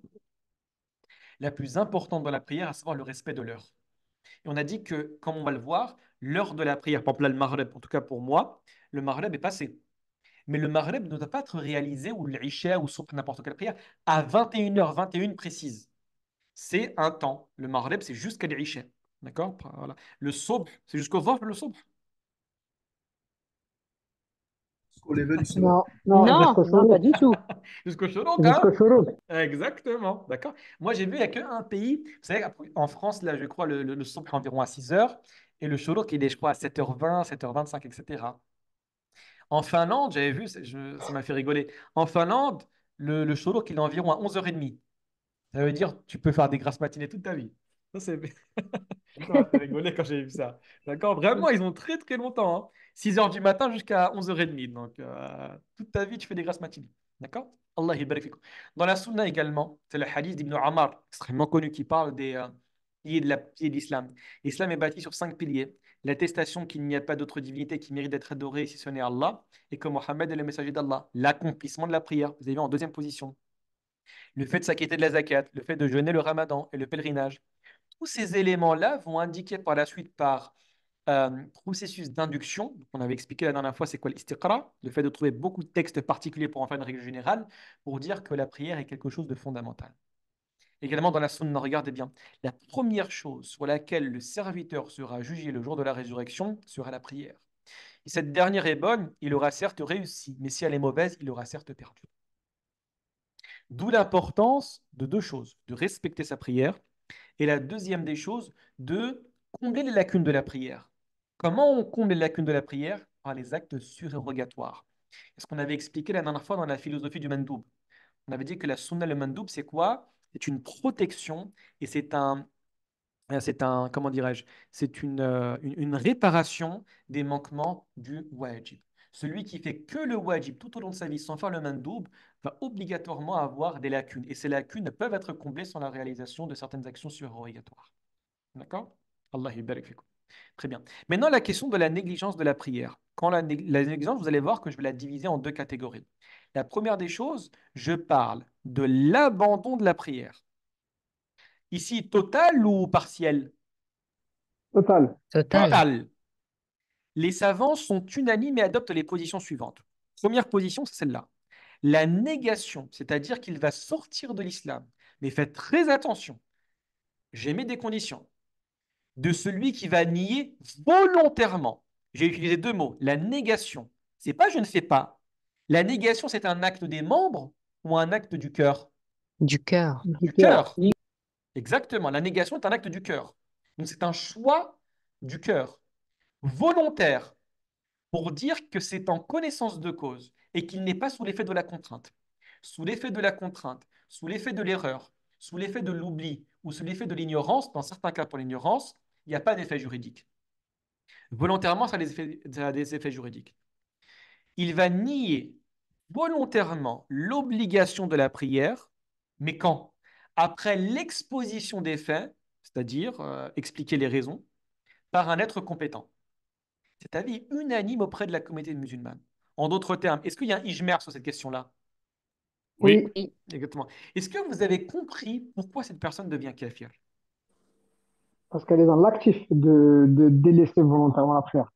la plus importante dans la prière, à savoir le respect de l'heure. Et on a dit que, comme on va le voir, l'heure de la prière, par là, le Maghreb, en tout cas pour moi, le Maghreb est passé. Mais le Maghreb ne doit pas être réalisé, ou l'Isha, ou n'importe quelle prière, à 21h21 précise. C'est un temps. Le Maghreb, c'est jusqu'à l'Isha. D'accord Le Sobh, c'est jusqu'au Zohr, le Sobh. jusqu'au level Non, non, non, pas du tout. jusqu'au cholo, hein. Jusqu'au Exactement, d'accord. Moi, j'ai vu, il n'y a qu'un pays. Vous savez, en France, là, je crois, le, le, le son environ à 6 heures. Et le cholo qui est, je crois, à 7h20, 7h25, etc. En Finlande, j'avais vu, ça m'a fait rigoler. En Finlande, le, le qui est environ à 11h30. Ça veut dire tu peux faire des grasses matinées toute ta vie. Ça, c'est... j'ai rigolé quand j'ai vu ça. D'accord Vraiment, ils ont très très longtemps. 6 hein. h du matin jusqu'à 11h30. Donc, euh, toute ta vie, tu fais des grâces matinées. D'accord Allah Dans la sunna également, c'est le hadith d'Ibn Omar extrêmement connu, qui parle des piliers euh, de l'islam. L'islam est bâti sur cinq piliers. L'attestation qu'il n'y a pas d'autre divinité qui mérite d'être adorée si ce n'est Allah, et que Mohammed est le messager d'Allah. L'accomplissement de la prière, vous avez vu en deuxième position. Le fait de s'acquitter de la zakat, le fait de jeûner le ramadan et le pèlerinage, tous ces éléments-là vont indiquer par la suite par euh, processus d'induction. On avait expliqué la dernière fois c'est quoi l'istiqra, le fait de trouver beaucoup de textes particuliers pour en faire une règle générale, pour dire que la prière est quelque chose de fondamental. Également dans la sunna, regardez bien, la première chose sur laquelle le serviteur sera jugé le jour de la résurrection sera la prière. Et cette dernière est bonne, il aura certes réussi, mais si elle est mauvaise, il aura certes perdu. D'où l'importance de deux choses, de respecter sa prière et la deuxième des choses, de combler les lacunes de la prière. Comment on comble les lacunes de la prière Par les actes surérogatoires. C'est ce qu'on avait expliqué la dernière fois dans la philosophie du mandoub. On avait dit que la sunna, le mandoub, c'est quoi C'est une protection et c'est un, c'est comment dirais-je, c'est euh, une, une, réparation des manquements du wajib. Celui qui fait que le wajib tout au long de sa vie sans faire le mandoub va obligatoirement avoir des lacunes. Et ces lacunes peuvent être comblées sans la réalisation de certaines actions surrogatoires. D'accord Allah Très bien. Maintenant, la question de la négligence de la prière. Quand la, négligence, vous allez voir que je vais la diviser en deux catégories. La première des choses, je parle de l'abandon de la prière. Ici, total ou partiel Total. Total. total. Les savants sont unanimes et adoptent les positions suivantes. Première position, c'est celle-là la négation, c'est-à-dire qu'il va sortir de l'islam. Mais faites très attention, j'ai mis des conditions, de celui qui va nier volontairement. J'ai utilisé deux mots, la négation. C'est pas je ne fais pas. La négation, c'est un acte des membres ou un acte du cœur Du cœur. Du cœur. Exactement. La négation est un acte du cœur. Donc c'est un choix du cœur volontaire pour dire que c'est en connaissance de cause et qu'il n'est pas sous l'effet de la contrainte. Sous l'effet de la contrainte, sous l'effet de l'erreur, sous l'effet de l'oubli ou sous l'effet de l'ignorance, dans certains cas pour l'ignorance, il n'y a pas d'effet juridique. Volontairement, ça a, des effets, juridiques. Il va nier volontairement l'obligation de la prière, mais quand Après l'exposition des faits, c'est-à-dire euh, expliquer les raisons, par un être compétent. C'est avis unanime auprès de la communauté musulmane. En d'autres termes, est-ce qu'il y a un Ijmer sur cette question-là oui. Exactement. Est-ce que vous avez compris pourquoi cette personne devient kafir Parce qu'elle est dans l'actif de, délaisser volontairement la prière.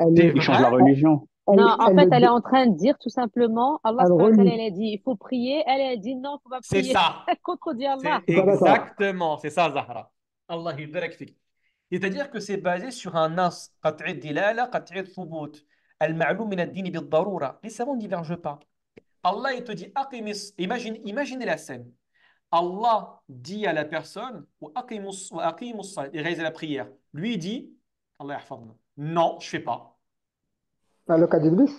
Elle, change la religion. non, en fait, elle, est en train de dire tout simplement Allah elle, elle a dit il faut prier. Elle a dit non, il faut pas prier. C'est ça. Elle Allah. Exactement, c'est ça, Zahra. Allah C'est-à-dire que c'est basé sur un nas, qat'i dilala, qat'i thubut. Les savants ne divergent pas. Allah, il te dit, imagine, imaginez la scène. Allah dit à la personne, et réalise la prière. Lui, dit, Allah non, je ne fais pas. C'est ah, le cas d'Iblis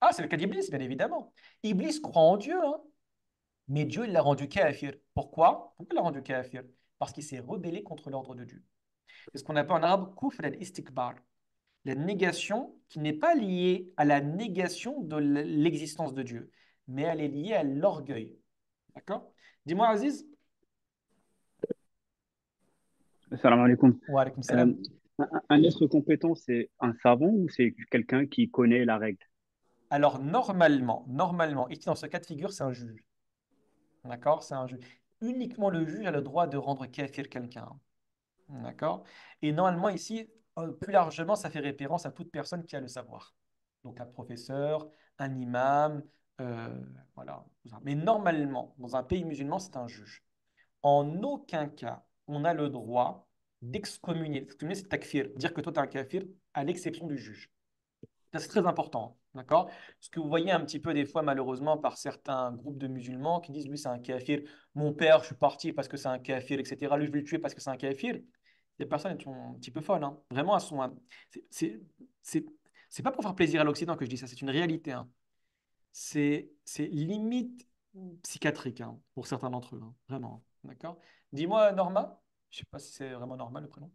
Ah, c'est le cas d'Iblis, bien évidemment. Iblis croit en Dieu, hein. mais Dieu, il l'a rendu kafir. Pourquoi Pourquoi l'a rendu kafir Parce qu'il s'est rebellé contre l'ordre de Dieu. C'est ce qu'on appelle en arabe kufr al-istikbar la négation qui n'est pas liée à la négation de l'existence de Dieu, mais elle est liée à l'orgueil. D'accord Dis-moi, Aziz. Salam euh, un être compétent, c'est un savant ou c'est quelqu'un qui connaît la règle Alors, normalement, normalement, ici dans ce cas de figure, c'est un juge. D'accord C'est un juge. Uniquement le juge a le droit de rendre kafir quelqu'un. D'accord Et normalement, ici, euh, plus largement, ça fait référence à toute personne qui a le savoir. Donc un professeur, un imam, euh, voilà. Mais normalement, dans un pays musulman, c'est un juge. En aucun cas, on a le droit d'excommunier. Excommunier, c'est takfir, dire que toi, tu es un kafir, à l'exception du juge. C'est très important, d'accord Ce que vous voyez un petit peu des fois, malheureusement, par certains groupes de musulmans qui disent, lui, c'est un kafir, mon père, je suis parti parce que c'est un kafir, etc. Lui, je vais le tuer parce que c'est un kafir. Les personnes elles sont un petit peu folles. Hein. Vraiment, elles sont. C'est pas pour faire plaisir à l'Occident que je dis ça, c'est une réalité. Hein. C'est limite psychiatrique hein, pour certains d'entre eux, vraiment. D'accord Dis-moi, Norma, je sais pas si c'est vraiment normal le prénom.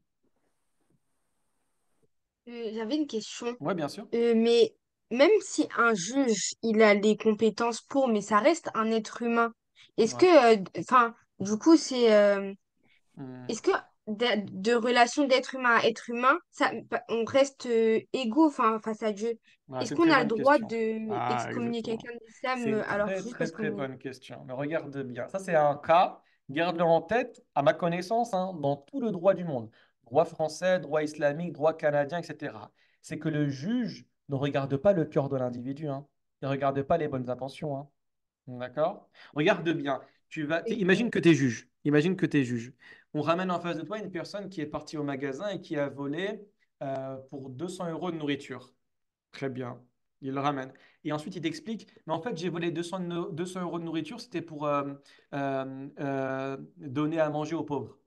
Euh, j'avais une question. Oui, bien sûr. Euh, mais même si un juge, il a les compétences pour, mais ça reste un être humain. Est-ce que, euh, enfin, du coup, c'est. Hmm. Est-ce que de, relations d'être humain à être humain, ça, on reste euh, égaux face à Dieu. Ah, Est-ce qu'on a le droit de ah, excommunier quelqu'un d'islam C'est euh, alors très, bonne question. Mais regarde bien. Ça, c'est un cas, garde-le en tête, à ma connaissance, hein, dans tout le droit du monde droit français, droit islamique, droit canadien, etc. C'est que le juge ne regarde pas le cœur de l'individu. Hein. Il ne regarde pas les bonnes intentions. Hein. D'accord Regarde bien. Tu vas, imagine que tu es juge. Imagine que tu es juge on ramène en face de toi une personne qui est partie au magasin et qui a volé euh, pour 200 euros de nourriture. Très bien, il le ramène. Et ensuite, il t'explique, mais en fait, j'ai volé 200, euros de nourriture, c'était pour euh, euh, donner à manger aux pauvres.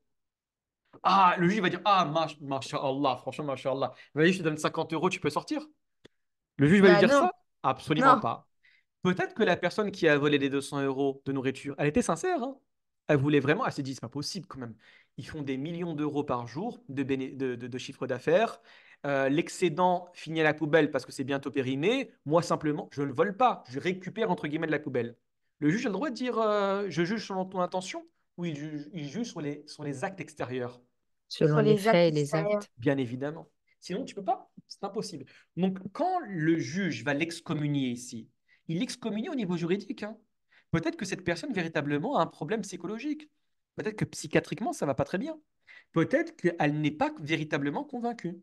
Ah, le juge va dire, ah, masha'Allah, franchement, masha'Allah. Vas-y, je te donne 50 euros, tu peux sortir Le juge va lui bah dire ça Absolument pas. Peut-être que la personne qui a volé les 200 euros de nourriture, elle était sincère. Hein. Elle voulait vraiment, elle s'est dit, c'est pas possible quand même. Ils font des millions d'euros par jour de, chiffre d'affaires. Euh, l'excédent finit à la poubelle parce que c'est bientôt périmé. Moi, simplement, je ne le vole pas. Je récupère entre guillemets de la poubelle. Le juge a le droit de dire euh, je juge selon ton intention ou il juge, sur, les, sur, les, actes extérieurs. Selon sur les, faits et les actes. Bien évidemment. Sinon, tu peux pas. C'est impossible. Donc, quand le juge va l'excommunier ici, il l'excommunie au niveau juridique. Hein. Peut-être que cette personne véritablement a un problème psychologique. Peut-être que psychiatriquement, ça va pas très bien. Peut-être qu'elle n'est pas véritablement convaincue.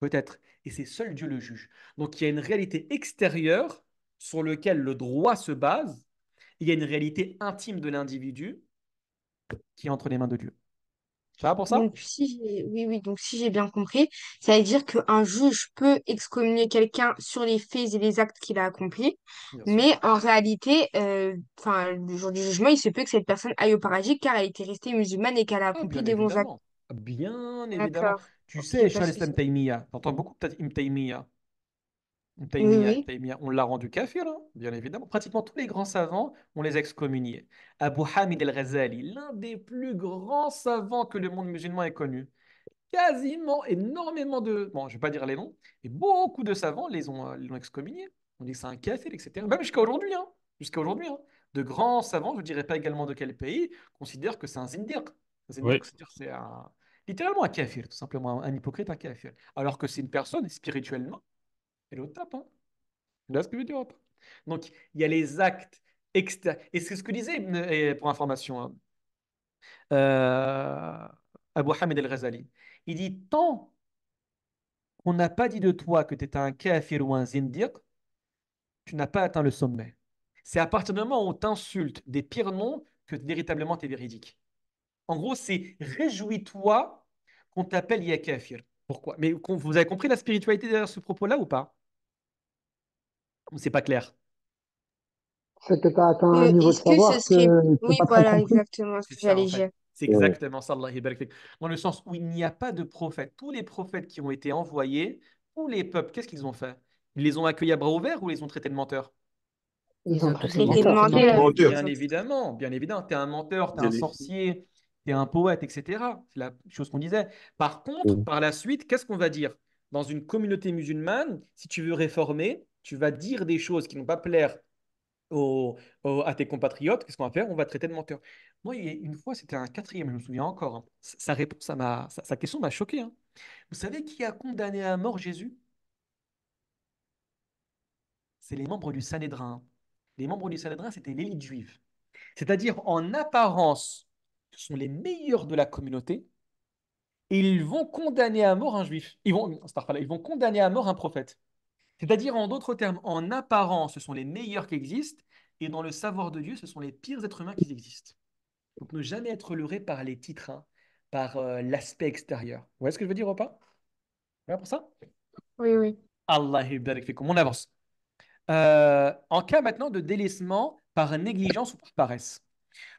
Peut-être. Et c'est seul Dieu le juge. Donc il y a une réalité extérieure sur laquelle le droit se base. Il y a une réalité intime de l'individu qui est entre les mains de Dieu. Ça va pour ça Oui, oui, donc si j'ai bien compris, ça veut dire qu'un juge peut excommunier quelqu'un sur les faits et les actes qu'il a accomplis, mais en réalité, euh, le jour du jugement, il se peut que cette personne aille au paradis car elle était restée musulmane et qu'elle a ah, accompli des bons actes. Bien évidemment. Tu sais, bah, Charles t'entends beaucoup de Taïmiya on l'a rendu kafir, hein, bien évidemment. Pratiquement tous les grands savants, on les excommuniés Abu Hamid el-Ghazali, l'un des plus grands savants que le monde musulman ait connu. Quasiment énormément de. Bon, je ne vais pas dire les noms, et beaucoup de savants les ont, euh, excommuniés On dit que c'est un kafir, etc. Même jusqu'à aujourd'hui. Hein, jusqu'à aujourd'hui. Hein. De grands savants, je ne dirais pas également de quel pays, considèrent que c'est un zindir. C'est un... littéralement un kafir, tout simplement, un hypocrite, un kafir. Alors que c'est une personne spirituellement et est au top. Hein là, ce que veux dire Donc, il y a les actes externes. Et c'est ce que disait, euh, pour information, hein, euh, Abu Hamid el ghazali Il dit Tant qu'on n'a pas dit de toi que tu étais un kafir ou un zindiq, tu n'as pas atteint le sommet. C'est à partir du moment où on t'insulte des pires noms que véritablement tu es véridique. En gros, c'est réjouis-toi qu'on t'appelle ya Pourquoi Mais vous avez compris la spiritualité derrière ce propos-là ou pas c'est pas clair C'est que tu atteint un niveau de savoir Oui, voilà, exactement ce que j'allais dire. C'est exactement ça, Dans le sens où il n'y a pas de prophète. Tous les prophètes qui ont été envoyés, tous les peuples, qu'est-ce qu'ils ont fait Ils les ont accueillis à bras ouverts ou ils les ont traités de menteurs ils, ont, tous menteurs. Bien évidemment, bien évidemment. Tu es un menteur, tu es un sorcier, tu es un poète, etc. C'est la chose qu'on disait. Par contre, par la suite, qu'est-ce qu'on va dire Dans une communauté musulmane, si tu veux réformer, tu vas dire des choses qui n'ont pas plaire à tes compatriotes, qu'est-ce qu'on va faire On va traiter de menteur. Moi, une fois, c'était un quatrième, je me souviens encore. Hein. Sa réponse sa, question m'a choqué. Hein. Vous savez qui a condamné à mort Jésus C'est les membres du Sanhédrin. Hein. Les membres du Sanhédrin, c'était l'élite juive. C'est-à-dire, en apparence, ce sont les meilleurs de la communauté. Et ils vont condamner à mort un juif. Ils vont, ils vont condamner à mort un prophète. C'est-à-dire, en d'autres termes, en apparence, ce sont les meilleurs qui existent, et dans le savoir de Dieu, ce sont les pires êtres humains qui existent. Donc, ne jamais être leurré par les titres, hein, par euh, l'aspect extérieur. Vous voyez ce que je veux dire ou pas pour ça Oui, oui. Allah On avance. Euh, en cas maintenant de délaissement par négligence ou par paresse.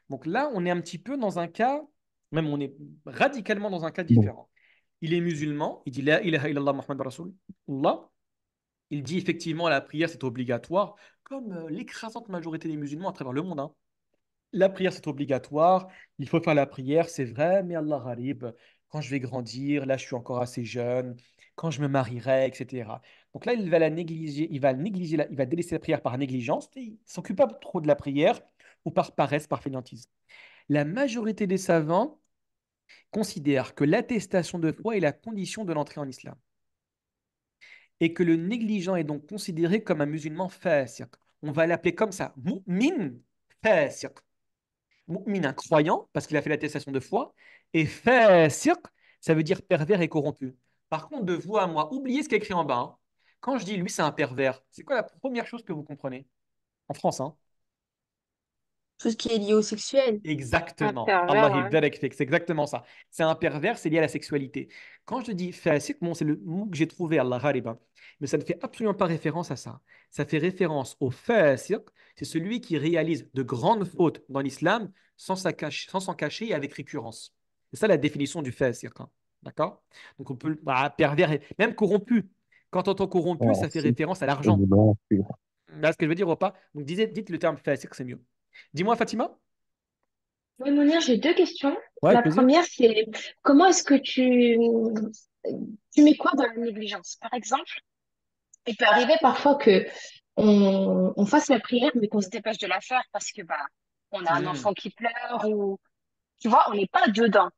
Donc là, on est un petit peu dans un cas, même on est radicalement dans un cas différent. Il est musulman, il dit La ilaha illallah Muhammad Rasulullah. Il dit effectivement la prière c'est obligatoire, comme euh, l'écrasante majorité des musulmans à travers le monde. Hein. La prière c'est obligatoire, il faut faire la prière, c'est vrai, mais Allah harib, quand je vais grandir, là je suis encore assez jeune, quand je me marierai, etc. Donc là, il va la négliger, il va négliger, il va délaisser la prière par négligence, et il s'occupe pas trop de la prière ou par paresse, par fainéantise. La majorité des savants considèrent que l'attestation de foi est la condition de l'entrée en islam et que le négligent est donc considéré comme un musulman fasiq. On va l'appeler comme ça, mu'min fasiq. Mu'min, un croyant, parce qu'il a fait l'attestation de foi, et fasiq, ça veut dire pervers et corrompu. Par contre, de vous à moi, oubliez ce y a écrit en bas. Hein. Quand je dis lui, c'est un pervers, c'est quoi la première chose que vous comprenez En France, hein tout ce qui est lié au sexuel. Exactement. Hein. c'est exactement ça. C'est un pervers, c'est lié à la sexualité. Quand je dis fasiq, c'est le mot que j'ai trouvé, Allah hariba, hein. mais ça ne fait absolument pas référence à ça. Ça fait référence au fasiq, c'est celui qui réalise de grandes fautes dans l'islam sans s'en cacher, sans cacher et avec récurrence. C'est ça la définition du fasiq. Hein. D'accord Donc on peut le bah, pervers, même corrompu. Quand on entend corrompu, ça fait référence à l'argent. Là, bah, ce que je veux dire ou pas Donc dites, dites le terme fasiq, c'est mieux. Dis-moi, Fatima. Oui, Monia, j'ai deux questions. La première, c'est comment est-ce que tu, tu mets quoi dans la négligence? Par exemple, il peut arriver parfois que on, on fasse la prière, mais qu'on se dépêche de la faire parce que bah, on a un hmm. enfant qui pleure ou tu vois, on n'est pas dedans.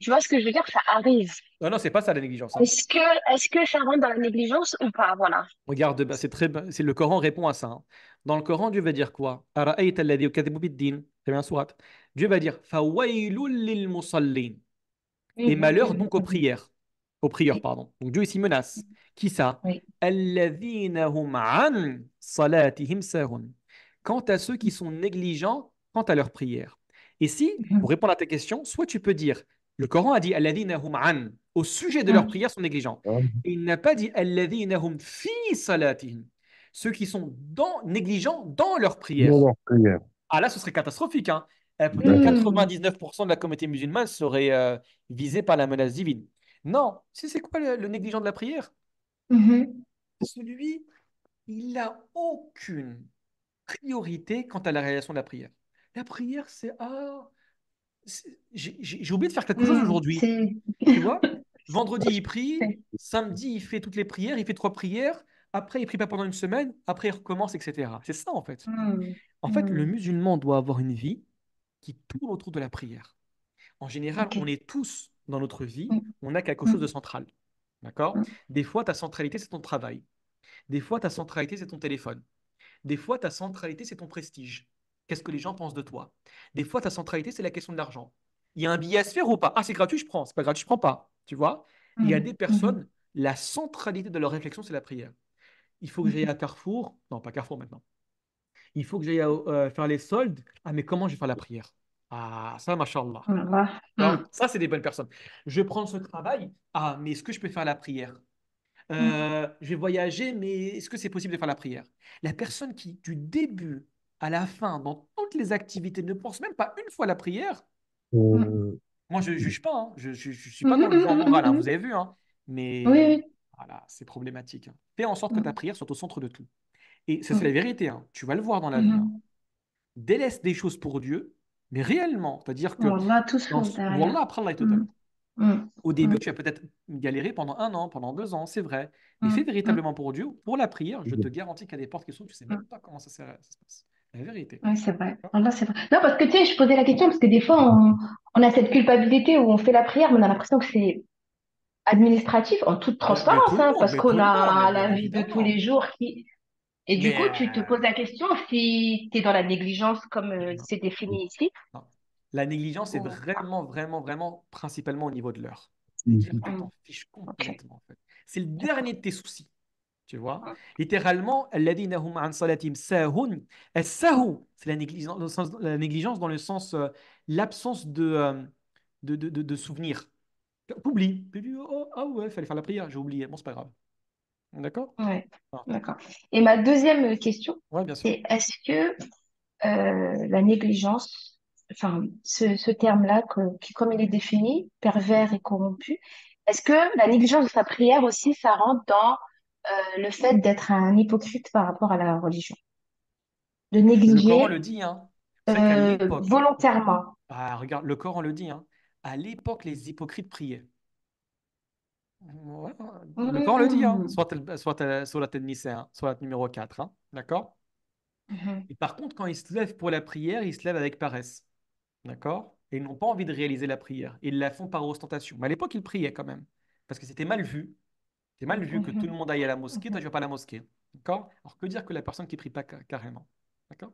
Tu vois ce que je veux dire Ça arrive. Non, non, c'est pas ça la négligence. Hein. Est-ce que, est que ça rentre dans la négligence ou pas Voilà. Regarde, bah, c'est très, c'est le Coran répond à ça. Hein. Dans le Coran, Dieu va dire quoi Dieu va dire Et malheur donc aux prières. Aux prières, pardon. Donc Dieu ici menace. Qui ça hum Quant à ceux qui sont négligents quant à leurs prières. Et si, mhm. pour répondre à ta question, soit tu peux dire le Coran a dit hum an au sujet de leurs ah. prières sont négligents. Ah. Il n'a pas dit hum fi ceux qui sont dans, négligents dans leurs prières. Leur prière. Ah là, ce serait catastrophique. 99% hein. euh, hmm. de la communauté musulmane serait euh, visée par la menace divine. Non, c'est quoi le, négligent de la prière mm-hmm. Celui, il n'a aucune priorité quant à la réalisation de la prière. La prière, c'est ah, j'ai oublié de faire quelque chose hmm, aujourd'hui. Tu vois Vendredi, il prie. Samedi, il fait toutes les prières. Il fait trois prières. Après, il prie pas pendant une semaine. Après, il recommence, etc. C'est ça, en fait. Hmm, en fait, hmm. le musulman doit avoir une vie qui tourne autour de la prière. En général, on est tous dans notre vie, on a quelque chose de central. D'accord Des fois, ta centralité, c'est ton travail. Des fois, ta centralité, c'est ton téléphone. Des fois, ta centralité, c'est ton prestige. Qu'est-ce que les gens pensent de toi Des fois, ta centralité, c'est la question de l'argent. Il y a un billet à se faire ou pas Ah, c'est gratuit, je prends. C'est pas gratuit, je prends pas. Tu vois Il y a mhm. des personnes, mhm. la centralité de leur réflexion, c'est la prière. Il faut que j'aille à mhm. Carrefour. Non, pas Carrefour maintenant. Il faut que j'aille euh, euh, faire les soldes. Ah, mais comment je vais faire la prière ah, ça, machallah. Oh hmm. ça, c'est des bonnes personnes. Je vais prendre ce travail. Ah, mais est-ce que je peux faire la prière hmm. euh, Je vais voyager, mais est-ce que c'est possible de faire la prière La personne qui, du début à la fin, dans toutes les activités, ne pense même pas une fois la prière. Euh, mm. Moi, je ne juge pas. Hein. Je ne suis pas dans le genre mm. moral, hein. vous avez vu. Hein. Mais voilà, c'est problématique. Fais en sorte que ta mm. prière soit au centre de tout. Et ça, c'est la vérité. Tu vas le voir dans la vie. Délaisse des choses pour Dieu, mais réellement. C'est-à-dire que. On va tous la la Au début, tu as peut-être galéré pendant un an, pendant deux ans, c'est vrai. Mais fais véritablement pour Dieu, pour la prière, je te garantis qu'il y a des portes qui sont, tu ne sais même pas comment ça, ça se passe. Oui, ah, c'est vrai. Non, parce que tu sais, je posais la question parce que des fois, on, a cette culpabilité où on fait la prière, mais on a l'impression que c'est administratif, en toute transparence, parce qu'on a la vie de tous les jours qui. Et du coup, tu te euh, poses la question si tu es dans la négligence comme euh, c'est défini ici. La négligence est vraiment, vraiment, vraiment principalement au niveau de l'heure. Mmh. C'est le dernier de tes soucis. Tu vois Littéralement, hum c'est la négligence, dans le sens, euh, l'absence euh, de, de, de, de, souvenir. Oublie. Oh, ah ouais, il fallait faire la prière, j'ai oublié. Bon, c'est pas grave. D'accord ah. d'accord. Et ma deuxième question, c'est est-ce que euh, la négligence, enfin, ce, ce terme-là, qui, comme il est défini, pervers et corrompu, est-ce que la négligence de sa prière aussi, ça rentre dans euh, le fait d'être un hypocrite par rapport à la religion. De négliger. Le Coran le dit, hein. euh, volontairement. Ah, regarde, le Coran le dit. Hein. À l'époque, les hypocrites priaient. Le Coran le dit, hein. Mmh. soit, soit, tête la Nisa, hein. soit la numéro 4. D'accord mmh. Et par contre, quand ils se lèvent pour la prière, ils se lèvent avec paresse. D'accord Et ils n'ont pas envie de réaliser la prière. Ils la font par ostentation. Mais à l'époque, ils priaient quand même. Parce que c'était mal vu c'est mal mmh, vu mmh, que mmh. tout le monde aille à la mosquée, toi tu vas pas à la mosquée. D'accord Alors que dire que la personne qui prie pas carrément D'accord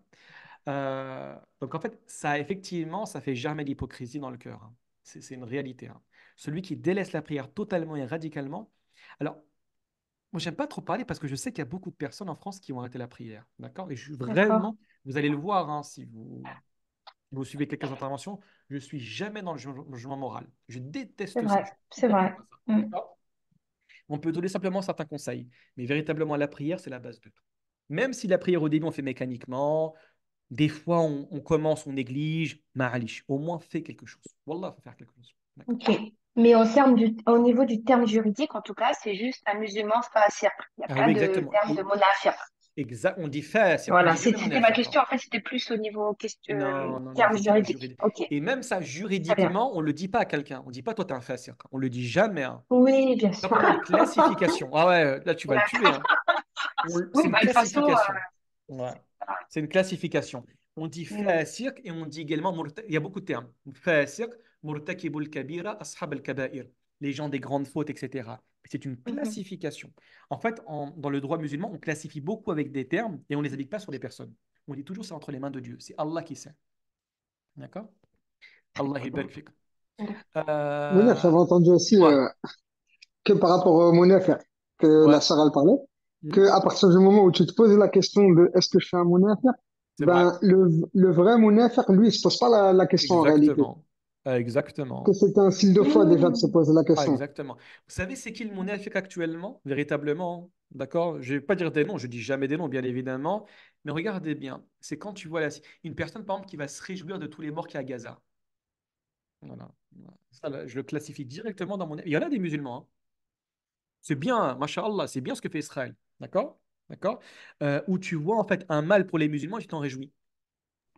euh, Donc en fait, ça effectivement, ça fait jamais l'hypocrisie dans le cœur. Hein. C'est une réalité. Hein. Celui qui délaisse la prière totalement et radicalement. Alors, moi, j'aime pas trop parler parce que je sais qu'il y a beaucoup de personnes en France qui ont arrêté la prière. D'accord? Et vraiment, vous allez le voir hein, si vous, vous suivez quelques interventions, je suis jamais dans le jugement moral. Je déteste ça. vrai. C'est vrai. On peut donner simplement certains conseils. Mais véritablement, la prière, c'est la base de tout. Même si la prière, au début, on fait mécaniquement, des fois, on, commence, on néglige, Ma'alish. au moins, fais quelque chose. Wallah, faut faire quelque chose. Mais au, au niveau du terme juridique, en tout cas, c'est juste un musulman, c'est pas un Il n'y a ah pas de terme de Exact, on dit fait. Voilà, c'était ma question. En fait, c'était plus au niveau question, euh, non, non, terme juridique. Et même ça, juridiquement, on ne le dit pas à quelqu'un. On ne dit pas, toi, tu es un fait, On ne le dit jamais. Hein. Oui, bien sûr. classification. Ah ouais, là, tu vas le tuer. Hein. C'est une bah, classification. Euh, ouais. C'est une classification. On dit mm. fait, et on dit également, il y a beaucoup de termes. Fait, cirque, murtakibul kabira, ashab kabair Les gens des grandes fautes, etc. C'est une mmh classification. En fait, dans le droit musulman, on classifie beaucoup avec des termes et on ne les applique pas sur des personnes. On dit toujours c'est entre les mains de Dieu. C'est Allah qui sait. D'accord Allah est bénéfique. Euh... j'avais entendu aussi euh, que par rapport au monaf hein, que la Sarah le parlait, mmh. qu'à partir du moment où tu te poses la question de est-ce que je suis un monaf, ben, Le, le, vrai monaf, lui, il ne se pose pas la, question en réalité. Ah, exactement. Que c'était un fil de foi déjà de se mmh. poser la ah, question. exactement. Vous savez, c'est qui le monnaie actuellement, véritablement D'accord Je ne vais pas dire des noms, je dis jamais des noms, bien évidemment. Mais regardez bien, c'est quand tu vois la... une personne, par exemple, qui va se réjouir de tous les morts qu'il y a à Gaza. Voilà. Ça, je le classifie directement dans mon. Il y en a des musulmans. Hein. C'est bien, mashallah, c'est bien ce que fait Israël. D'accord D'accord euh, Où tu vois, en fait, un mal pour les musulmans, tu t'en réjouis.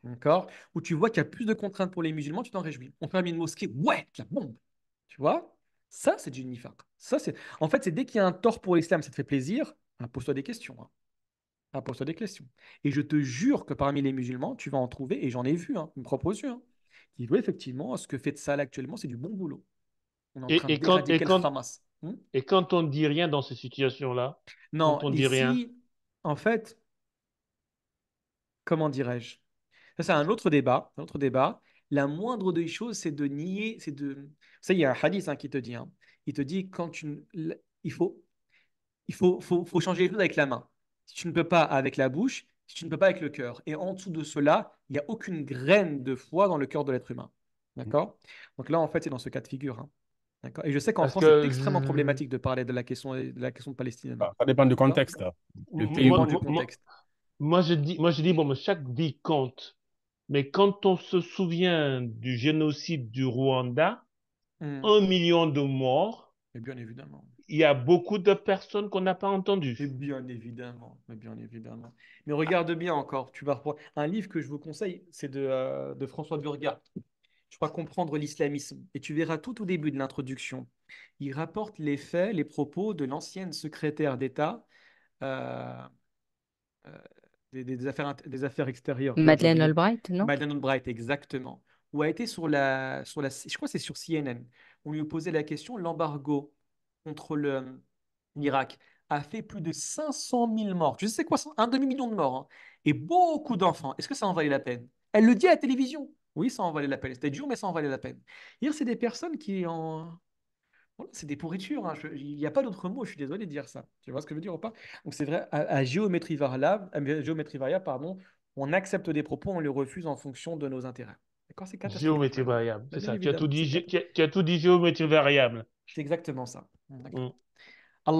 D'accord Où tu vois qu'il y a plus de contraintes pour les musulmans, tu t'en réjouis. On ferme une mosquée, ouais, la bombe. Tu vois Ça, c'est du nifaq. Ça, c'est... En fait, c'est dès qu'il y a un tort pour l'islam, ça te fait plaisir, ben, pose-toi des questions. Hein. Ben, pose-toi des questions. Et je te jure que parmi les musulmans, tu vas en trouver, et j'en ai vu, hein, une propre propose yeux, hein, qui effectivement, ce que fait de ça actuellement, c'est du bon boulot. et, quand, quand, on ne dit rien dans ces situations-là Non, on ici, rien. en fait, comment dirais-je ça, c'est un autre débat. Un autre débat. La moindre des choses, c'est de nier, c'est de. Ça, il y a un hadith hein, qui te dit. Hein. Il te dit quand il faut, il faut, faut, faut changer les choses avec la main. Si tu ne peux pas avec la bouche, si tu ne peux pas avec le cœur. Et en dessous de cela, il n'y a aucune graine de foi dans le cœur de l'être humain. Mmh. D'accord Donc là, en fait, c'est dans ce cas de figure. Hein. D'accord Et je sais qu'en France, c'est extrêmement problématique de parler de la question, de la question palestinienne. Bah, ça dépend du contexte. moi, du contexte. Moi, je dis, moi, je dis bon, chaque vie compte. Mais quand on se souvient du génocide du Rwanda, hmm. un million de morts. Et bien évidemment. Il y a beaucoup de personnes qu'on n'a pas entendues. bien évidemment, mais bien évidemment. Mais regarde bien encore, tu vas un livre que je vous conseille, c'est de, euh, de François Burgat. Je crois comprendre l'islamisme. Et tu verras tout au début de l'introduction. Il rapporte les faits, les propos de l'ancienne secrétaire d'État. euh, euh des, affaires, extérieures. Madeleine Albright, non Madeleine Albright, exactement. Où a été sur la, sur la, je crois que c'est sur CNN. On lui posait la question, l'embargo contre l'Irak euh, a fait plus de 500 000 morts. Tu sais c'est quoi Un demi-million de morts. Hein. Et beaucoup d'enfants. Est-ce que ça en valait la peine Elle le dit à la télévision. Oui, ça en valait la peine. C'était dur, mais ça en valait la peine. Hier, c'est des personnes qui, en, c'est des pourritures. Hein, il n'y a pas d'autre mot, je suis désolé de dire ça. Tu vois ce que je veux dire ou pas Donc c'est vrai, à, géométrie variable, géométrie variable pardon, on accepte des propos, on les refuse en fonction de nos intérêts. D'accord C'est Géométrie variable, c'est ça. Tu as, tout dit, tu as, tout dit géométrie variable. C'est exactement ça. D'accord. Mm.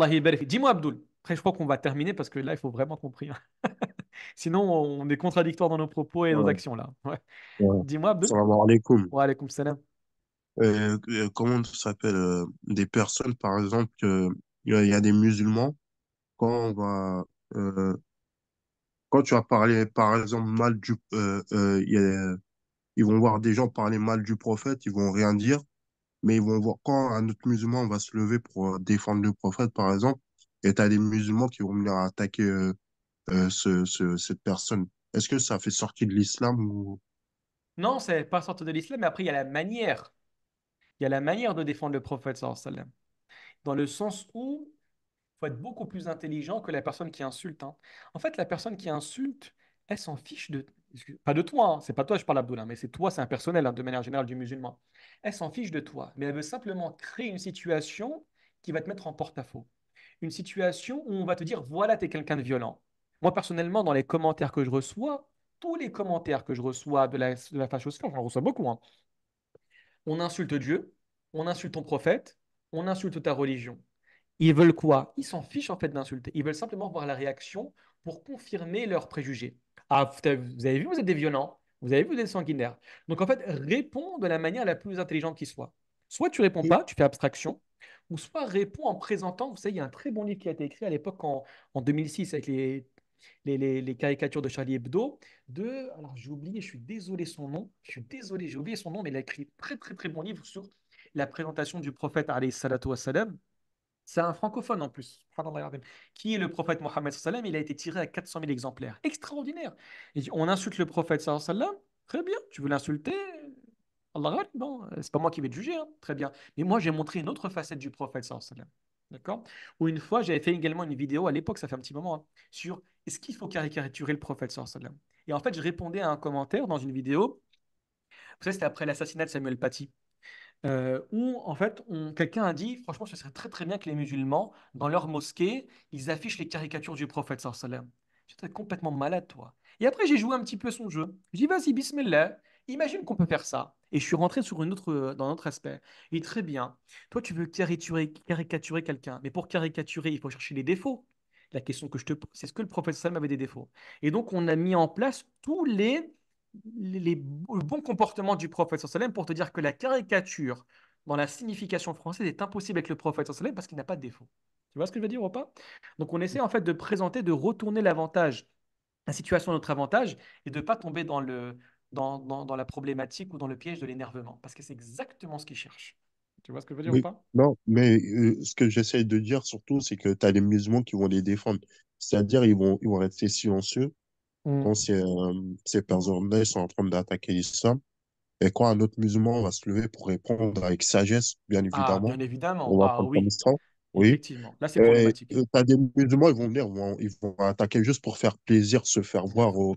Allah Dis-moi, Abdul. Après, je crois qu'on va terminer parce que là, il faut vraiment comprendre. Hein. Sinon, on est contradictoire dans nos propos et nos actions là. Ouais. Dis-moi, Abdul. Salam alaikum. Wa alaikum salam. Euh, euh, comment ça s'appelle euh, des personnes par exemple il y, a des musulmans quand on va quand tu vas parler par exemple mal du ils vont voir des gens parler mal du prophète ils vont rien dire mais ils vont voir quand un autre musulman va se lever pour défendre le prophète par exemple et tu as des musulmans qui vont venir attaquer ce, cette personne est-ce que ça fait sortir de l'islam ou non c'est pas sortir de l'islam mais après il y a la manière il y a la manière de défendre le prophète sallam. Dans le sens où il faut être beaucoup plus intelligent que la personne qui insulte. Hein. En fait, la personne qui insulte, elle s'en fiche de pas de toi, hein. c'est pas toi, je parle Abdullah, hein, mais c'est toi, c'est impersonnel hein, de manière générale du musulman. Elle s'en fiche de toi, mais elle veut simplement créer une situation qui va te mettre en porte-à-faux. Une situation où on va te dire voilà, tu es quelqu'un de violent. Moi, personnellement, dans les commentaires que je reçois, tous les commentaires que je reçois de la, de la fachosphère, j'en reçois beaucoup, hein on insulte Dieu, on insulte ton prophète, on insulte ta religion. Ils veulent quoi Ils s'en fichent en fait d'insulter. Ils veulent simplement voir la réaction pour confirmer leurs préjugés. Ah, vous avez vu, vous êtes des violents. Vous avez vu, vous êtes sanguinaires. Donc en fait, réponds de la manière la plus intelligente qui soit. Soit tu réponds pas, tu fais abstraction, ou soit réponds en présentant. Vous savez, il y a un très bon livre qui a été écrit à l'époque en, en 2006 avec les les, caricatures de Charlie Hebdo, de, alors j'ai oublié, je suis désolé son nom, je suis désolé, j'ai oublié son nom, mais il a écrit très très très bon livre sur la présentation du prophète alayhi salatu wassalam. C'est un francophone en plus, qui est le prophète Mohammed sallam, il a été tiré à 400 000 exemplaires. Extraordinaire. on insulte le prophète sallam, très bien, tu veux l'insulter, Allah, bon, euh, c'est pas moi qui vais te juger, hein. très bien. Mais moi, j'ai montré une autre facette du prophète sallam. D'accord Ou une fois, j'avais fait également une vidéo à l'époque, ça fait un petit moment, hein, sur est-ce qu'il faut caricaturer le prophète sallam Et en fait, je répondais à un commentaire dans une vidéo, c'était après l'assassinat de Samuel Paty, euh, où en fait, quelqu'un a dit, franchement, ce serait très très bien que les musulmans, dans leur mosquée, ils affichent les caricatures du prophète sallam. J'étais complètement malade, toi. Et après, j'ai joué un petit peu son jeu. J'ai dit, vas-y, bismillah, imagine qu'on peut faire ça. Et je suis rentré sur une autre, euh, dans un autre aspect. Il dit très bien, toi, tu veux caricaturer, caricaturer quelqu'un, mais pour caricaturer, il faut chercher les défauts. La question que je te pose, c'est est-ce que le prophète Sam avait des défauts Et donc, on a mis en place tous les, les, bons comportements du prophète Sam pour te dire que la caricature dans la signification française est impossible avec le prophète Sam parce qu'il n'a pas de défaut. Tu vois ce que je veux dire ou pas Donc, on essaie en fait de présenter, de retourner l'avantage la situation à notre avantage et de ne pas tomber dans le, dans, dans, la problématique ou dans le piège de l'énervement, parce que c'est exactement ce qu'ils cherchent. Tu vois ce que je veux dire ou pas Non, mais euh, ce que j'essaie de dire surtout, c'est que tu as les musulmans qui vont les défendre. C'est-à-dire, ils vont, ils vont rester silencieux mmh. quand ces, euh, ces personnes-là sont en train d'attaquer l'islam. Et quand un autre musulman va se lever pour répondre avec sagesse, bien ah, évidemment. bien évidemment. On va ah oui. Oui. Effectivement. Là, c'est problématique. Tu as des musulmans, ils vont venir, ils vont, attaquer juste pour faire plaisir, se faire voir aux,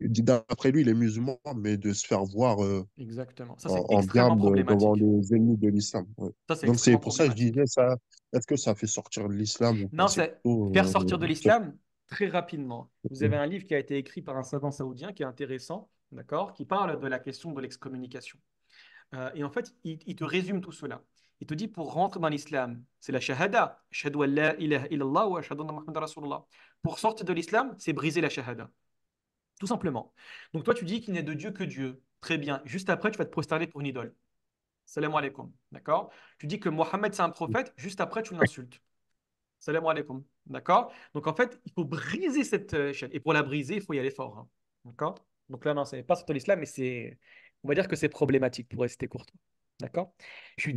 d'après lui, les musulmans, mais de se faire voir euh, Exactement. en gamme euh, devant les ennemis de l'islam. Donc c'est pour ça que je disais ça. Est-ce que ça fait sortir de l'islam Non, c'est euh, faire sortir de l'islam très rapidement. Vous avez mm-hmm. un livre qui a été écrit par un savant saoudien qui est intéressant, d'accord, qui parle de la question de l'excommunication. et en fait, il, il, te résume tout cela. Il te dit pour rentrer dans l'islam, c'est la shahada. Pour sortir de l'islam, c'est briser la shahada tout simplement. Donc toi, tu dis qu'il n'est de Dieu que Dieu. Très bien. Juste après, tu vas te prosterner pour une idole. Salam alaikum. D'accord Tu dis que Mohamed, c'est un prophète. Juste après, tu l'insultes. Salam alaikum. D'accord Donc en fait, il faut briser cette euh, chaîne. Et pour la briser, il faut y aller fort. Hein. D'accord Donc là, non, ce n'est pas sur l'islam, mais c'est. On va dire que c'est problématique pour rester court. D'accord je suis,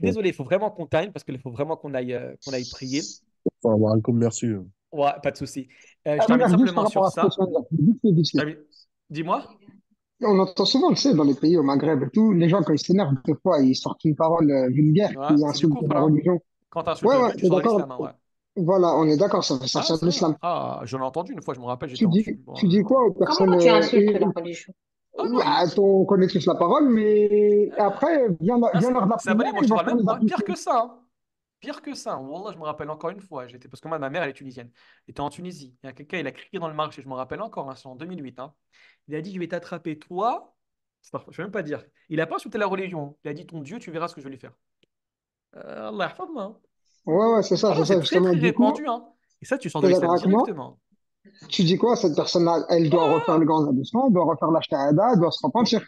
désolé, il faut vraiment qu'on t'aille, parce qu'il faut vraiment qu'on aille, euh, qu'on aille prier. Merci. Ouais, pas de souci. Euh, je ah, simplement sur ça. Dis-moi. On entend souvent, tu sais, dans les pays au Maghreb et tout, les gens, quand ils s'énervent, des fois, ils sortent une parole euh, vulgaire ils insultent insultent la hein. religion. Quand tu insultes ouais, ouais, d'accord. Ouais. Voilà, on est d'accord, ça fait sortir l'islam. Ah, je l'ai entendu une fois, je me rappelle. Tu dis, tu dis quoi aux personnes. Comment tu euh, insultes la religion oh, on connaît tous la parole, mais après, viens, viens ah, leur la pire que ça. Hein. Pire que ça, hein. je me rappelle encore une fois, j'étais parce que moi, ma mère, elle est tunisienne. était en Tunisie. Il y a quelqu'un, il a crié dans le marché, je me rappelle encore, hein, c'est en 2008. Hein. Il a dit Je vais t'attraper, toi. Je ne vais même pas dire. Il n'a pas insulté la religion. Il a dit Ton Dieu, tu verras ce que je vais lui faire. Euh, Allah, Ouais, ouais, c'est ça, ah c'est ça, justement. Très, très Et ça, tu sens de ça directement. Tu dis quoi Cette personne-là, elle doit ah! refaire le grand ablution, elle doit refaire la elle doit se repentir.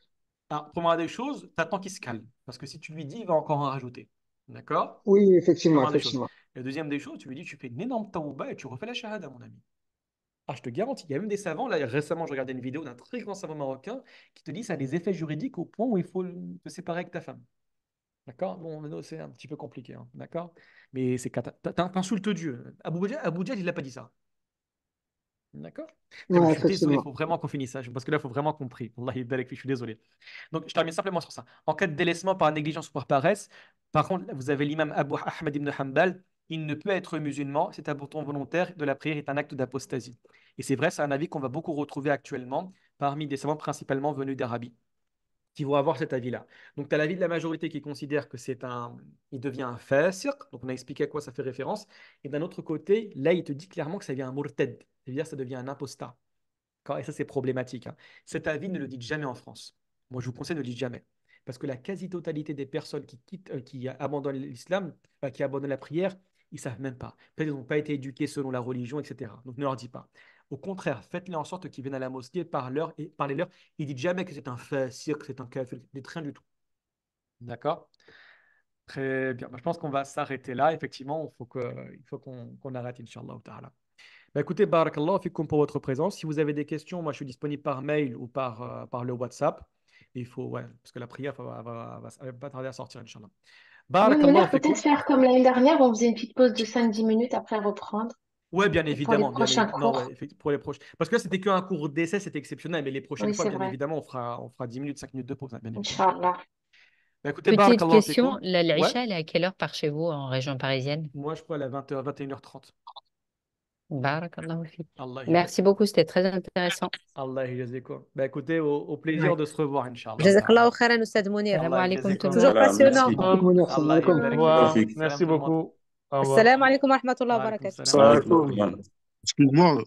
Alors, première des choses, t'attends qu'il se calme. Parce que si tu lui dis, il va encore en rajouter. D'accord Oui, effectivement, effectivement. La deuxième des choses, tu lui dis, tu fais une énorme bas et tu refais la shahada, mon ami. Ah, je te garantis, il y a même des savants, là récemment je regardais une vidéo d'un très grand savant marocain qui te dit ça a des effets juridiques au point où il faut te séparer avec ta femme. D'accord Bon, c'est un petit peu compliqué, hein. d'accord Mais c'est t'insultes Dieu. Abu Djad, il n'a pas dit ça. D'accord il faut vraiment qu'on finisse ça, hein, parce que là, il faut vraiment qu'on prie. je suis désolé. Donc, je termine simplement sur ça. En cas de délaissement par négligence ou par paresse, par contre, vous avez l'imam Abu Ahmad ibn Hanbal, il ne peut être musulman, C'est un bouton volontaire de la prière est un acte d'apostasie. Et c'est vrai, c'est un avis qu'on va beaucoup retrouver actuellement parmi des savants principalement venus d'Arabie qui vont avoir cet avis-là. Donc, tu as l'avis de la majorité qui considère que c'est un, il devient un fasir, donc on a expliqué à quoi ça fait référence, et d'un autre côté, là, il te dit clairement que ça devient un murtad. c'est-à-dire ça devient un apostat. Et ça, c'est problématique. Hein. Cet avis ne le dit jamais en France. Moi, je vous conseille ne le dites jamais. Parce que la quasi-totalité des personnes qui, quittent, euh, qui abandonnent l'islam, qui abandonnent la prière, ils savent même pas. Peut-être qu'ils n'ont pas été éduqués selon la religion, etc. Donc ne leur dis pas. Au contraire, faites-les en sorte qu'ils viennent à la mosquée par, leur et, parlez-leur. Ils Il dit jamais que c'est un cirque, que c'est un kafir, des rien du tout. D'accord. Très bien. Bah, je pense qu'on va s'arrêter là. Effectivement, il faut qu'on arrête, Inch'Allah ta'ala. Bah écoutez, barakallah Fikoum, pour votre présence. Si vous avez des questions, moi je suis disponible par mail ou par, euh, par le WhatsApp. il faut, parce que la prière va, va, pas tarder à sortir, Inch'Allah. Barakallah. peut-être faire comme l'année dernière, on faisait une petite pause de 5-10 minutes après reprendre. Oui, bien évidemment. Pour les, prochains Parce que là, c'était qu'un cours d'essai, c'était exceptionnel, mais les prochaines fois, bien évidemment, on fera, on fera 10 minutes, 5 minutes de pause. Hein, bien Inch'Allah. Bah, Petite question, l'Aïcha, à quelle heure par chez vous en région parisienne Moi, je crois à 20h, 21h30. Merci beaucoup, c'était très intéressant. Allah bah, écoutez, au, plaisir de se revoir, Inch'Allah. Jazakallah Toujours passionnant. Merci beaucoup. السلام عليكم ورحمة الله وبركاته السلام عليكم ورحمة الله